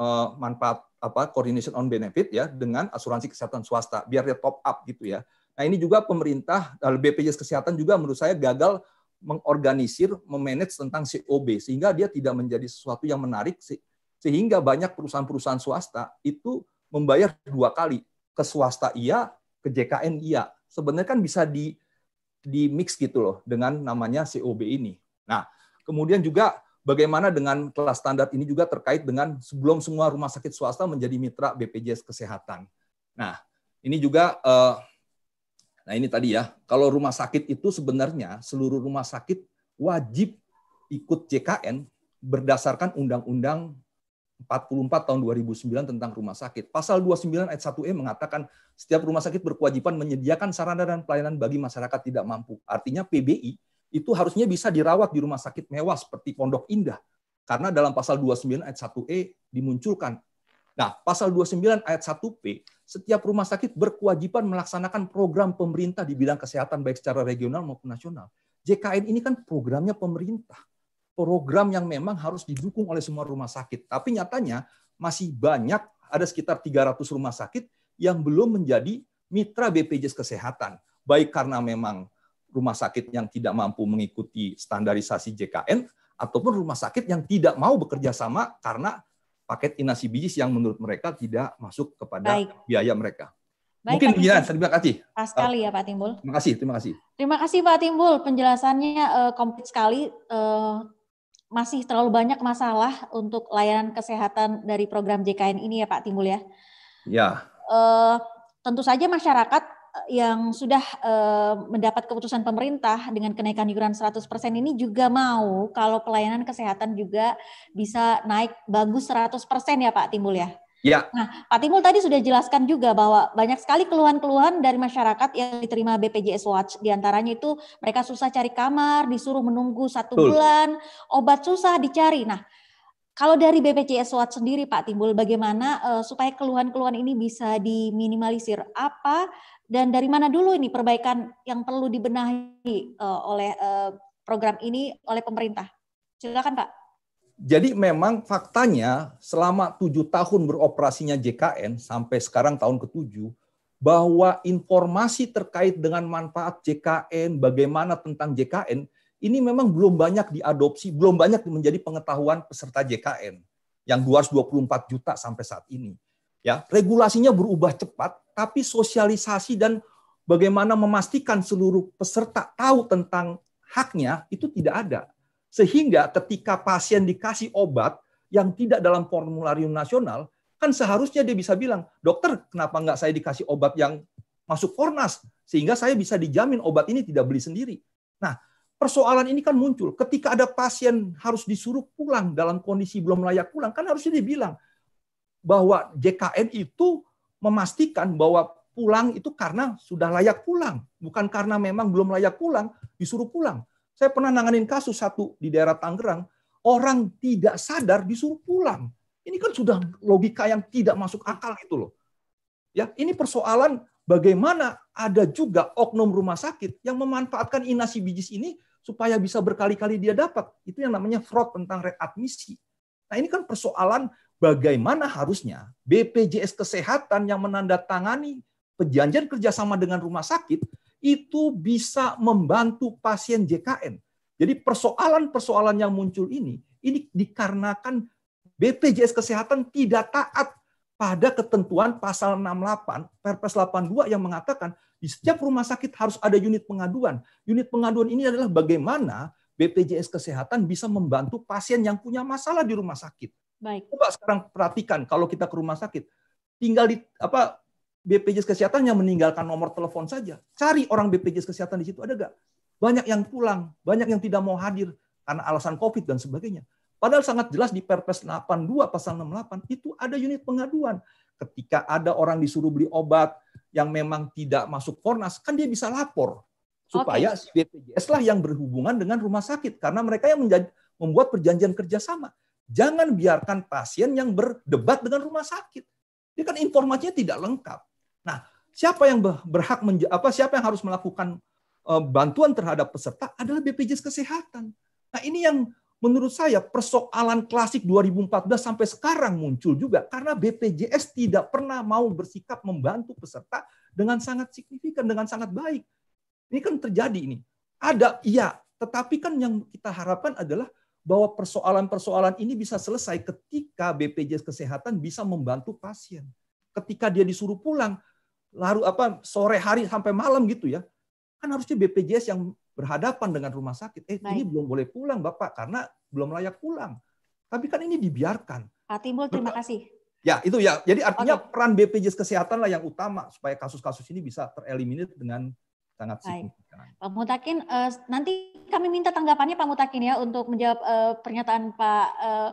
uh, manfaat apa coordination on benefit ya dengan asuransi kesehatan swasta biar dia top up gitu ya. Nah, ini juga pemerintah eh, BPJS kesehatan juga menurut saya gagal mengorganisir, memanage tentang COB sehingga dia tidak menjadi sesuatu yang menarik sehingga banyak perusahaan-perusahaan swasta itu membayar dua kali ke swasta iya, ke JKN iya. Sebenarnya kan bisa di di mix gitu loh dengan namanya COB ini. Nah, kemudian juga Bagaimana dengan kelas standar ini juga terkait dengan sebelum semua rumah sakit swasta menjadi mitra BPJS Kesehatan. Nah, ini juga eh, nah ini tadi ya, kalau rumah sakit itu sebenarnya seluruh rumah sakit wajib ikut JKN berdasarkan Undang-Undang 44 tahun 2009 tentang rumah sakit. Pasal 29 ayat 1E mengatakan setiap rumah sakit berkewajiban menyediakan sarana dan pelayanan bagi masyarakat tidak mampu. Artinya PBI itu harusnya bisa dirawat di rumah sakit mewah seperti Pondok Indah. Karena dalam pasal 29 ayat 1E dimunculkan. Nah, pasal 29 ayat 1P, setiap rumah sakit berkewajiban melaksanakan program pemerintah di bidang kesehatan baik secara regional maupun nasional. JKN ini kan programnya pemerintah. Program yang memang harus didukung oleh semua rumah sakit. Tapi nyatanya masih banyak, ada sekitar 300 rumah sakit yang belum menjadi mitra BPJS Kesehatan. Baik karena memang rumah sakit yang tidak mampu mengikuti standarisasi JKN ataupun rumah sakit yang tidak mau bekerja sama karena paket inasi bijis yang menurut mereka tidak masuk kepada Baik. biaya mereka. Baik, Mungkin begini, terima kasih. Pas sekali
ya Pak Timbul. Terima kasih, terima kasih. Terima kasih Pak Timbul, penjelasannya uh, komplit sekali. Uh, masih terlalu banyak masalah untuk layanan kesehatan dari program JKN ini ya Pak Timbul ya. Ya. Uh, tentu saja masyarakat yang sudah uh, mendapat keputusan pemerintah dengan kenaikan yuran 100% ini juga mau kalau pelayanan kesehatan juga bisa naik bagus 100% ya Pak Timbul ya? Ya. Nah, Pak Timbul tadi sudah jelaskan juga bahwa banyak sekali keluhan-keluhan dari masyarakat yang diterima BPJS Watch. Di antaranya itu mereka susah cari kamar, disuruh menunggu satu Betul. bulan, obat susah dicari. Nah, kalau dari BPJS Watch sendiri Pak Timbul, bagaimana uh, supaya keluhan-keluhan ini bisa diminimalisir? Apa dan dari mana dulu ini perbaikan yang perlu dibenahi uh, oleh uh, program ini oleh pemerintah? Silakan Pak.
Jadi memang faktanya selama tujuh tahun beroperasinya JKN sampai sekarang tahun ketujuh, bahwa informasi terkait dengan manfaat JKN, bagaimana tentang JKN, ini memang belum banyak diadopsi, belum banyak menjadi pengetahuan peserta JKN yang 224 juta sampai saat ini. Ya, regulasinya berubah cepat, tapi sosialisasi dan bagaimana memastikan seluruh peserta tahu tentang haknya itu tidak ada. Sehingga ketika pasien dikasih obat yang tidak dalam formularium nasional, kan seharusnya dia bisa bilang, dokter kenapa nggak saya dikasih obat yang masuk Fornas, sehingga saya bisa dijamin obat ini tidak beli sendiri. Nah, persoalan ini kan muncul ketika ada pasien harus disuruh pulang dalam kondisi belum layak pulang kan harusnya dibilang bahwa JKN itu memastikan bahwa pulang itu karena sudah layak pulang, bukan karena memang belum layak pulang, disuruh pulang. Saya pernah nanganin kasus satu di daerah Tangerang, orang tidak sadar disuruh pulang. Ini kan sudah logika yang tidak masuk akal itu loh. Ya, ini persoalan bagaimana ada juga oknum rumah sakit yang memanfaatkan inasi bijis ini supaya bisa berkali-kali dia dapat. Itu yang namanya fraud tentang readmisi. Nah, ini kan persoalan bagaimana harusnya BPJS Kesehatan yang menandatangani perjanjian kerjasama dengan rumah sakit itu bisa membantu pasien JKN. Jadi persoalan-persoalan yang muncul ini, ini dikarenakan BPJS Kesehatan tidak taat pada ketentuan pasal 68 Perpres 82 yang mengatakan di setiap rumah sakit harus ada unit pengaduan. Unit pengaduan ini adalah bagaimana BPJS Kesehatan bisa membantu pasien yang punya masalah di rumah sakit. Baik. Coba sekarang perhatikan kalau kita ke rumah sakit, tinggal di apa BPJS kesehatan yang meninggalkan nomor telepon saja. Cari orang BPJS kesehatan di situ ada gak? Banyak yang pulang, banyak yang tidak mau hadir karena alasan COVID dan sebagainya. Padahal sangat jelas di Perpres 82 pasal 68 itu ada unit pengaduan. Ketika ada orang disuruh beli obat yang memang tidak masuk Fornas, kan dia bisa lapor supaya okay. si BPJS lah yang berhubungan dengan rumah sakit karena mereka yang membuat perjanjian kerjasama. Jangan biarkan pasien yang berdebat dengan rumah sakit. Dia kan informasinya tidak lengkap. Nah, siapa yang berhak apa siapa yang harus melakukan eh, bantuan terhadap peserta adalah BPJS Kesehatan. Nah, ini yang menurut saya persoalan klasik 2014 sampai sekarang muncul juga karena BPJS tidak pernah mau bersikap membantu peserta dengan sangat signifikan, dengan sangat baik. Ini kan terjadi ini. Ada iya, tetapi kan yang kita harapkan adalah bahwa persoalan-persoalan ini bisa selesai ketika BPJS Kesehatan bisa membantu pasien. Ketika dia disuruh pulang, lalu apa sore hari sampai malam gitu ya, kan harusnya BPJS yang berhadapan dengan rumah sakit. Eh Baik. ini belum boleh pulang bapak karena belum layak pulang. Tapi kan ini dibiarkan.
Pak Timbul terima kasih.
Ya, itu ya. Jadi artinya okay. peran BPJS Kesehatan lah yang utama supaya kasus-kasus ini bisa tereliminir dengan sangat signifikan.
Pak Mutakin, eh, nanti kami minta tanggapannya Pak Mutakin ya untuk menjawab eh, pernyataan Pak eh,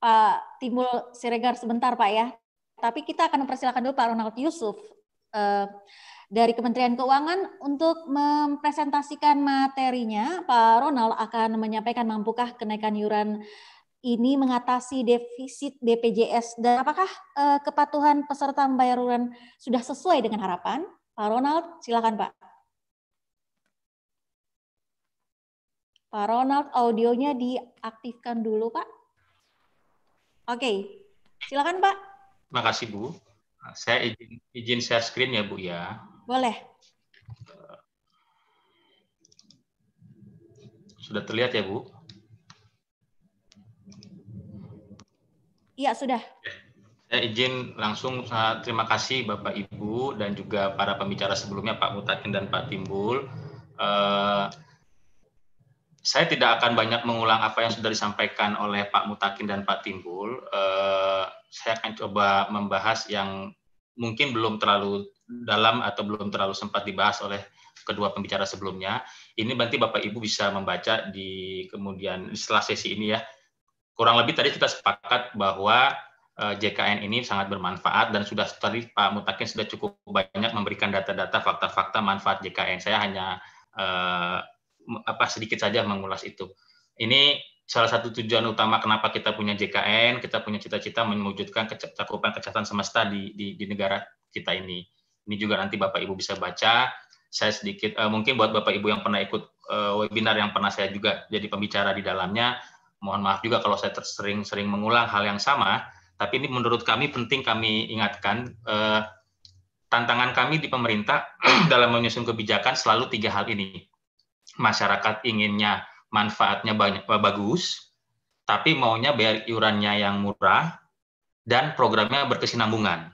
Pak Timbul Siregar sebentar Pak ya. Tapi kita akan mempersilahkan dulu Pak Ronald Yusuf dari Kementerian Keuangan untuk mempresentasikan materinya. Pak Ronald akan menyampaikan mampukah kenaikan yuran ini mengatasi defisit BPJS dan apakah uh, kepatuhan peserta membayar yuran sudah sesuai dengan harapan? Pak Ronald, silakan Pak. Pak eh, Ronald, audionya diaktifkan dulu, Pak. Oke, silakan Pak.
Terima kasih, Bu. Saya izin, izin share screen ya, Bu ya. Boleh. Sudah terlihat ya, Bu? Iya, sudah. Saya izin langsung eh, terima kasih Bapak Ibu dan juga para pembicara sebelumnya Pak Mutakin dan Pak Timbul. Eh, saya tidak akan banyak mengulang apa yang sudah disampaikan oleh Pak Mutakin dan Pak Timbul. Eh, saya akan coba membahas yang mungkin belum terlalu dalam atau belum terlalu sempat dibahas oleh kedua pembicara sebelumnya. Ini nanti Bapak Ibu bisa membaca di kemudian setelah sesi ini ya. Kurang lebih tadi kita sepakat bahwa eh, JKN ini sangat bermanfaat dan sudah tadi Pak Mutakin sudah cukup banyak memberikan data-data fakta-fakta manfaat JKN. Saya hanya eh, apa sedikit saja mengulas itu. Ini salah satu tujuan utama kenapa kita punya JKN, kita punya cita-cita mewujudkan cakupan kesehatan semesta di, di, di negara kita ini. Ini juga nanti Bapak Ibu bisa baca. Saya sedikit uh, mungkin buat Bapak Ibu yang pernah ikut uh, webinar yang pernah saya juga jadi pembicara di dalamnya, mohon maaf juga kalau saya sering-sering mengulang hal yang sama, tapi ini menurut kami penting kami ingatkan uh, tantangan kami di pemerintah dalam menyusun kebijakan selalu tiga hal ini masyarakat inginnya manfaatnya banyak bagus, tapi maunya bayar iurannya yang murah dan programnya berkesinambungan.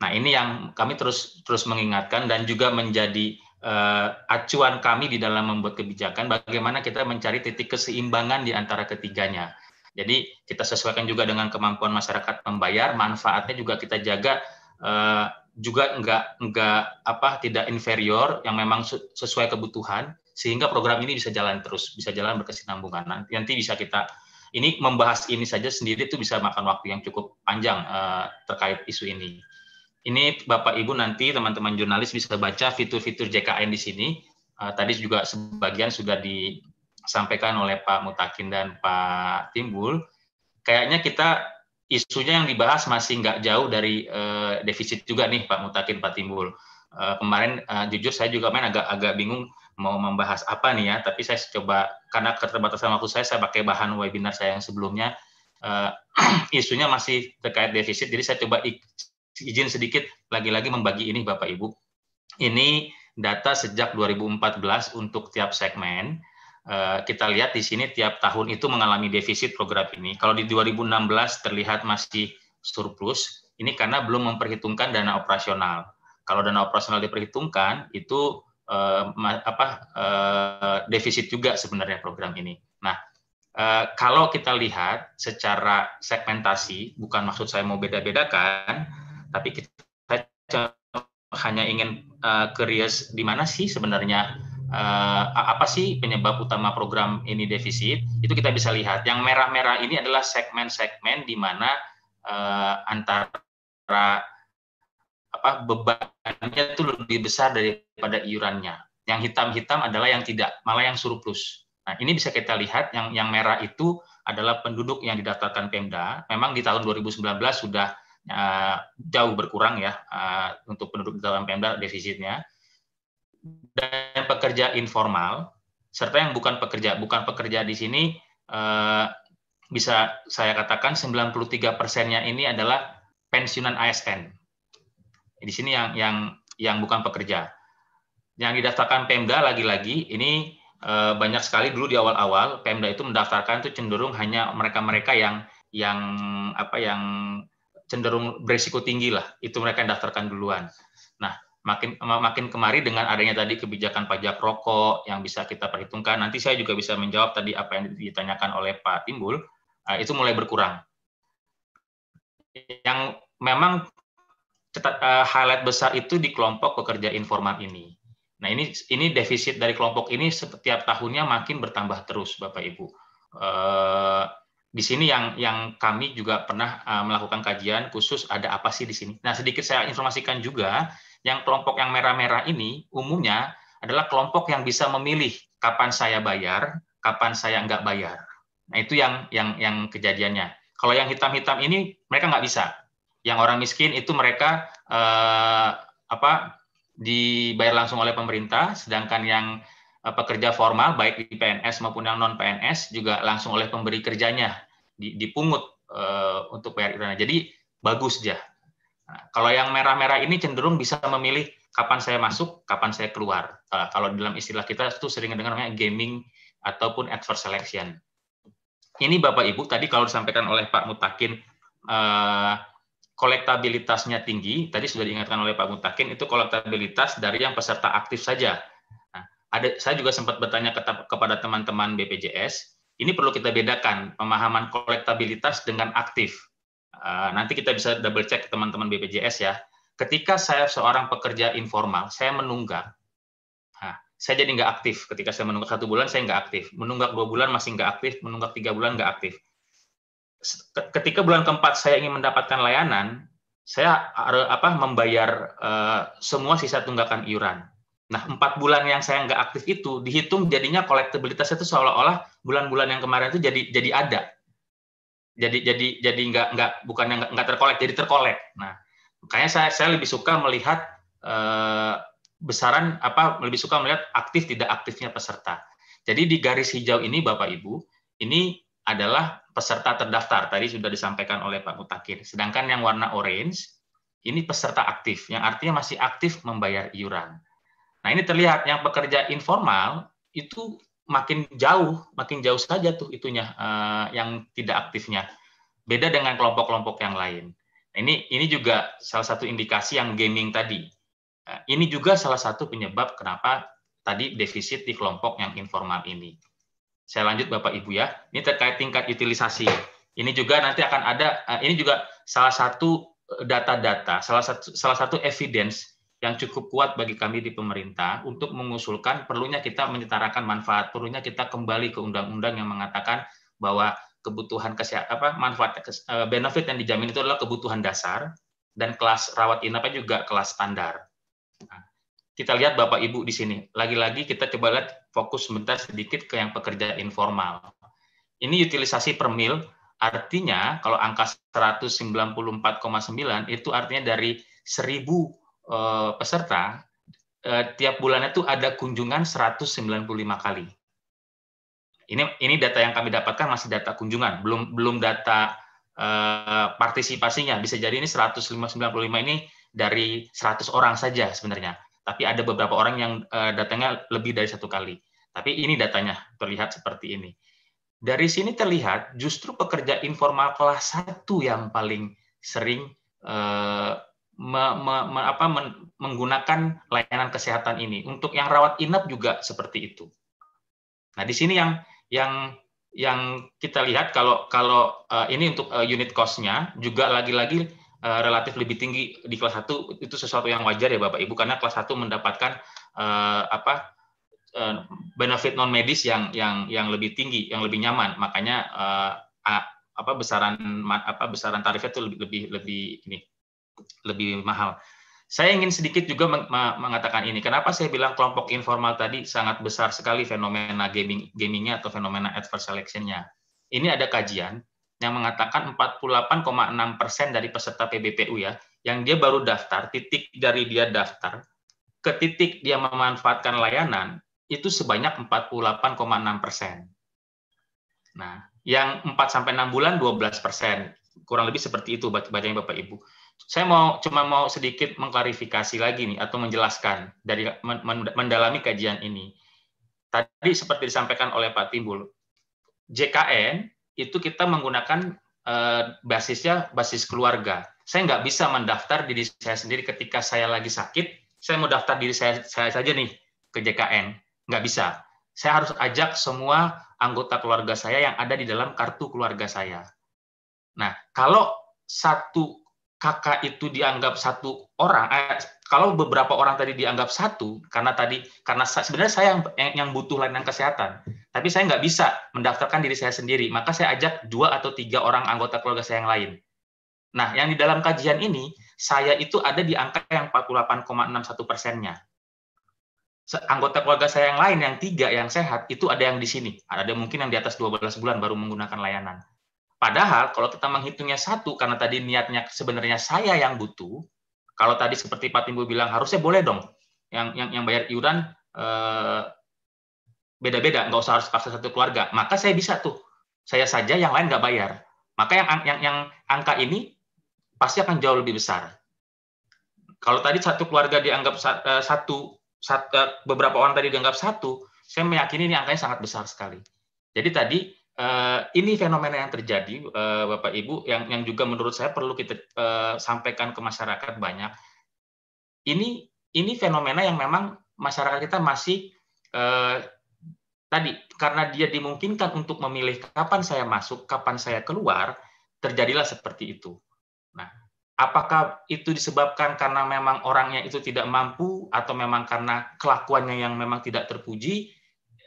Nah, ini yang kami terus terus mengingatkan dan juga menjadi uh, acuan kami di dalam membuat kebijakan bagaimana kita mencari titik keseimbangan di antara ketiganya. Jadi, kita sesuaikan juga dengan kemampuan masyarakat membayar, manfaatnya juga kita jaga uh, juga enggak enggak apa tidak inferior yang memang sesuai kebutuhan sehingga program ini bisa jalan terus, bisa jalan berkesinambungan. Nanti, nanti bisa kita ini membahas ini saja sendiri itu bisa makan waktu yang cukup panjang uh, terkait isu ini. Ini Bapak Ibu nanti teman-teman jurnalis bisa baca fitur-fitur JKN di sini. Uh, tadi juga sebagian sudah disampaikan oleh Pak Mutakin dan Pak Timbul. Kayaknya kita isunya yang dibahas masih nggak jauh dari uh, defisit juga nih Pak Mutakin, Pak Timbul uh, kemarin uh, jujur saya juga main agak-agak bingung mau membahas apa nih ya, tapi saya coba karena keterbatasan waktu saya, saya pakai bahan webinar saya yang sebelumnya uh, isunya masih terkait defisit, jadi saya coba izin sedikit lagi-lagi membagi ini Bapak Ibu. Ini data sejak 2014 untuk tiap segmen. kita lihat di sini tiap tahun itu mengalami defisit program ini. Kalau di 2016 terlihat masih surplus, ini karena belum memperhitungkan dana operasional kalau dana operasional diperhitungkan, itu uh, apa uh, defisit juga sebenarnya program ini. Nah, uh, kalau kita lihat secara segmentasi, bukan maksud saya mau beda-bedakan, tapi kita hanya ingin uh, curious di mana sih sebenarnya uh, apa sih penyebab utama program ini defisit itu kita bisa lihat yang merah-merah ini adalah segmen-segmen di mana uh, antara apa bebannya itu lebih besar daripada iurannya. Yang hitam-hitam adalah yang tidak, malah yang surplus. Nah, ini bisa kita lihat yang yang merah itu adalah penduduk yang didaftarkan Pemda. Memang di tahun 2019 sudah uh, jauh berkurang ya uh, untuk penduduk di dalam Pemda defisitnya. Dan pekerja informal serta yang bukan pekerja, bukan pekerja di sini uh, bisa saya katakan 93 persennya ini adalah pensiunan ASN Eh, di sini yang yang yang bukan pekerja. Yang didaftarkan Pemda lagi-lagi ini eh, banyak sekali dulu di awal-awal Pemda itu mendaftarkan itu cenderung hanya mereka-mereka yang yang apa yang cenderung berisiko tinggi lah itu mereka yang daftarkan duluan. Nah makin makin kemari dengan adanya tadi kebijakan pajak rokok yang bisa kita perhitungkan nanti saya juga bisa menjawab tadi apa yang ditanyakan oleh Pak Timbul eh, itu mulai berkurang yang memang cetak, uh, eh, highlight besar itu di kelompok pekerja informal ini. Nah, ini ini defisit dari kelompok ini setiap tahunnya makin bertambah terus, Bapak Ibu. Uh, di sini yang yang kami juga pernah uh, melakukan kajian khusus ada apa sih di sini. Nah, sedikit saya informasikan juga yang kelompok yang merah-merah ini umumnya adalah kelompok yang bisa memilih kapan saya bayar, kapan saya nggak bayar. Nah, itu yang yang yang kejadiannya. Kalau yang hitam-hitam ini mereka nggak bisa yang orang miskin itu mereka eh, apa dibayar langsung oleh pemerintah, sedangkan yang eh, pekerja formal baik di PNS maupun yang non PNS juga langsung oleh pemberi kerjanya dipungut eh, untuk bayar iuran. Jadi bagus ya. Nah, kalau yang merah-merah ini cenderung bisa memilih kapan saya masuk, kapan saya keluar. Nah, kalau dalam istilah kita itu sering dengar namanya gaming ataupun adverse selection. Ini Bapak Ibu tadi kalau disampaikan oleh Pak Mutakin eh, kolektabilitasnya tinggi, tadi sudah diingatkan oleh Pak Mutakin, itu kolektabilitas dari yang peserta aktif saja. Nah, ada, saya juga sempat bertanya ke, kepada teman-teman BPJS, ini perlu kita bedakan pemahaman kolektabilitas dengan aktif. Uh, nanti kita bisa double check teman-teman BPJS ya. Ketika saya seorang pekerja informal, saya menunggak. Nah, saya jadi nggak aktif. Ketika saya menunggak satu bulan, saya nggak aktif. Menunggak dua bulan masih nggak aktif. Menunggak tiga bulan nggak aktif ketika bulan keempat saya ingin mendapatkan layanan, saya apa membayar uh, semua sisa tunggakan iuran. Nah, empat bulan yang saya nggak aktif itu dihitung jadinya kolektibilitasnya itu seolah-olah bulan-bulan yang kemarin itu jadi jadi ada. Jadi jadi jadi nggak nggak bukannya nggak, nggak terkolek jadi terkolek. Nah, makanya saya saya lebih suka melihat uh, besaran apa lebih suka melihat aktif tidak aktifnya peserta. Jadi di garis hijau ini Bapak Ibu, ini adalah peserta terdaftar. Tadi sudah disampaikan oleh Pak Mutakir. Sedangkan yang warna orange ini peserta aktif, yang artinya masih aktif membayar iuran. Nah ini terlihat yang pekerja informal itu makin jauh, makin jauh saja tuh itunya eh, yang tidak aktifnya. Beda dengan kelompok-kelompok yang lain. ini ini juga salah satu indikasi yang gaming tadi. Eh, ini juga salah satu penyebab kenapa tadi defisit di kelompok yang informal ini. Saya lanjut Bapak Ibu ya. Ini terkait tingkat utilisasi. Ini juga nanti akan ada eh, ini juga salah satu eh, data-data, salah satu salah satu evidence yang cukup kuat bagi kami di pemerintah untuk mengusulkan perlunya kita menyetarakan manfaat, perlunya kita kembali ke undang-undang yang mengatakan bahwa kebutuhan kesehatan apa manfaat eh, benefit yang dijamin itu adalah kebutuhan dasar dan kelas rawat inapnya juga kelas standar. Nah, kita lihat Bapak Ibu di sini. Lagi-lagi kita coba lihat fokus sebentar sedikit ke yang pekerja informal. Ini utilisasi per mil, artinya kalau angka 194,9 itu artinya dari 1000 eh, peserta eh, tiap bulannya itu ada kunjungan 195 kali. Ini ini data yang kami dapatkan masih data kunjungan, belum belum data eh, partisipasinya. Bisa jadi ini 195 ini dari 100 orang saja sebenarnya tapi ada beberapa orang yang uh, datangnya lebih dari satu kali. Tapi ini datanya terlihat seperti ini. Dari sini terlihat justru pekerja informal kelas satu yang paling sering uh, me, me, me, apa, men, menggunakan layanan kesehatan ini. Untuk yang rawat inap juga seperti itu. Nah, di sini yang yang yang kita lihat kalau kalau uh, ini untuk uh, unit cost-nya juga lagi-lagi Eh, relatif lebih tinggi di kelas 1 itu sesuatu yang wajar ya Bapak Ibu karena kelas 1 mendapatkan uh, apa uh, benefit non medis yang yang yang lebih tinggi, yang lebih nyaman. Makanya uh, apa besaran apa besaran tarifnya itu lebih lebih lebih ini lebih mahal. Saya ingin sedikit juga mengatakan ini. Kenapa saya bilang kelompok informal tadi sangat besar sekali fenomena gaming gamingnya atau fenomena adverse selection Ini ada kajian yang mengatakan 48,6 persen dari peserta PBPU ya, yang dia baru daftar, titik dari dia daftar ke titik dia memanfaatkan layanan itu sebanyak 48,6 persen. Nah, yang 4 sampai 6 bulan 12 persen, kurang lebih seperti itu bacanya Bapak Ibu. Saya mau cuma mau sedikit mengklarifikasi lagi nih atau menjelaskan dari mendalami kajian ini. Tadi seperti disampaikan oleh Pak Timbul, JKN itu kita menggunakan uh, basisnya basis keluarga. Saya nggak bisa mendaftar diri saya sendiri ketika saya lagi sakit. Saya mau daftar diri saya, saya saja nih ke JKN, nggak bisa. Saya harus ajak semua anggota keluarga saya yang ada di dalam kartu keluarga saya. Nah, kalau satu kakak itu dianggap satu orang, eh, kalau beberapa orang tadi dianggap satu, karena tadi karena sebenarnya saya yang, yang butuh layanan kesehatan, tapi saya nggak bisa mendaftarkan diri saya sendiri, maka saya ajak dua atau tiga orang anggota keluarga saya yang lain. Nah, yang di dalam kajian ini, saya itu ada di angka yang 48,61 persennya. Anggota keluarga saya yang lain, yang tiga yang sehat, itu ada yang di sini. Ada mungkin yang di atas 12 bulan baru menggunakan layanan. Padahal kalau kita menghitungnya satu, karena tadi niatnya sebenarnya saya yang butuh, kalau tadi seperti Pak Timbul bilang, harusnya boleh dong yang yang, yang bayar iuran eh, beda-beda, nggak usah harus paksa satu keluarga. Maka saya bisa tuh, saya saja yang lain nggak bayar. Maka yang, yang yang angka ini pasti akan jauh lebih besar. Kalau tadi satu keluarga dianggap eh, satu, satu eh, beberapa orang tadi dianggap satu, saya meyakini ini angkanya sangat besar sekali. Jadi tadi Uh, ini fenomena yang terjadi, uh, Bapak Ibu, yang yang juga menurut saya perlu kita uh, sampaikan ke masyarakat banyak. Ini ini fenomena yang memang masyarakat kita masih uh, tadi karena dia dimungkinkan untuk memilih kapan saya masuk, kapan saya keluar, terjadilah seperti itu. Nah, apakah itu disebabkan karena memang orangnya itu tidak mampu atau memang karena kelakuannya yang memang tidak terpuji?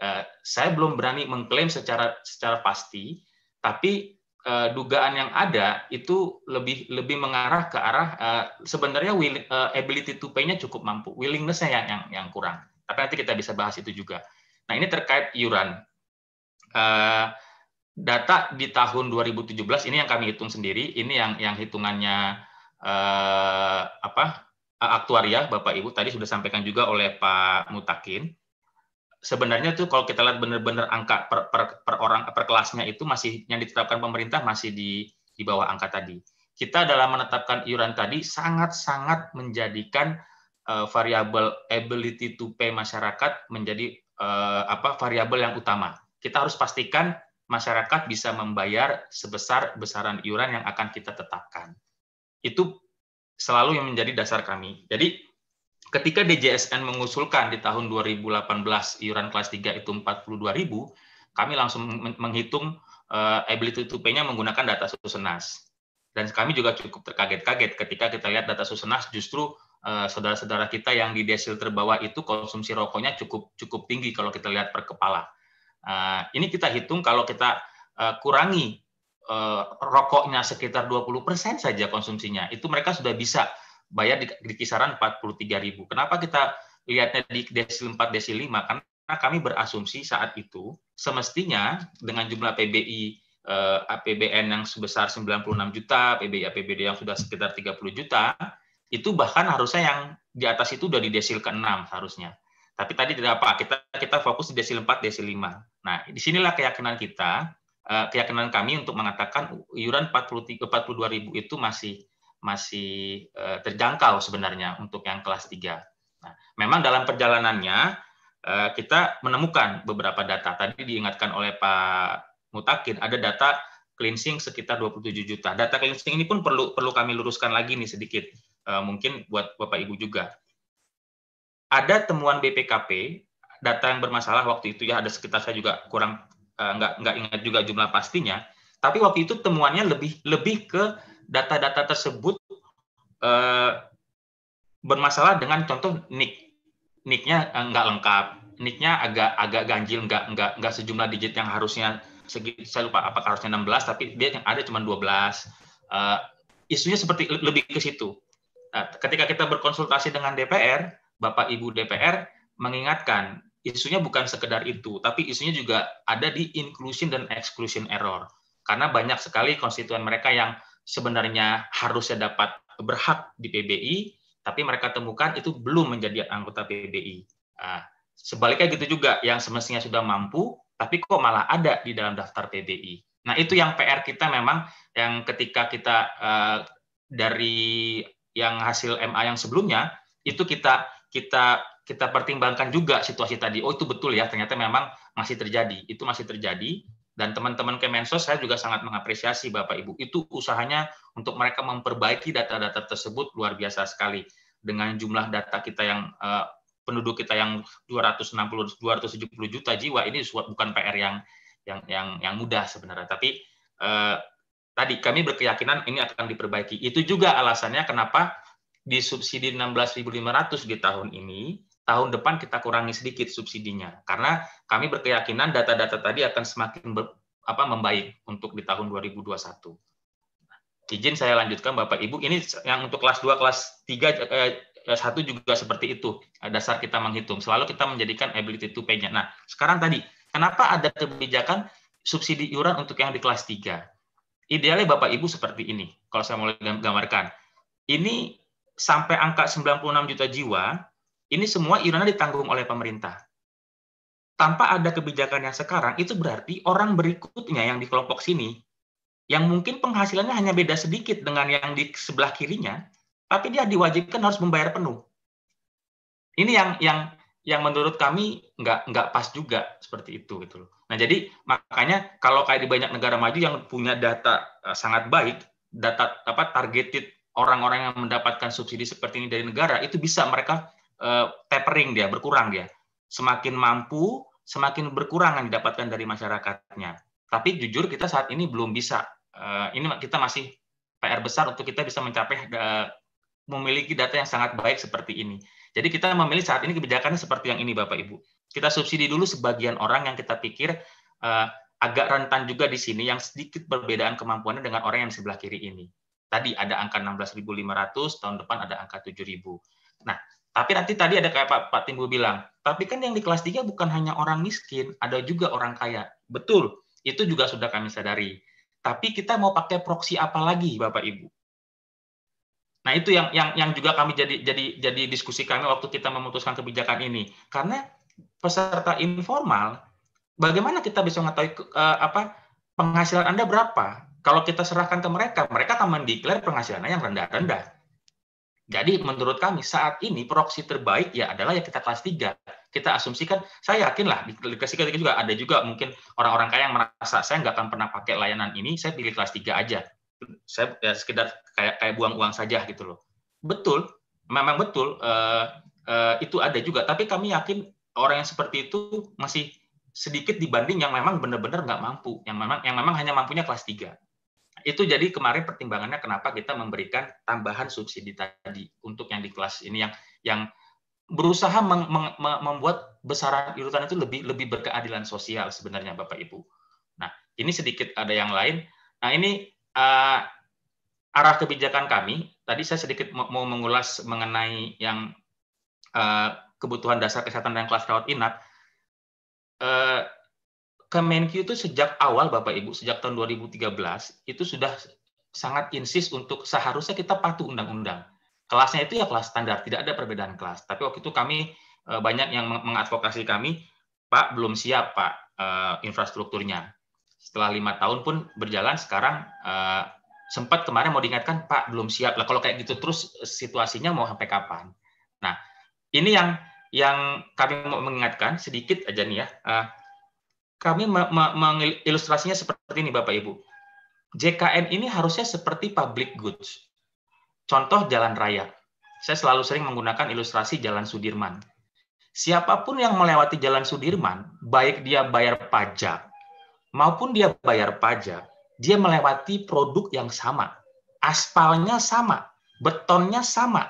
Eh, saya belum berani mengklaim secara secara pasti, tapi uh, dugaan yang ada itu lebih lebih mengarah ke arah uh, sebenarnya will, uh, ability to pay-nya cukup mampu, willingness-nya yang, yang yang kurang. Tapi nanti kita bisa bahas itu juga. Nah ini terkait iuran. Uh, data di tahun 2017 ini yang kami hitung sendiri, ini yang yang hitungannya uh, apa aktuaria Bapak Ibu tadi sudah sampaikan juga oleh Pak Mutakin sebenarnya tuh kalau kita lihat benar-benar angka per, per, per orang per kelasnya itu masih yang ditetapkan pemerintah masih di di bawah angka tadi. Kita dalam menetapkan iuran tadi sangat-sangat menjadikan uh, variabel ability to pay masyarakat menjadi uh, apa variabel yang utama. Kita harus pastikan masyarakat bisa membayar sebesar besaran iuran yang akan kita tetapkan. Itu selalu yang menjadi dasar kami. Jadi ketika DJSN mengusulkan di tahun 2018 iuran kelas 3 itu 42.000, kami langsung menghitung uh, ability to pay-nya menggunakan data Susenas. Dan kami juga cukup terkaget-kaget ketika kita lihat data Susenas justru eh, saudara-saudara uh, kita yang di desil terbawah itu konsumsi rokoknya cukup cukup tinggi kalau kita lihat per kepala. Uh, ini kita hitung kalau kita uh, kurangi rokoknya sekitar 20% saja konsumsinya, itu mereka sudah bisa bayar di, di kisaran ribu. Kenapa kita lihatnya di desil 4 desil 5? Karena kami berasumsi saat itu semestinya dengan jumlah PBI eh, APBN yang sebesar 96 juta, PBI APBD yang sudah sekitar 30 juta, itu bahkan harusnya yang di atas itu sudah di desil ke-6 harusnya. Tapi tadi tidak apa, kita kita fokus di desil 4, desil 5. Nah, disinilah keyakinan kita, eh, keyakinan kami untuk mengatakan iuran 42.000 itu masih masih uh, terjangkau sebenarnya untuk yang kelas 3. Nah, memang dalam perjalanannya uh, kita menemukan beberapa data. Tadi diingatkan oleh Pak Mutakin ada data cleansing sekitar 27 juta. Data cleansing ini pun perlu perlu kami luruskan lagi nih sedikit. Uh, mungkin buat Bapak Ibu juga. Ada temuan BPKP data yang bermasalah waktu itu ya ada sekitar saya juga kurang uh, nggak nggak ingat juga jumlah pastinya. Tapi waktu itu temuannya lebih lebih ke data-data tersebut uh, bermasalah dengan contoh nick nicknya eh, nggak lengkap nicknya agak agak ganjil nggak nggak nggak sejumlah digit yang harusnya segi, saya lupa apakah harusnya 16 tapi dia yang ada cuma 12 uh, eh, isunya seperti lebih ke situ nah, ketika kita berkonsultasi dengan DPR bapak ibu DPR mengingatkan isunya bukan sekedar itu tapi isunya juga ada di inclusion dan exclusion error karena banyak sekali konstituen mereka yang sebenarnya harusnya dapat berhak di PBI, tapi mereka temukan itu belum menjadi anggota PBI. Nah, sebaliknya gitu juga, yang semestinya sudah mampu, tapi kok malah ada di dalam daftar PBI. Nah itu yang PR kita memang, yang ketika kita uh, dari yang hasil MA yang sebelumnya itu kita kita kita pertimbangkan juga situasi tadi. Oh itu betul ya, ternyata memang masih terjadi. Itu masih terjadi dan teman-teman Kemensos saya juga sangat mengapresiasi Bapak Ibu. Itu usahanya untuk mereka memperbaiki data-data tersebut luar biasa sekali dengan jumlah data kita yang uh, penduduk kita yang 260 270 juta jiwa ini bukan PR yang yang yang yang mudah sebenarnya tapi uh, tadi kami berkeyakinan ini akan diperbaiki. Itu juga alasannya kenapa di subsidi 16.500 di tahun ini tahun depan kita kurangi sedikit subsidinya karena kami berkeyakinan data-data tadi akan semakin ber, apa membaik untuk di tahun 2021. Izin saya lanjutkan Bapak Ibu, ini yang untuk kelas 2, kelas 3 eh, eh, satu juga seperti itu eh, dasar kita menghitung. Selalu kita menjadikan ability to pay-nya. Nah, sekarang tadi kenapa ada kebijakan subsidi iuran untuk yang di kelas 3? Idealnya Bapak Ibu seperti ini kalau saya mau gambarkan. Ini sampai angka 96 juta jiwa ini semua iurannya ditanggung oleh pemerintah. Tanpa ada kebijakan yang sekarang, itu berarti orang berikutnya yang di kelompok sini, yang mungkin penghasilannya hanya beda sedikit dengan yang di sebelah kirinya, tapi dia diwajibkan harus membayar penuh. Ini yang yang yang menurut kami nggak nggak pas juga seperti itu gitu Nah jadi makanya kalau kayak di banyak negara maju yang punya data eh, sangat baik, data apa targeted orang-orang yang mendapatkan subsidi seperti ini dari negara itu bisa mereka Eh, tapering dia, berkurang dia. Semakin mampu, semakin berkurang yang didapatkan dari masyarakatnya. Tapi jujur kita saat ini belum bisa. Eh, ini kita masih PR besar untuk kita bisa mencapai memiliki data yang sangat baik seperti ini. Jadi kita memilih saat ini kebijakannya seperti yang ini Bapak Ibu. Kita subsidi dulu sebagian orang yang kita pikir eh, agak rentan juga di sini yang sedikit perbedaan kemampuannya dengan orang yang sebelah kiri ini. Tadi ada angka 16.500, tahun depan ada angka 7.000. Nah, tapi nanti tadi ada kayak Pak, Pak Timbul bilang, tapi kan yang di kelas 3 bukan hanya orang miskin, ada juga orang kaya. Betul, itu juga sudah kami sadari. Tapi kita mau pakai proksi apa lagi, Bapak Ibu? Nah, itu yang yang yang juga kami jadi jadi jadi diskusi kami waktu kita memutuskan kebijakan ini. Karena peserta informal bagaimana kita bisa mengetahui uh, apa penghasilan Anda berapa? Kalau kita serahkan ke mereka, mereka akan mendeklar penghasilannya yang rendah-rendah. Jadi menurut kami saat ini proksi terbaik ya adalah ya kita kelas 3. Kita asumsikan, saya yakin lah di kelas juga ada juga mungkin orang-orang kaya yang merasa saya nggak akan pernah pakai layanan ini, saya pilih kelas 3 aja. Saya ya, sekedar kayak kayak buang uang saja gitu loh. Betul, memang betul uh, uh, itu ada juga, tapi kami yakin orang yang seperti itu masih sedikit dibanding yang memang benar-benar nggak mampu, yang memang yang memang hanya mampunya kelas 3 itu jadi kemarin pertimbangannya kenapa kita memberikan tambahan subsidi tadi untuk yang di kelas ini yang yang berusaha meng, meng, membuat besaran iuran itu lebih lebih berkeadilan sosial sebenarnya Bapak Ibu. Nah, ini sedikit ada yang lain. Nah, ini uh, arah kebijakan kami. Tadi saya sedikit mau mengulas mengenai yang uh, kebutuhan dasar kesehatan dan kelas rawat inap. Uh, Kemenkyu itu sejak awal Bapak Ibu sejak tahun 2013 itu sudah sangat insis untuk seharusnya kita patuh undang-undang. Kelasnya itu ya kelas standar, tidak ada perbedaan kelas. Tapi waktu itu kami eh, banyak yang mengadvokasi kami, Pak belum siap Pak eh, infrastrukturnya. Setelah lima tahun pun berjalan sekarang eh, sempat kemarin mau diingatkan Pak belum siap lah. Kalau kayak gitu terus situasinya mau sampai kapan? Nah ini yang yang kami mau mengingatkan sedikit aja nih ya kami mengilustrasinya seperti ini Bapak Ibu. JKN ini harusnya seperti public goods. Contoh jalan raya. Saya selalu sering menggunakan ilustrasi Jalan Sudirman. Siapapun yang melewati Jalan Sudirman, baik dia bayar pajak maupun dia bayar pajak, dia melewati produk yang sama. Aspalnya sama, betonnya sama.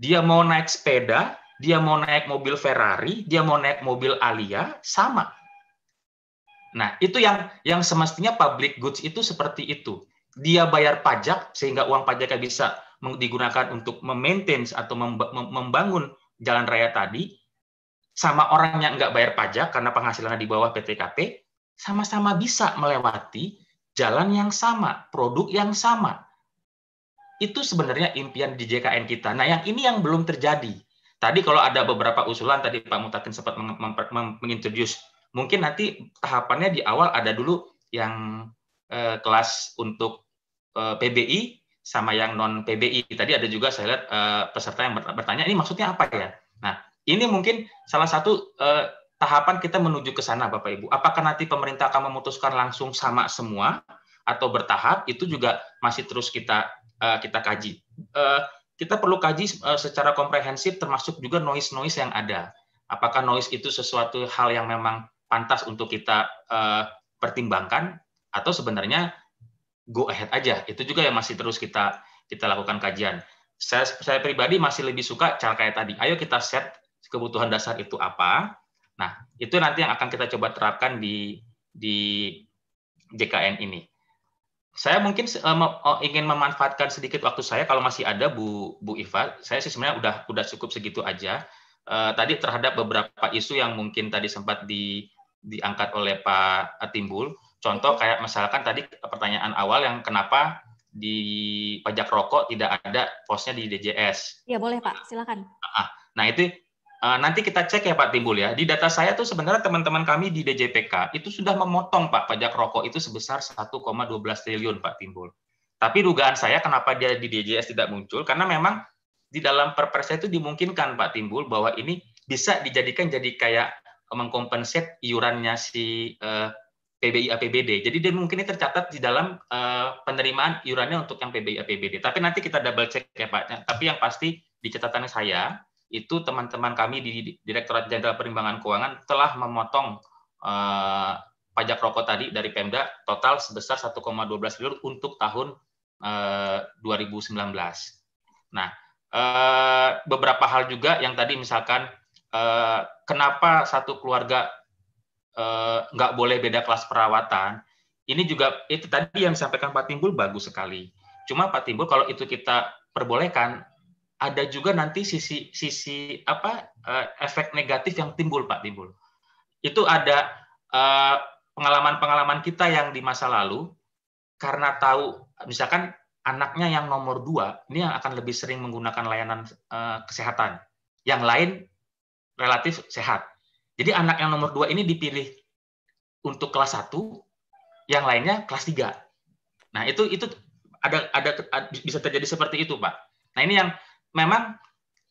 Dia mau naik sepeda, dia mau naik mobil Ferrari, dia mau naik mobil Alia, sama Nah, itu yang yang semestinya public goods itu seperti itu. Dia bayar pajak sehingga uang pajaknya bisa digunakan untuk memaintain atau membangun jalan raya tadi sama orang yang nggak bayar pajak karena penghasilannya di bawah PTKP sama-sama bisa melewati jalan yang sama, produk yang sama. Itu sebenarnya impian di JKN kita. Nah, yang ini yang belum terjadi. Tadi kalau ada beberapa usulan, tadi Pak Mutakin sempat mengintroduce mungkin nanti tahapannya di awal ada dulu yang eh, kelas untuk eh, PBI sama yang non PBI. Tadi ada juga saya lihat eh, peserta yang bertanya ini maksudnya apa ya? Nah, ini mungkin salah satu eh, tahapan kita menuju ke sana Bapak Ibu. Apakah nanti pemerintah akan memutuskan langsung sama semua atau bertahap itu juga masih terus kita eh, kita kaji. Eh, kita perlu kaji eh, secara komprehensif termasuk juga noise-noise yang ada. Apakah noise itu sesuatu hal yang memang pantas untuk kita uh, pertimbangkan atau sebenarnya go ahead aja. Itu juga yang masih terus kita kita lakukan kajian. Saya, saya pribadi masih lebih suka cara kayak tadi. Ayo kita set kebutuhan dasar itu apa. Nah, itu nanti yang akan kita coba terapkan di di JKN ini. Saya mungkin uh, ingin memanfaatkan sedikit waktu saya kalau masih ada Bu Bu Iva. Saya sih sebenarnya udah udah cukup segitu aja. Uh, tadi terhadap beberapa isu yang mungkin tadi sempat di diangkat oleh Pak Timbul. Contoh kayak misalkan tadi pertanyaan awal yang kenapa di pajak rokok tidak ada posnya di DJS.
Iya boleh Pak, silakan.
Ah, ah. Nah itu eh, nanti kita cek ya Pak Timbul ya. Di data saya tuh sebenarnya teman-teman kami di DJPK itu sudah memotong Pak pajak rokok itu sebesar 1,12 triliun Pak Timbul. Tapi dugaan saya kenapa dia di DJS tidak muncul karena memang di dalam perpresnya itu dimungkinkan Pak Timbul bahwa ini bisa dijadikan jadi kayak mengkompensasi iurannya si uh, eh, PBI APBD. Jadi dia mungkin ini tercatat di dalam uh, penerimaan iurannya untuk yang PBI APBD. Tapi nanti kita double check ya Pak. Nah, tapi yang pasti di catatan saya itu teman-teman kami di Direktorat Jenderal Perimbangan Keuangan telah memotong uh, pajak rokok tadi dari Pemda total sebesar 1,12 triliun untuk tahun uh, 2019. Nah, uh, beberapa hal juga yang tadi misalkan uh, kenapa satu keluarga eh, nggak uh, boleh beda kelas perawatan, ini juga itu tadi yang disampaikan Pak Timbul bagus sekali. Cuma Pak Timbul kalau itu kita perbolehkan, ada juga nanti sisi sisi apa uh, efek negatif yang timbul Pak Timbul. Itu ada pengalaman eh, pengalaman-pengalaman kita yang di masa lalu karena tahu misalkan anaknya yang nomor dua ini yang akan lebih sering menggunakan layanan uh, kesehatan. Yang lain relatif sehat. Jadi anak yang nomor dua ini dipilih untuk kelas 1, yang lainnya kelas 3. Nah, itu itu ada ada bisa terjadi seperti itu, Pak. Nah, ini yang memang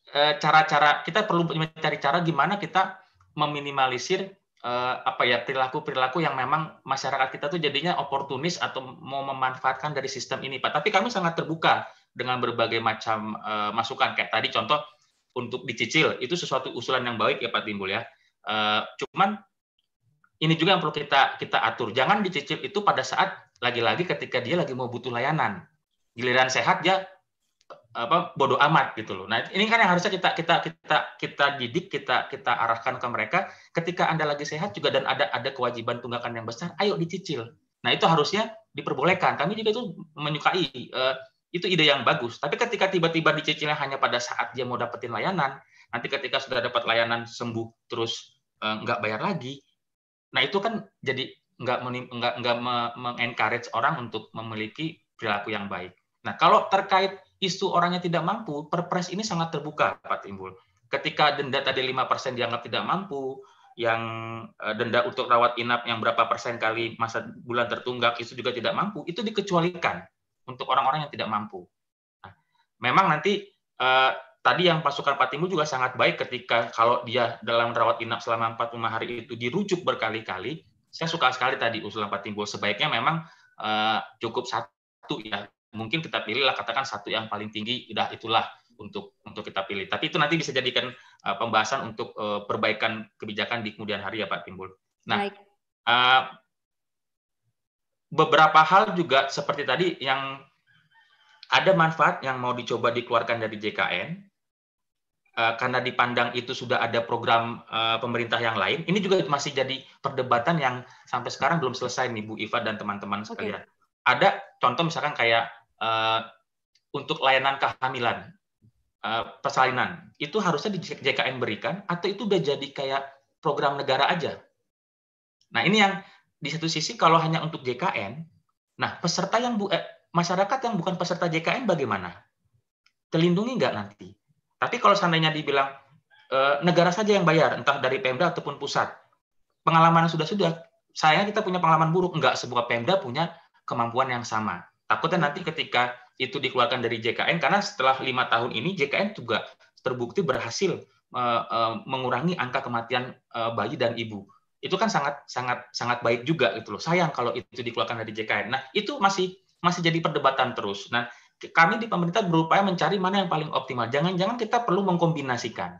e, cara-cara kita perlu mencari cara gimana kita meminimalisir e, apa ya perilaku-perilaku yang memang masyarakat kita tuh jadinya oportunis atau mau memanfaatkan dari sistem ini, Pak. Tapi kami sangat terbuka dengan berbagai macam e, masukan kayak tadi contoh untuk dicicil itu sesuatu usulan yang baik ya Pak Timbul ya. Uh, cuman ini juga yang perlu kita kita atur. Jangan dicicil itu pada saat lagi-lagi ketika dia lagi mau butuh layanan. Giliran sehat ya apa bodoh amat gitu loh. Nah, ini kan yang harusnya kita kita kita kita didik, kita kita arahkan ke mereka ketika Anda lagi sehat juga dan ada ada kewajiban tunggakan yang besar, ayo dicicil. Nah, itu harusnya diperbolehkan. Kami juga itu menyukai eh, itu ide yang bagus. Tapi ketika tiba-tiba dicicilnya hanya pada saat dia mau dapetin layanan, nanti ketika sudah dapat layanan sembuh terus eh, nggak bayar lagi, nah itu kan jadi nggak nggak nggak mengencourage orang untuk memiliki perilaku yang baik. Nah kalau terkait isu orangnya tidak mampu, perpres ini sangat terbuka Pak Timbul. Ketika denda tadi lima persen dianggap tidak mampu, yang eh, denda untuk rawat inap yang berapa persen kali masa bulan tertunggak itu juga tidak mampu, itu dikecualikan untuk orang-orang yang tidak mampu. Nah, memang nanti eh, tadi yang pasukan Patimu juga sangat baik ketika kalau dia dalam rawat inap selama 45 hari itu dirujuk berkali-kali. Saya suka sekali tadi usulan Timbul. sebaiknya memang eh, cukup satu ya. Mungkin kita pilihlah katakan satu yang paling tinggi, udah itulah untuk untuk kita pilih. Tapi itu nanti bisa jadikan uh, pembahasan untuk uh, perbaikan kebijakan di kemudian hari ya Pak Timbul. Nah, uh, beberapa hal juga seperti tadi yang ada manfaat yang mau dicoba dikeluarkan dari JKN eh, karena dipandang itu sudah ada program eh, pemerintah yang lain. Ini juga masih jadi perdebatan yang sampai sekarang belum selesai nih Bu Iva dan teman-teman sekalian. Okay. Ada contoh misalkan kayak eh, untuk layanan kehamilan, persalinan, itu harusnya di JKN berikan atau itu udah jadi kayak program negara aja. Nah ini yang di satu sisi kalau hanya untuk JKN, nah peserta yang bu, eh, masyarakat yang bukan peserta JKN bagaimana? Terlindungi nggak nanti? Tapi kalau seandainya dibilang eh, negara saja yang bayar, entah dari Pemda ataupun pusat, pengalaman sudah-sudah, saya kita punya pengalaman buruk, nggak semua Pemda punya kemampuan yang sama. Takutnya nanti ketika itu dikeluarkan dari JKN, karena setelah lima tahun ini JKN juga terbukti berhasil eh, eh, mengurangi angka kematian eh, bayi dan ibu itu kan sangat sangat sangat baik juga gitu loh. Sayang kalau itu dikeluarkan dari JKN. Nah, itu masih masih jadi perdebatan terus. Nah, kami di pemerintah berupaya mencari mana yang paling optimal. Jangan-jangan kita perlu mengkombinasikan.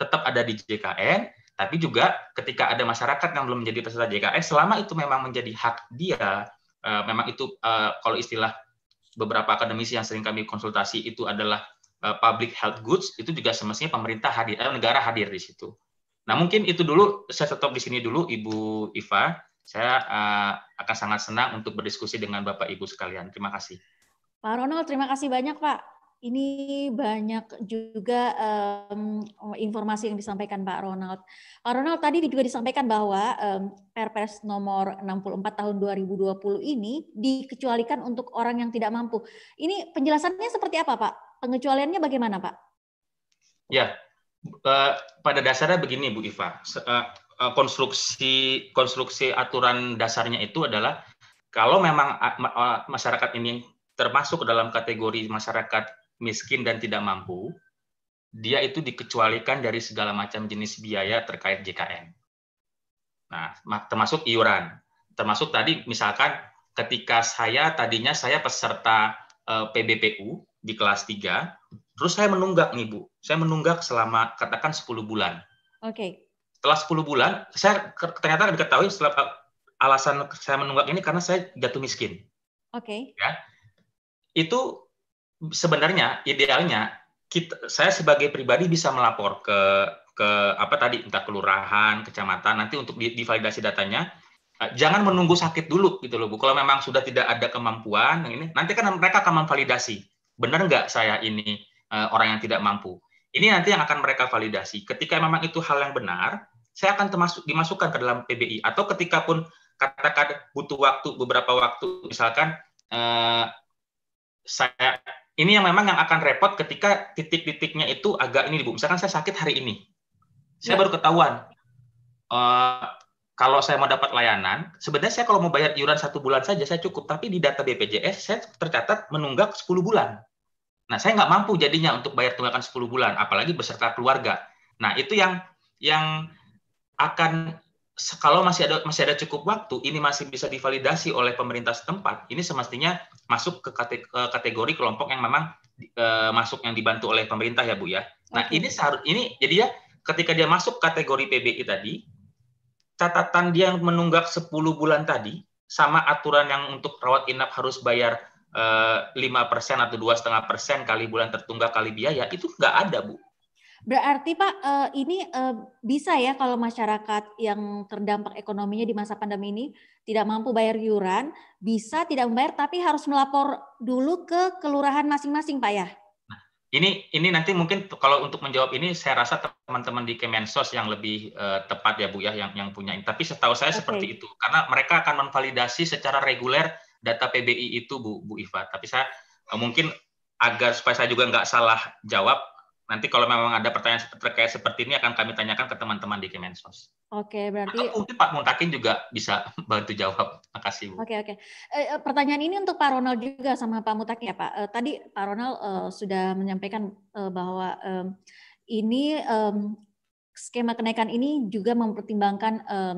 Tetap ada di JKN, tapi juga ketika ada masyarakat yang belum menjadi peserta JKN, selama itu memang menjadi hak dia, uh, memang itu uh, kalau istilah beberapa akademisi yang sering kami konsultasi itu adalah uh, public health goods, itu juga semestinya pemerintah hadir, eh, negara hadir di situ Nah, mungkin itu dulu saya stop di sini dulu Ibu Iva. Saya uh, akan sangat senang untuk berdiskusi dengan Bapak Ibu sekalian. Terima kasih.
Pak Ronald, terima kasih banyak Pak. Ini banyak juga um, informasi yang disampaikan Pak Ronald. Pak Ronald tadi juga disampaikan bahwa um, Perpres nomor 64 tahun 2020 ini dikecualikan untuk orang yang tidak mampu. Ini penjelasannya seperti apa Pak? Pengecualiannya bagaimana Pak?
Ya, Eh, pada dasarnya begini Bu Iva, eh, eh, konstruksi konstruksi aturan dasarnya itu adalah kalau memang masyarakat ini termasuk dalam kategori masyarakat miskin dan tidak mampu, dia itu dikecualikan dari segala macam jenis biaya terkait JKN. Nah, termasuk iuran, termasuk tadi misalkan ketika saya tadinya saya peserta PBPU di kelas 3, terus saya menunggak nih Bu. Saya menunggak selama katakan 10 bulan. Oke. Okay. Setelah 10 bulan, saya ternyata diketahui setelah eh, alasan saya menunggak ini karena saya jatuh miskin. Oke. Okay. Ya. Itu sebenarnya idealnya kita, saya sebagai pribadi bisa melapor ke ke apa tadi entah kelurahan, kecamatan nanti untuk divalidasi datanya. Eh, jangan menunggu sakit dulu gitu loh Bu. Kalau memang sudah tidak ada kemampuan yang ini, nanti kan mereka akan memvalidasi benar nggak saya ini uh, orang yang tidak mampu? Ini nanti yang akan mereka validasi. Ketika memang itu hal yang benar, saya akan termasuk dimasukkan ke dalam PBI. Atau ketika pun katakan butuh waktu beberapa waktu, misalkan uh, saya ini yang memang yang akan repot ketika titik-titiknya itu agak ini, bu. Misalkan saya sakit hari ini, saya ya. baru ketahuan. Uh, kalau saya mau dapat layanan, sebenarnya saya kalau mau bayar iuran satu bulan saja saya cukup, tapi di data BPJS saya tercatat menunggak 10 bulan. Nah, saya nggak mampu jadinya untuk bayar tunggakan 10 bulan, apalagi beserta keluarga. Nah, itu yang yang akan kalau masih ada masih ada cukup waktu, ini masih bisa divalidasi oleh pemerintah setempat. Ini semestinya masuk ke kategori kelompok yang memang e, masuk yang dibantu oleh pemerintah ya, Bu ya. Nah, okay. ini seharus ini jadi ya ketika dia masuk kategori PBI tadi, catatan dia menunggak 10 bulan tadi sama aturan yang untuk rawat inap harus bayar Eh, lima persen atau dua setengah persen kali bulan tertunggak kali biaya itu nggak ada bu.
Berarti Pak eh, ini eh, bisa ya kalau masyarakat yang terdampak ekonominya di masa pandemi ini tidak mampu bayar yuran bisa tidak membayar tapi harus melapor dulu ke kelurahan masing-masing Pak ya?
Nah, ini ini nanti mungkin kalau untuk menjawab ini saya rasa teman-teman di Kemensos yang lebih uh, tepat ya Bu ya yang yang punya. ini Tapi setahu saya okay. seperti itu karena mereka akan memvalidasi secara reguler data PBI itu Bu Bu Iva, tapi saya eh, mungkin agar supaya saya juga nggak salah jawab, nanti kalau memang ada pertanyaan terkait seperti ini akan kami tanyakan ke teman-teman di Kemensos.
Oke, berarti Atau mungkin
Pak Muntakin juga bisa bantu jawab. Makasih Bu. Oke,
oke. Eh, eh, pertanyaan ini untuk Pak Ronald juga sama Pak Muntakin ya Pak. Eh, tadi Pak Ronald eh, sudah menyampaikan eh, bahwa eh, ini eh, skema kenaikan ini juga mempertimbangkan eh,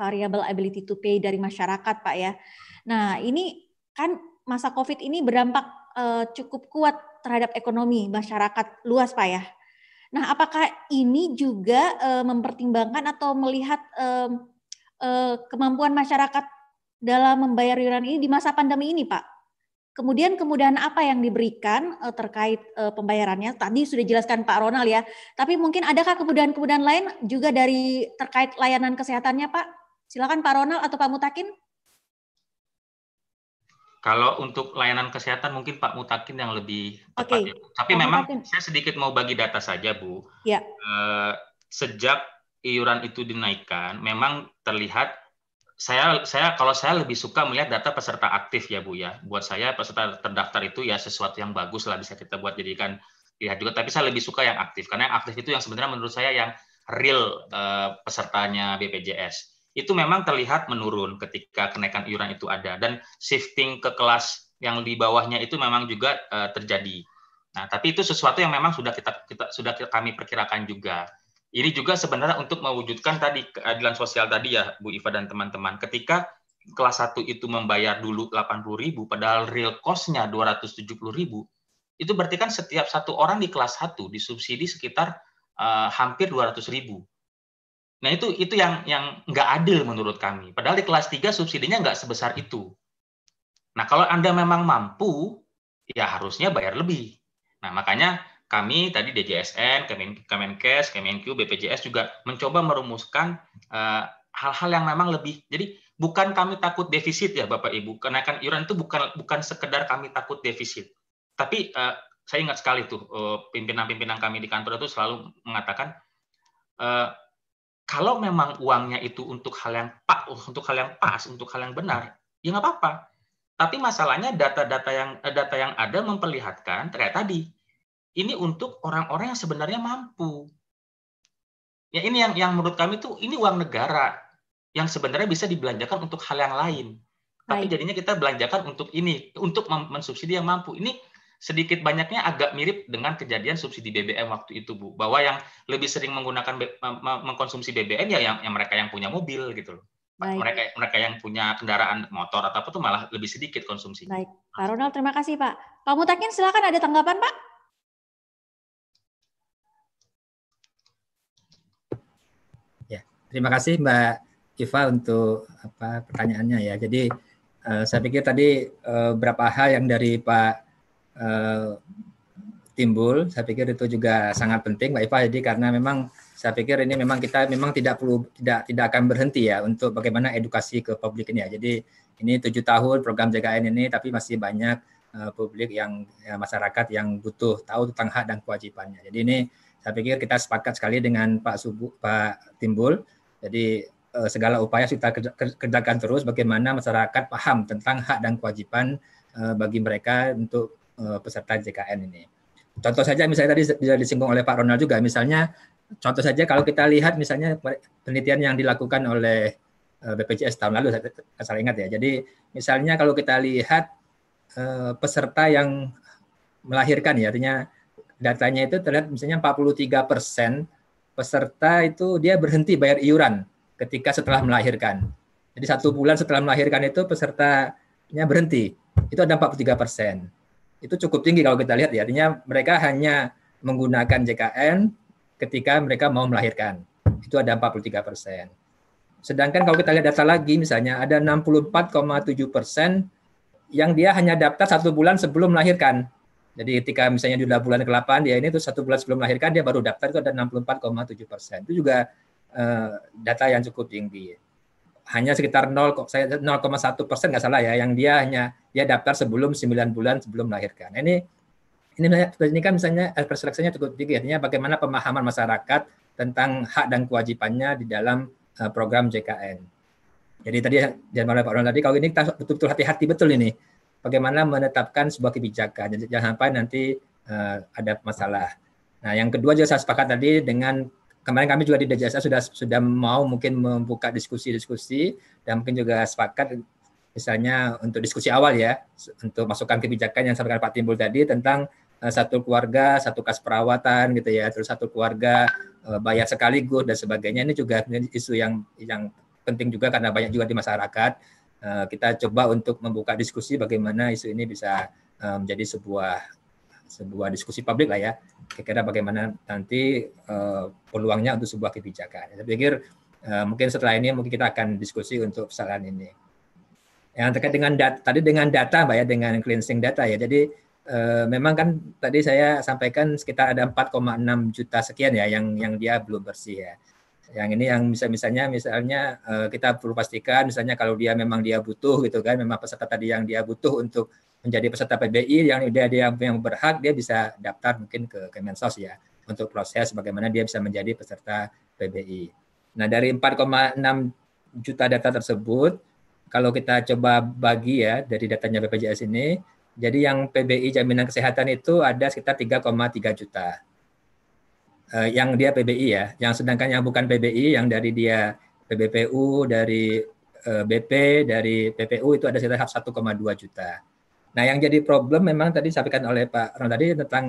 variable ability to pay dari masyarakat Pak ya. Nah, ini kan masa Covid ini berdampak eh, cukup kuat terhadap ekonomi masyarakat luas, Pak ya. Nah, apakah ini juga eh, mempertimbangkan atau melihat eh, eh, kemampuan masyarakat dalam membayar iuran ini di masa pandemi ini, Pak? Kemudian kemudahan apa yang diberikan eh, terkait eh, pembayarannya? Tadi sudah jelaskan Pak Ronald ya. Tapi mungkin adakah kemudahan-kemudahan lain juga dari terkait layanan kesehatannya, Pak? Silakan Pak Ronald atau Pak Mutakin.
Kalau untuk layanan kesehatan mungkin Pak Mutakin yang lebih
tepat. Okay. Ya. Tapi
Pak memang Mutakin. saya sedikit mau bagi data saja Bu. Ya. Uh, sejak iuran itu dinaikkan, memang terlihat saya saya kalau saya lebih suka melihat data peserta aktif ya Bu ya. Buat saya peserta terdaftar itu ya sesuatu yang bagus lah bisa kita buat jadikan lihat juga. Tapi saya lebih suka yang aktif karena yang aktif itu yang sebenarnya menurut saya yang real uh, pesertanya BPJS itu memang terlihat menurun ketika kenaikan iuran itu ada dan shifting ke kelas yang di bawahnya itu memang juga uh, terjadi. Nah, tapi itu sesuatu yang memang sudah kita, kita sudah kami perkirakan juga. Ini juga sebenarnya untuk mewujudkan tadi keadilan sosial tadi ya Bu Iva dan teman-teman. Ketika kelas 1 itu membayar dulu 80.000 padahal real cost-nya 270.000, itu berarti kan setiap satu orang di kelas 1 disubsidi sekitar uh, hampir 200.000. Nah itu itu yang yang nggak adil menurut kami. Padahal di kelas 3 subsidinya nggak sebesar itu. Nah kalau Anda memang mampu, ya harusnya bayar lebih. Nah makanya kami tadi DJSN, Kemen, Kemenkes, Kemenq, BPJS juga mencoba merumuskan eh, hal-hal uh, yang memang lebih. Jadi bukan kami takut defisit ya Bapak Ibu. Kenaikan iuran itu bukan bukan sekedar kami takut defisit. Tapi uh, saya ingat sekali tuh eh, pimpinan-pimpinan uh, kami di kantor itu selalu mengatakan uh, kalau memang uangnya itu untuk hal yang pak, untuk hal yang pas, untuk hal yang benar, ya nggak apa-apa. Tapi masalahnya data-data yang eh, data yang ada memperlihatkan ternyata tadi ini untuk orang-orang yang sebenarnya mampu. Ya ini yang yang menurut kami tuh ini uang negara yang sebenarnya bisa dibelanjakan untuk hal yang lain. Tapi jadinya kita belanjakan untuk ini, untuk mensubsidi yang mampu. Ini sedikit banyaknya agak mirip dengan kejadian subsidi BBM waktu itu Bu bahwa yang lebih sering menggunakan mengkonsumsi BBM ya yang, yang mereka yang punya mobil gitu loh Baik. mereka mereka yang punya kendaraan motor atau apa tuh malah lebih sedikit konsumsi Baik,
Pak Ronald terima kasih Pak. Pak Mutakin silakan ada tanggapan Pak.
Ya,
terima kasih Mbak Kiva untuk apa pertanyaannya ya. Jadi uh, saya pikir tadi uh, berapa hal yang dari Pak Eh, timbul. Saya pikir itu juga sangat penting, Mbak Iva. Jadi karena memang saya pikir ini memang kita memang tidak perlu tidak tidak akan berhenti ya untuk bagaimana edukasi ke publik ini ya. Jadi ini tujuh tahun program JKN ini, tapi masih banyak uh, publik yang ya, masyarakat yang butuh tahu tentang hak dan kewajibannya. Jadi ini saya pikir kita sepakat sekali dengan Pak Subu, Pak Timbul. Jadi uh, segala upaya kita kerjakan terus bagaimana masyarakat paham tentang hak dan kewajiban uh, bagi mereka untuk Eh, peserta JKN ini. Contoh saja misalnya tadi bisa disinggung oleh Pak Ronald juga, misalnya contoh saja kalau kita lihat misalnya penelitian yang dilakukan oleh eh, BPJS tahun lalu, saya salah ingat ya. Jadi misalnya kalau kita lihat eh, peserta yang melahirkan ya, artinya datanya itu terlihat misalnya 43 persen peserta itu dia berhenti bayar iuran ketika setelah melahirkan. Jadi satu bulan setelah melahirkan itu pesertanya berhenti. Itu ada 43 persen itu cukup tinggi kalau kita lihat ya. Artinya mereka hanya menggunakan JKN ketika mereka mau melahirkan. Itu ada 43 persen. Sedangkan kalau kita lihat data lagi, misalnya ada 64,7 persen yang dia hanya daftar satu bulan sebelum melahirkan. Jadi ketika misalnya di bulan ke-8, dia ini tuh satu bulan sebelum melahirkan, dia baru daftar itu ada 64,7 persen. Itu juga uh, data yang cukup tinggi hanya sekitar 0,1 persen nggak salah ya, yang dia hanya dia daftar sebelum 9 bulan sebelum melahirkan. ini ini ini kan misalnya eh, perseleksinya cukup tinggi, artinya bagaimana pemahaman masyarakat tentang hak dan kewajibannya di dalam eh, program JKN. Jadi tadi dan oleh Pak Ron tadi, kalau ini kita betul-betul hati-hati betul ini, bagaimana menetapkan sebuah kebijakan, jangan sampai nanti uh, ada masalah. Nah, yang kedua juga saya sepakat tadi dengan kemarin kami juga di DJSA sudah sudah mau mungkin membuka diskusi-diskusi dan mungkin juga sepakat misalnya untuk diskusi awal ya untuk masukan kebijakan yang sampaikan Pak Timbul tadi tentang eh, satu keluarga satu kas perawatan gitu ya terus satu keluarga uh, bayar sekaligus dan sebagainya ini juga isu yang yang penting juga karena banyak juga di masyarakat eh, kita coba untuk membuka diskusi bagaimana isu ini bisa menjadi sebuah sebuah diskusi publik lah ya kira-kira bagaimana nanti uh, peluangnya untuk sebuah kebijakan. Saya pikir uh, mungkin setelah ini mungkin kita akan diskusi untuk saran ini. Yang terkait dengan data, tadi dengan data, Mbak ya, dengan cleansing data ya. Jadi uh, memang kan tadi saya sampaikan sekitar ada 4,6 juta sekian ya yang yang dia belum bersih ya yang ini yang bisa misalnya misalnya uh, kita perlu pastikan misalnya kalau dia memang dia butuh gitu kan memang peserta tadi yang dia butuh untuk menjadi peserta PBI yang dia dia yang berhak dia bisa daftar mungkin ke Kemensos ya untuk proses bagaimana dia bisa menjadi peserta PBI. Nah, dari 4,6 juta data tersebut kalau kita coba bagi ya dari datanya BPJS ini, jadi yang PBI jaminan kesehatan itu ada sekitar 3,3 juta. eh, yang dia PBI ya, yang sedangkan yang bukan PBI, yang dari dia PBPU, dari eh, BP, dari PPU itu ada sekitar 1,2 juta. Nah, yang jadi problem memang tadi disampaikan oleh Pak Ron tadi tentang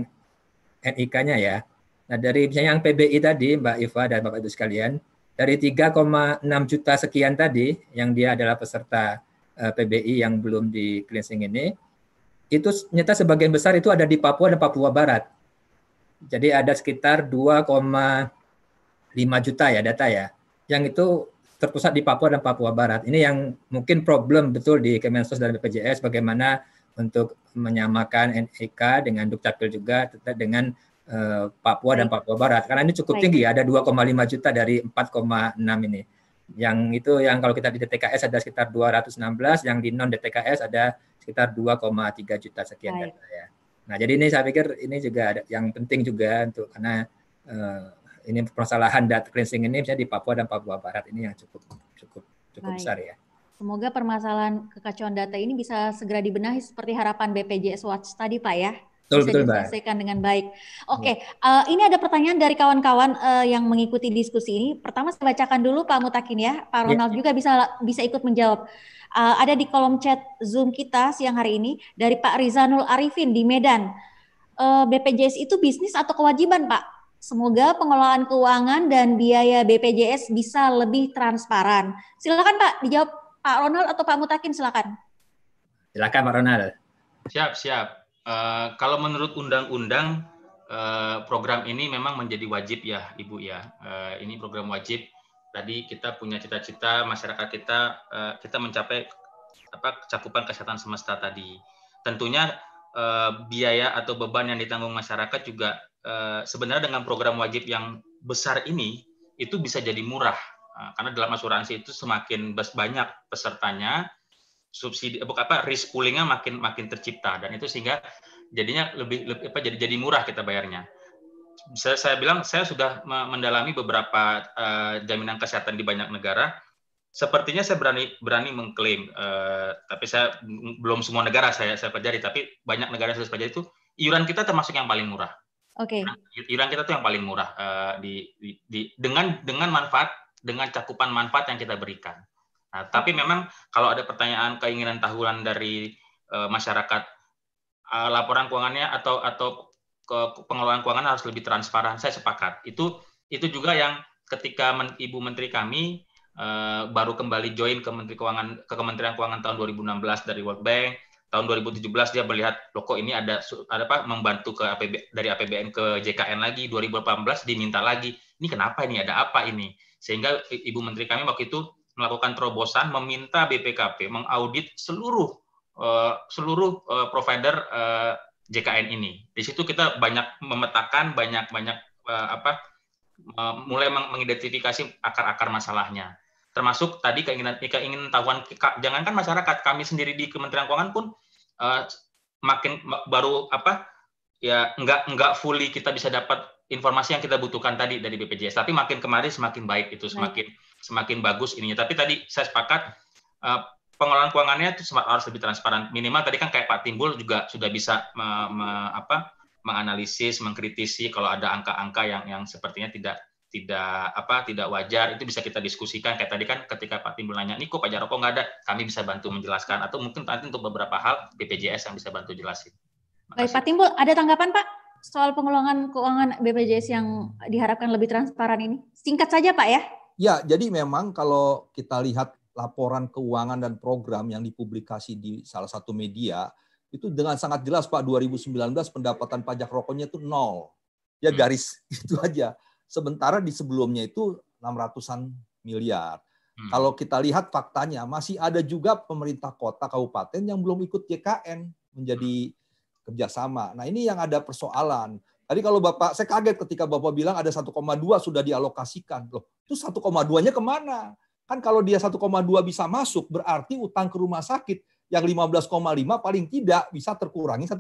NIK-nya ya. Nah, dari misalnya yang PBI tadi, Mbak Iva dan Bapak Ibu sekalian, dari 3,6 juta sekian tadi yang dia adalah peserta uh, eh, PBI yang belum di cleansing ini, itu nyata sebagian besar itu ada di Papua dan Papua Barat. Jadi ada sekitar 2,5 juta ya data ya, yang itu terpusat di Papua dan Papua Barat. Ini yang mungkin problem betul di Kemensos dan BPJS bagaimana untuk menyamakan NIK e dengan Dukcapil juga tetap dengan uh, Papua dan Papua Barat karena ini cukup tinggi ada 2,5 juta dari 4,6 ini yang itu yang kalau kita di DTKS ada sekitar 216 yang di non DTKS ada sekitar 2,3 juta sekian Baik. data ya nah jadi ini saya pikir ini juga ada yang penting juga untuk karena uh, ini permasalahan data cleansing ini misalnya di Papua dan Papua Barat ini yang cukup cukup cukup Baik. besar ya
Semoga permasalahan kekacauan data ini bisa segera dibenahi seperti harapan BPJS Watch tadi Pak ya. Betul, bisa betul, diselesaikan dengan baik. Iya. Oke, okay. uh, eh, ini ada pertanyaan dari kawan-kawan uh, yang mengikuti diskusi ini. Pertama saya bacakan dulu Pak Mutakin ya. Pak iya. Ronald yeah. juga bisa bisa ikut menjawab. Uh, ada di kolom chat Zoom kita siang hari ini dari Pak Rizanul Arifin di Medan. Uh, BPJS itu bisnis atau kewajiban, Pak? Semoga pengelolaan keuangan dan biaya BPJS bisa lebih transparan. Silakan Pak dijawab Pak Ronald atau Pak Mutakin silakan.
Silakan Pak Ronald. Siap, siap. Uh, kalau menurut undang-undang uh, program ini memang menjadi wajib ya, Ibu ya. Uh, ini program wajib. Tadi kita punya cita-cita masyarakat kita uh, kita mencapai apa cakupan kesehatan semesta tadi. Tentunya uh, biaya atau beban yang ditanggung masyarakat juga uh, sebenarnya dengan program wajib yang besar ini itu bisa jadi murah Nah, karena dalam asuransi itu semakin banyak pesertanya subsidi eh, bukan apa risk poolingnya makin makin tercipta dan itu sehingga jadinya lebih, lebih apa jadi jadi murah kita bayarnya bisa saya bilang saya sudah mendalami beberapa uh, jaminan kesehatan di banyak negara sepertinya saya berani berani mengklaim uh, tapi saya belum semua negara saya saya pelajari tapi banyak negara saya pelajari itu iuran kita termasuk yang paling murah Oke. Okay. Iuran kita tuh yang paling murah uh, di, di, di dengan dengan manfaat dengan cakupan manfaat yang kita berikan. Nah, tapi memang kalau ada pertanyaan keinginan tahunan dari e, masyarakat e, laporan keuangannya atau atau ke pengelolaan keuangan harus lebih transparan. Saya sepakat. Itu itu juga yang ketika men, Ibu Menteri kami e, baru kembali join ke Menteri Keuangan ke Kementerian Keuangan tahun 2016 dari World Bank, tahun 2017 dia melihat loko ini ada ada apa membantu ke APB dari APBN ke JKN lagi 2018 diminta lagi ini kenapa ini ada apa ini sehingga Ibu Menteri kami waktu itu melakukan terobosan meminta BPKP mengaudit seluruh eh, seluruh eh, provider eh, JKN ini. Di situ kita banyak memetakan banyak-banyak apa mulai mengidentifikasi akar-akar masalahnya. Termasuk tadi keinginan keinginan tahuan jangankan masyarakat kami sendiri di Kementerian Keuangan pun uh, makin baru apa ya nggak nggak fully kita bisa dapat informasi yang kita butuhkan tadi dari BPJS. Tapi makin kemarin semakin baik itu semakin baik. semakin bagus ininya. Tapi tadi saya sepakat eh, pengelolaan keuangannya itu harus lebih transparan. Minimal tadi kan kayak Pak Timbul juga sudah bisa me, me, apa menganalisis, mengkritisi kalau ada angka-angka yang yang sepertinya tidak tidak apa tidak wajar itu bisa kita diskusikan kayak tadi kan ketika Pak Timbul nanya Niko kok Pak Jaroko nggak ada kami bisa bantu menjelaskan atau mungkin nanti untuk beberapa hal BPJS yang bisa bantu jelasin.
Baik Pak Timbul ada tanggapan Pak? soal pengelolaan keuangan BPJS yang diharapkan lebih transparan ini? Singkat saja Pak ya.
Ya, jadi memang kalau kita lihat laporan keuangan dan program yang dipublikasi di salah satu media, itu dengan sangat jelas Pak 2019 pendapatan pajak rokoknya itu nol. Ya hmm. garis itu aja. Sementara di sebelumnya itu 600-an miliar. Hmm. Kalau kita lihat faktanya, masih ada juga pemerintah kota kabupaten yang belum ikut JKN menjadi kerjasama. Nah ini yang ada persoalan. Tadi kalau Bapak, saya kaget ketika Bapak bilang ada 1,2 sudah dialokasikan. Loh, itu 1,2-nya kemana? Kan kalau dia 1,2 bisa masuk, berarti utang ke rumah sakit yang 15,5 paling tidak bisa terkurangi 1,2.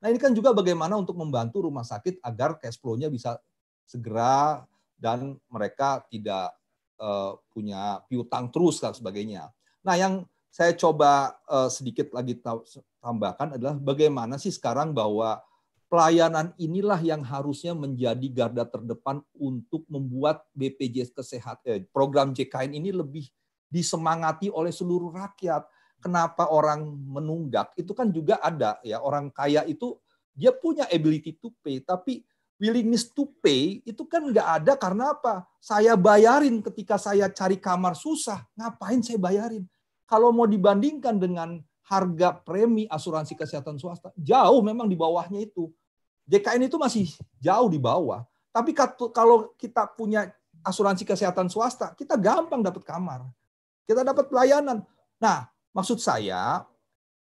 Nah ini kan juga bagaimana untuk membantu rumah sakit agar cash flow-nya bisa segera dan mereka tidak uh, punya piutang terus dan sebagainya. Nah yang saya coba uh, sedikit lagi tahu tambahkan adalah bagaimana sih sekarang bahwa pelayanan inilah yang harusnya menjadi garda terdepan untuk membuat BPJS kesehatan eh, program JKN ini lebih disemangati oleh seluruh rakyat. Kenapa orang menunggak? Itu kan juga ada ya orang kaya itu dia punya ability to pay tapi willingness to pay itu kan nggak ada karena apa? Saya bayarin ketika saya cari kamar susah, ngapain saya bayarin? Kalau mau dibandingkan dengan harga premi asuransi kesehatan swasta jauh memang di bawahnya itu. JKN itu masih jauh di bawah. Tapi kalau kita punya asuransi kesehatan swasta, kita gampang dapat kamar. Kita dapat pelayanan. Nah, maksud saya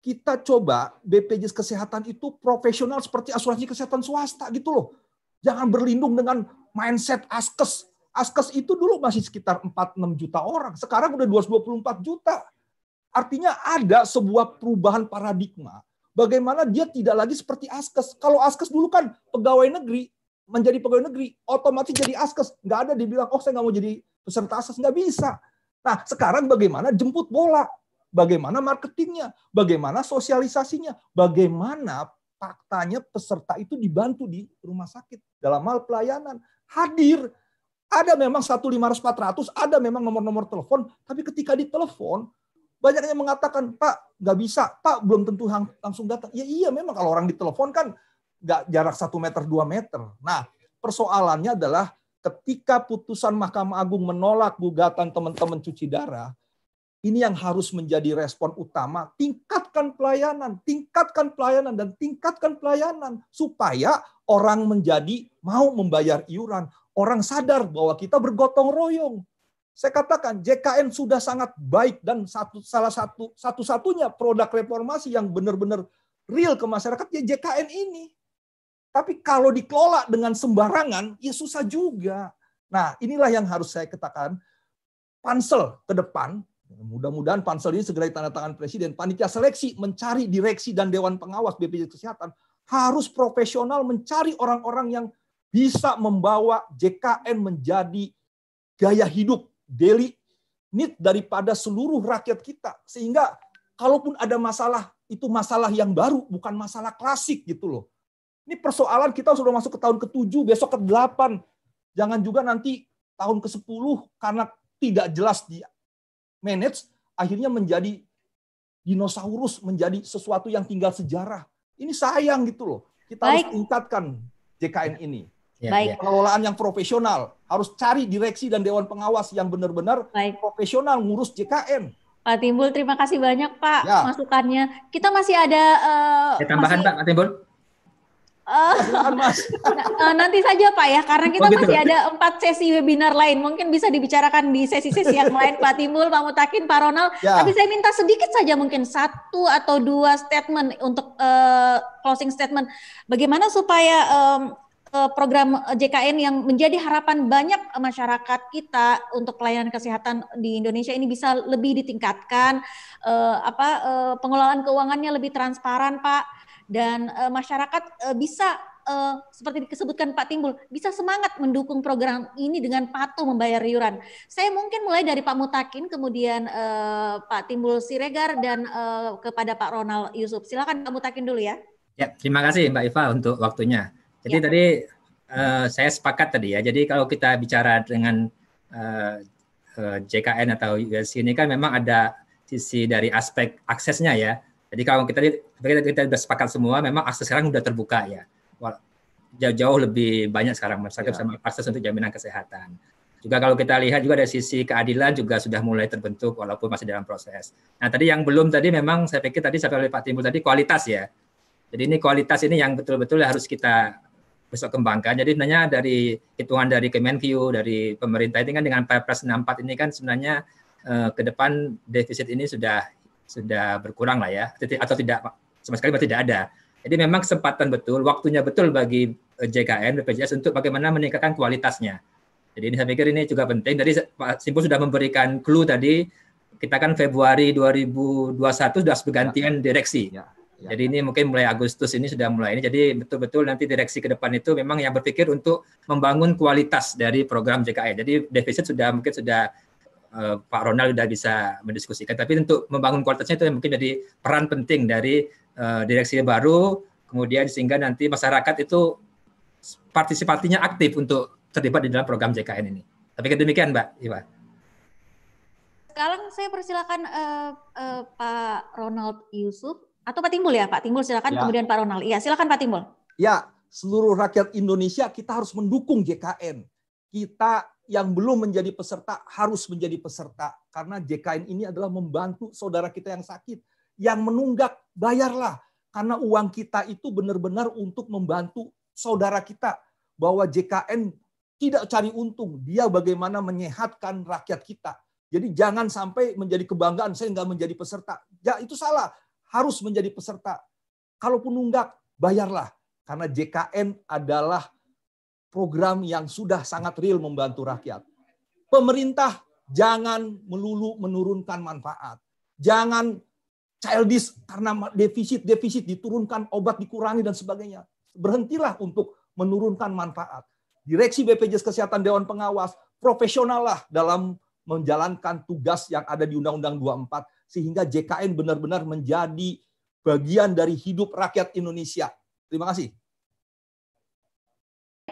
kita coba BPJS kesehatan itu profesional seperti asuransi kesehatan swasta gitu loh. Jangan berlindung dengan mindset askes. Askes itu dulu masih sekitar enam juta orang, sekarang udah 224 juta. Artinya ada sebuah perubahan paradigma bagaimana dia tidak lagi seperti askes. Kalau askes dulu kan pegawai negeri, menjadi pegawai negeri, otomatis jadi askes. Nggak ada dibilang, oh saya nggak mau jadi peserta askes. Nggak bisa. Nah, sekarang bagaimana jemput bola? Bagaimana marketingnya? Bagaimana sosialisasinya? Bagaimana faktanya peserta itu dibantu di rumah sakit dalam hal pelayanan? Hadir. Ada memang 1500 400, ada memang nomor-nomor telepon, tapi ketika ditelepon, banyak yang mengatakan, Pak, nggak bisa. Pak, belum tentu lang langsung datang. Ya iya, memang kalau orang ditelepon kan nggak jarak 1 meter, 2 meter. Nah, persoalannya adalah ketika putusan Mahkamah Agung menolak gugatan teman-teman cuci darah, ini yang harus menjadi respon utama. Tingkatkan pelayanan, tingkatkan pelayanan, dan tingkatkan pelayanan supaya orang menjadi mau membayar iuran. Orang sadar bahwa kita bergotong royong. Saya katakan JKN sudah sangat baik dan satu salah satu satu-satunya produk reformasi yang benar-benar real ke masyarakat ya JKN ini. Tapi kalau dikelola dengan sembarangan ya susah juga. Nah, inilah yang harus saya katakan pansel ke depan Mudah-mudahan pansel ini segera ditanda tangan presiden. Panitia seleksi mencari direksi dan dewan pengawas BPJS Kesehatan harus profesional mencari orang-orang yang bisa membawa JKN menjadi gaya hidup daily need daripada seluruh rakyat kita sehingga kalaupun ada masalah itu masalah yang baru bukan masalah klasik gitu loh. Ini persoalan kita sudah masuk ke tahun ke-7, besok ke-8. Jangan juga nanti tahun ke-10 karena tidak jelas di manage akhirnya menjadi dinosaurus, menjadi sesuatu yang tinggal sejarah. Ini sayang gitu loh. Kita Baik. harus tingkatkan JKN ini. Ya, Baik. Iya. Pengelolaan yang profesional. Harus cari direksi dan dewan pengawas yang benar-benar profesional ngurus JKN.
Pak Timbul, terima kasih banyak Pak ya. masukannya. Kita masih ada uh, ya, tambahan masih... Pak Timbul. Uh, uh, nanti saja Pak ya, karena oh, kita Begitu. masih ada empat sesi webinar lain. Mungkin bisa dibicarakan di sesi-sesi yang lain Pak Timbul, Pak Mutakin, Pak Ronald. Ya. Tapi saya minta sedikit saja mungkin satu atau dua statement untuk uh, closing statement. Bagaimana supaya um, program eh, JKN yang menjadi harapan banyak eh, masyarakat kita untuk pelayanan kesehatan di Indonesia ini bisa lebih ditingkatkan eh, apa pengelolaan keuangannya lebih transparan Pak dan masyarakat bisa seperti disebutkan Pak Timbul bisa semangat mendukung program ini dengan patuh membayar iuran. Saya mungkin mulai dari Pak Mutakin kemudian Pak Timbul Siregar dan kepada Pak Ronald Yusuf. Silakan Pak Mutakin dulu ya.
Ya, terima kasih Mbak Iva untuk waktunya. Jadi ya. tadi uh, saya sepakat tadi ya. Jadi kalau kita bicara dengan uh, eh, eh, JKN atau US ini kan memang ada sisi dari aspek aksesnya ya. Jadi kalau kita kita, kita sudah sepakat semua, memang akses sekarang sudah terbuka ya. Jauh-jauh lebih banyak sekarang, masyarakat ya. akses untuk jaminan kesehatan. Juga kalau kita lihat juga dari sisi keadilan juga sudah mulai terbentuk walaupun masih dalam proses. Nah tadi yang belum tadi memang saya pikir tadi sampai oleh Pak Timbul tadi kualitas ya. Jadi ini kualitas ini yang betul-betul harus kita besok kembangkan. Jadi sebenarnya dari hitungan dari Kemenkyu, dari pemerintah ini kan dengan Perpres 64 ini kan sebenarnya eh, ke depan defisit ini sudah sudah berkurang lah ya atau tidak sama sekali tidak ada. Jadi memang kesempatan betul, waktunya betul bagi eh, JKN BPJS untuk bagaimana meningkatkan kualitasnya. Jadi ini saya pikir ini juga penting. Jadi Pak Simpul sudah memberikan clue tadi kita kan Februari 2021 sudah bergantian ya. direksi. Ya. Ya. Jadi ini mungkin mulai Agustus ini sudah mulai ini. Jadi betul-betul nanti direksi ke depan itu memang yang berpikir untuk membangun kualitas dari program JKN. E. Jadi defisit sudah mungkin sudah uh, Pak Ronald sudah bisa mendiskusikan. Tapi untuk membangun kualitasnya itu mungkin jadi peran penting dari uh, direksi baru. Kemudian sehingga nanti masyarakat itu partisipatinya aktif untuk terlibat di dalam program JKN e ini. Tapi demikian Mbak Iwa
sekarang saya persilakan uh, uh, Pak Ronald Yusuf atau Pak Timbul ya, Pak Timbul silakan ya. kemudian Pak Ronald. Iya, silakan Pak Timbul.
Ya, seluruh rakyat Indonesia kita harus mendukung JKN. Kita yang belum menjadi peserta harus menjadi peserta karena JKN ini adalah membantu saudara kita yang sakit, yang menunggak bayarlah karena uang kita itu benar-benar untuk membantu saudara kita bahwa JKN tidak cari untung, dia bagaimana menyehatkan rakyat kita. Jadi jangan sampai menjadi kebanggaan saya nggak menjadi peserta. Ya itu salah harus menjadi peserta. Kalaupun nunggak, bayarlah. Karena JKN adalah program yang sudah sangat real membantu rakyat. Pemerintah jangan melulu menurunkan manfaat. Jangan childish karena defisit-defisit diturunkan, obat dikurangi, dan sebagainya. Berhentilah untuk menurunkan manfaat. Direksi BPJS Kesehatan Dewan Pengawas, profesionallah dalam menjalankan tugas yang ada di Undang-Undang 24 sehingga JKN benar-benar menjadi bagian dari hidup rakyat Indonesia. Terima kasih.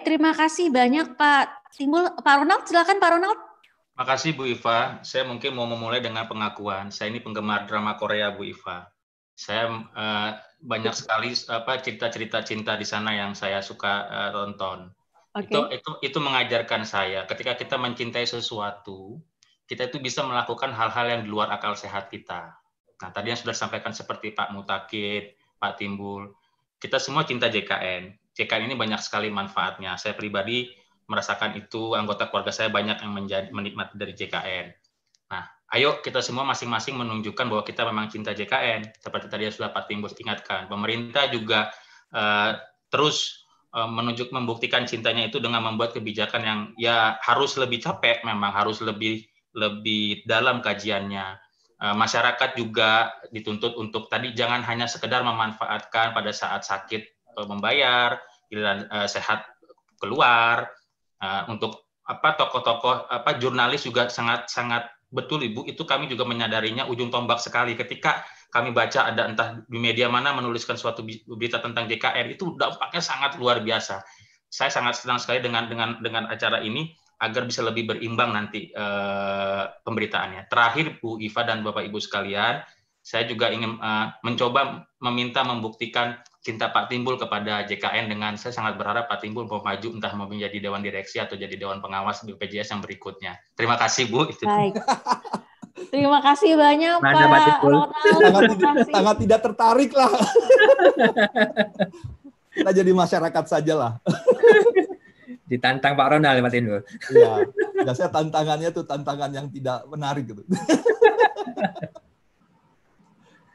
Terima kasih banyak Pak Timbul. Pak Ronald, silakan Pak Ronald.
kasih
Bu Iva. Saya mungkin mau memulai dengan pengakuan. Saya ini penggemar drama Korea Bu Iva. Saya uh, banyak sekali apa cerita-cerita cinta di sana yang saya suka uh, tonton. Okay. Itu itu itu mengajarkan saya ketika kita mencintai sesuatu, kita itu bisa melakukan hal-hal yang di luar akal sehat kita. Nah, tadi yang sudah disampaikan seperti Pak Mutakid, Pak Timbul, kita semua cinta JKN. JKN ini banyak sekali manfaatnya. Saya pribadi merasakan itu, anggota keluarga saya banyak yang menjadi, menikmati dari JKN. Nah, ayo kita semua masing-masing menunjukkan bahwa kita memang cinta JKN. Seperti tadi yang sudah Pak Timbul ingatkan, pemerintah juga uh, terus eh, menunjuk membuktikan cintanya itu dengan membuat kebijakan yang ya harus lebih capek memang harus lebih lebih dalam kajiannya. Eh, masyarakat juga dituntut untuk tadi jangan hanya sekedar memanfaatkan pada saat sakit eh, membayar, giliran eh, sehat keluar. Untuk apa tokoh-tokoh apa jurnalis juga sangat-sangat betul ibu itu kami juga menyadarinya ujung tombak sekali ketika kami baca ada entah di media mana menuliskan suatu berita tentang JKR itu dampaknya sangat luar biasa. Saya sangat senang sekali dengan dengan dengan acara ini agar bisa lebih berimbang nanti uh, pemberitaannya. Terakhir Bu Iva dan Bapak Ibu sekalian, saya juga ingin uh, mencoba meminta membuktikan cinta Pak Timbul kepada JKN dengan saya sangat berharap Pak Timbul mau maju entah mau menjadi dewan direksi atau jadi dewan pengawas BPJS yang berikutnya. Terima kasih Bu.
Baik.
Terima kasih banyak Mana Pak Ronald.
Sangat, sangat tidak tertarik lah. Kita jadi masyarakat sajalah.
ditantang Pak Ronald Pak Timbul. Iya.
Biasanya tantangannya tuh tantangan yang tidak menarik gitu.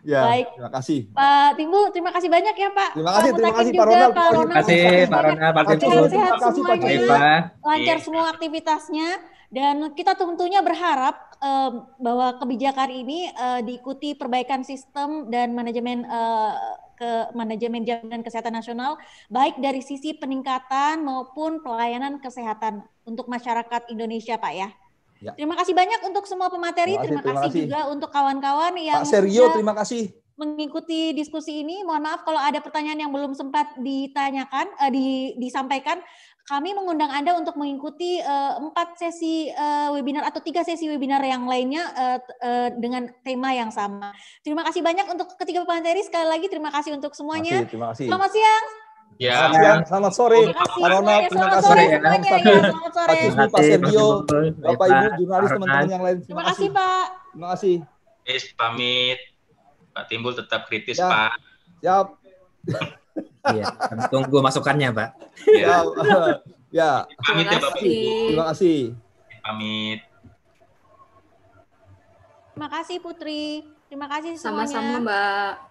ya, Baik. terima kasih.
Pak Timbul, terima kasih banyak ya Pak. Terima kasih, terima kasih Pak Ronald. Pak
Ronald. Terima kasih Pak Ronald, Pak
Timbul. Terima kasih Pak Lancar iya.
semua aktivitasnya dan kita tentunya berharap uh, bahwa kebijakan ini uh, diikuti perbaikan sistem dan manajemen uh, ke manajemen jaminan kesehatan nasional baik dari sisi peningkatan maupun pelayanan kesehatan untuk masyarakat Indonesia Pak ya. Ya. Terima kasih banyak untuk semua pemateri. Terima kasih, terima kasih juga untuk kawan-kawan yang Pak Serio, terima kasih mengikuti diskusi ini. Mohon maaf kalau ada pertanyaan yang belum sempat ditanyakan, eh, di, disampaikan kami mengundang Anda untuk mengikuti eh, empat uh, sesi uh, webinar atau tiga sesi webinar yang lainnya uh, uh, dengan tema yang sama. Terima kasih banyak untuk ketiga pemateri. Sekali lagi terima kasih untuk semuanya. Masih, terima kasih. Selamat siang.
Ya. Selamat siang, selamat sore. Selamat, terima kasih. Selamat sore. Ya. Selamat sore. Pak Sergio, Bapak Ibu, jurnalis, teman-teman yang lain. Terima, terima kasih, Pak. Terima kasih.
Terima pamit. Pak Timbul tetap
kritis, ya. Pak. Siap. Iya, tunggu masukannya, Pak.
Ya. ya. Pamit ya, Bapak. Terima
kasih. Pamit.
Terima kasih Putri. Terima kasih semuanya. Sama-sama, Mbak.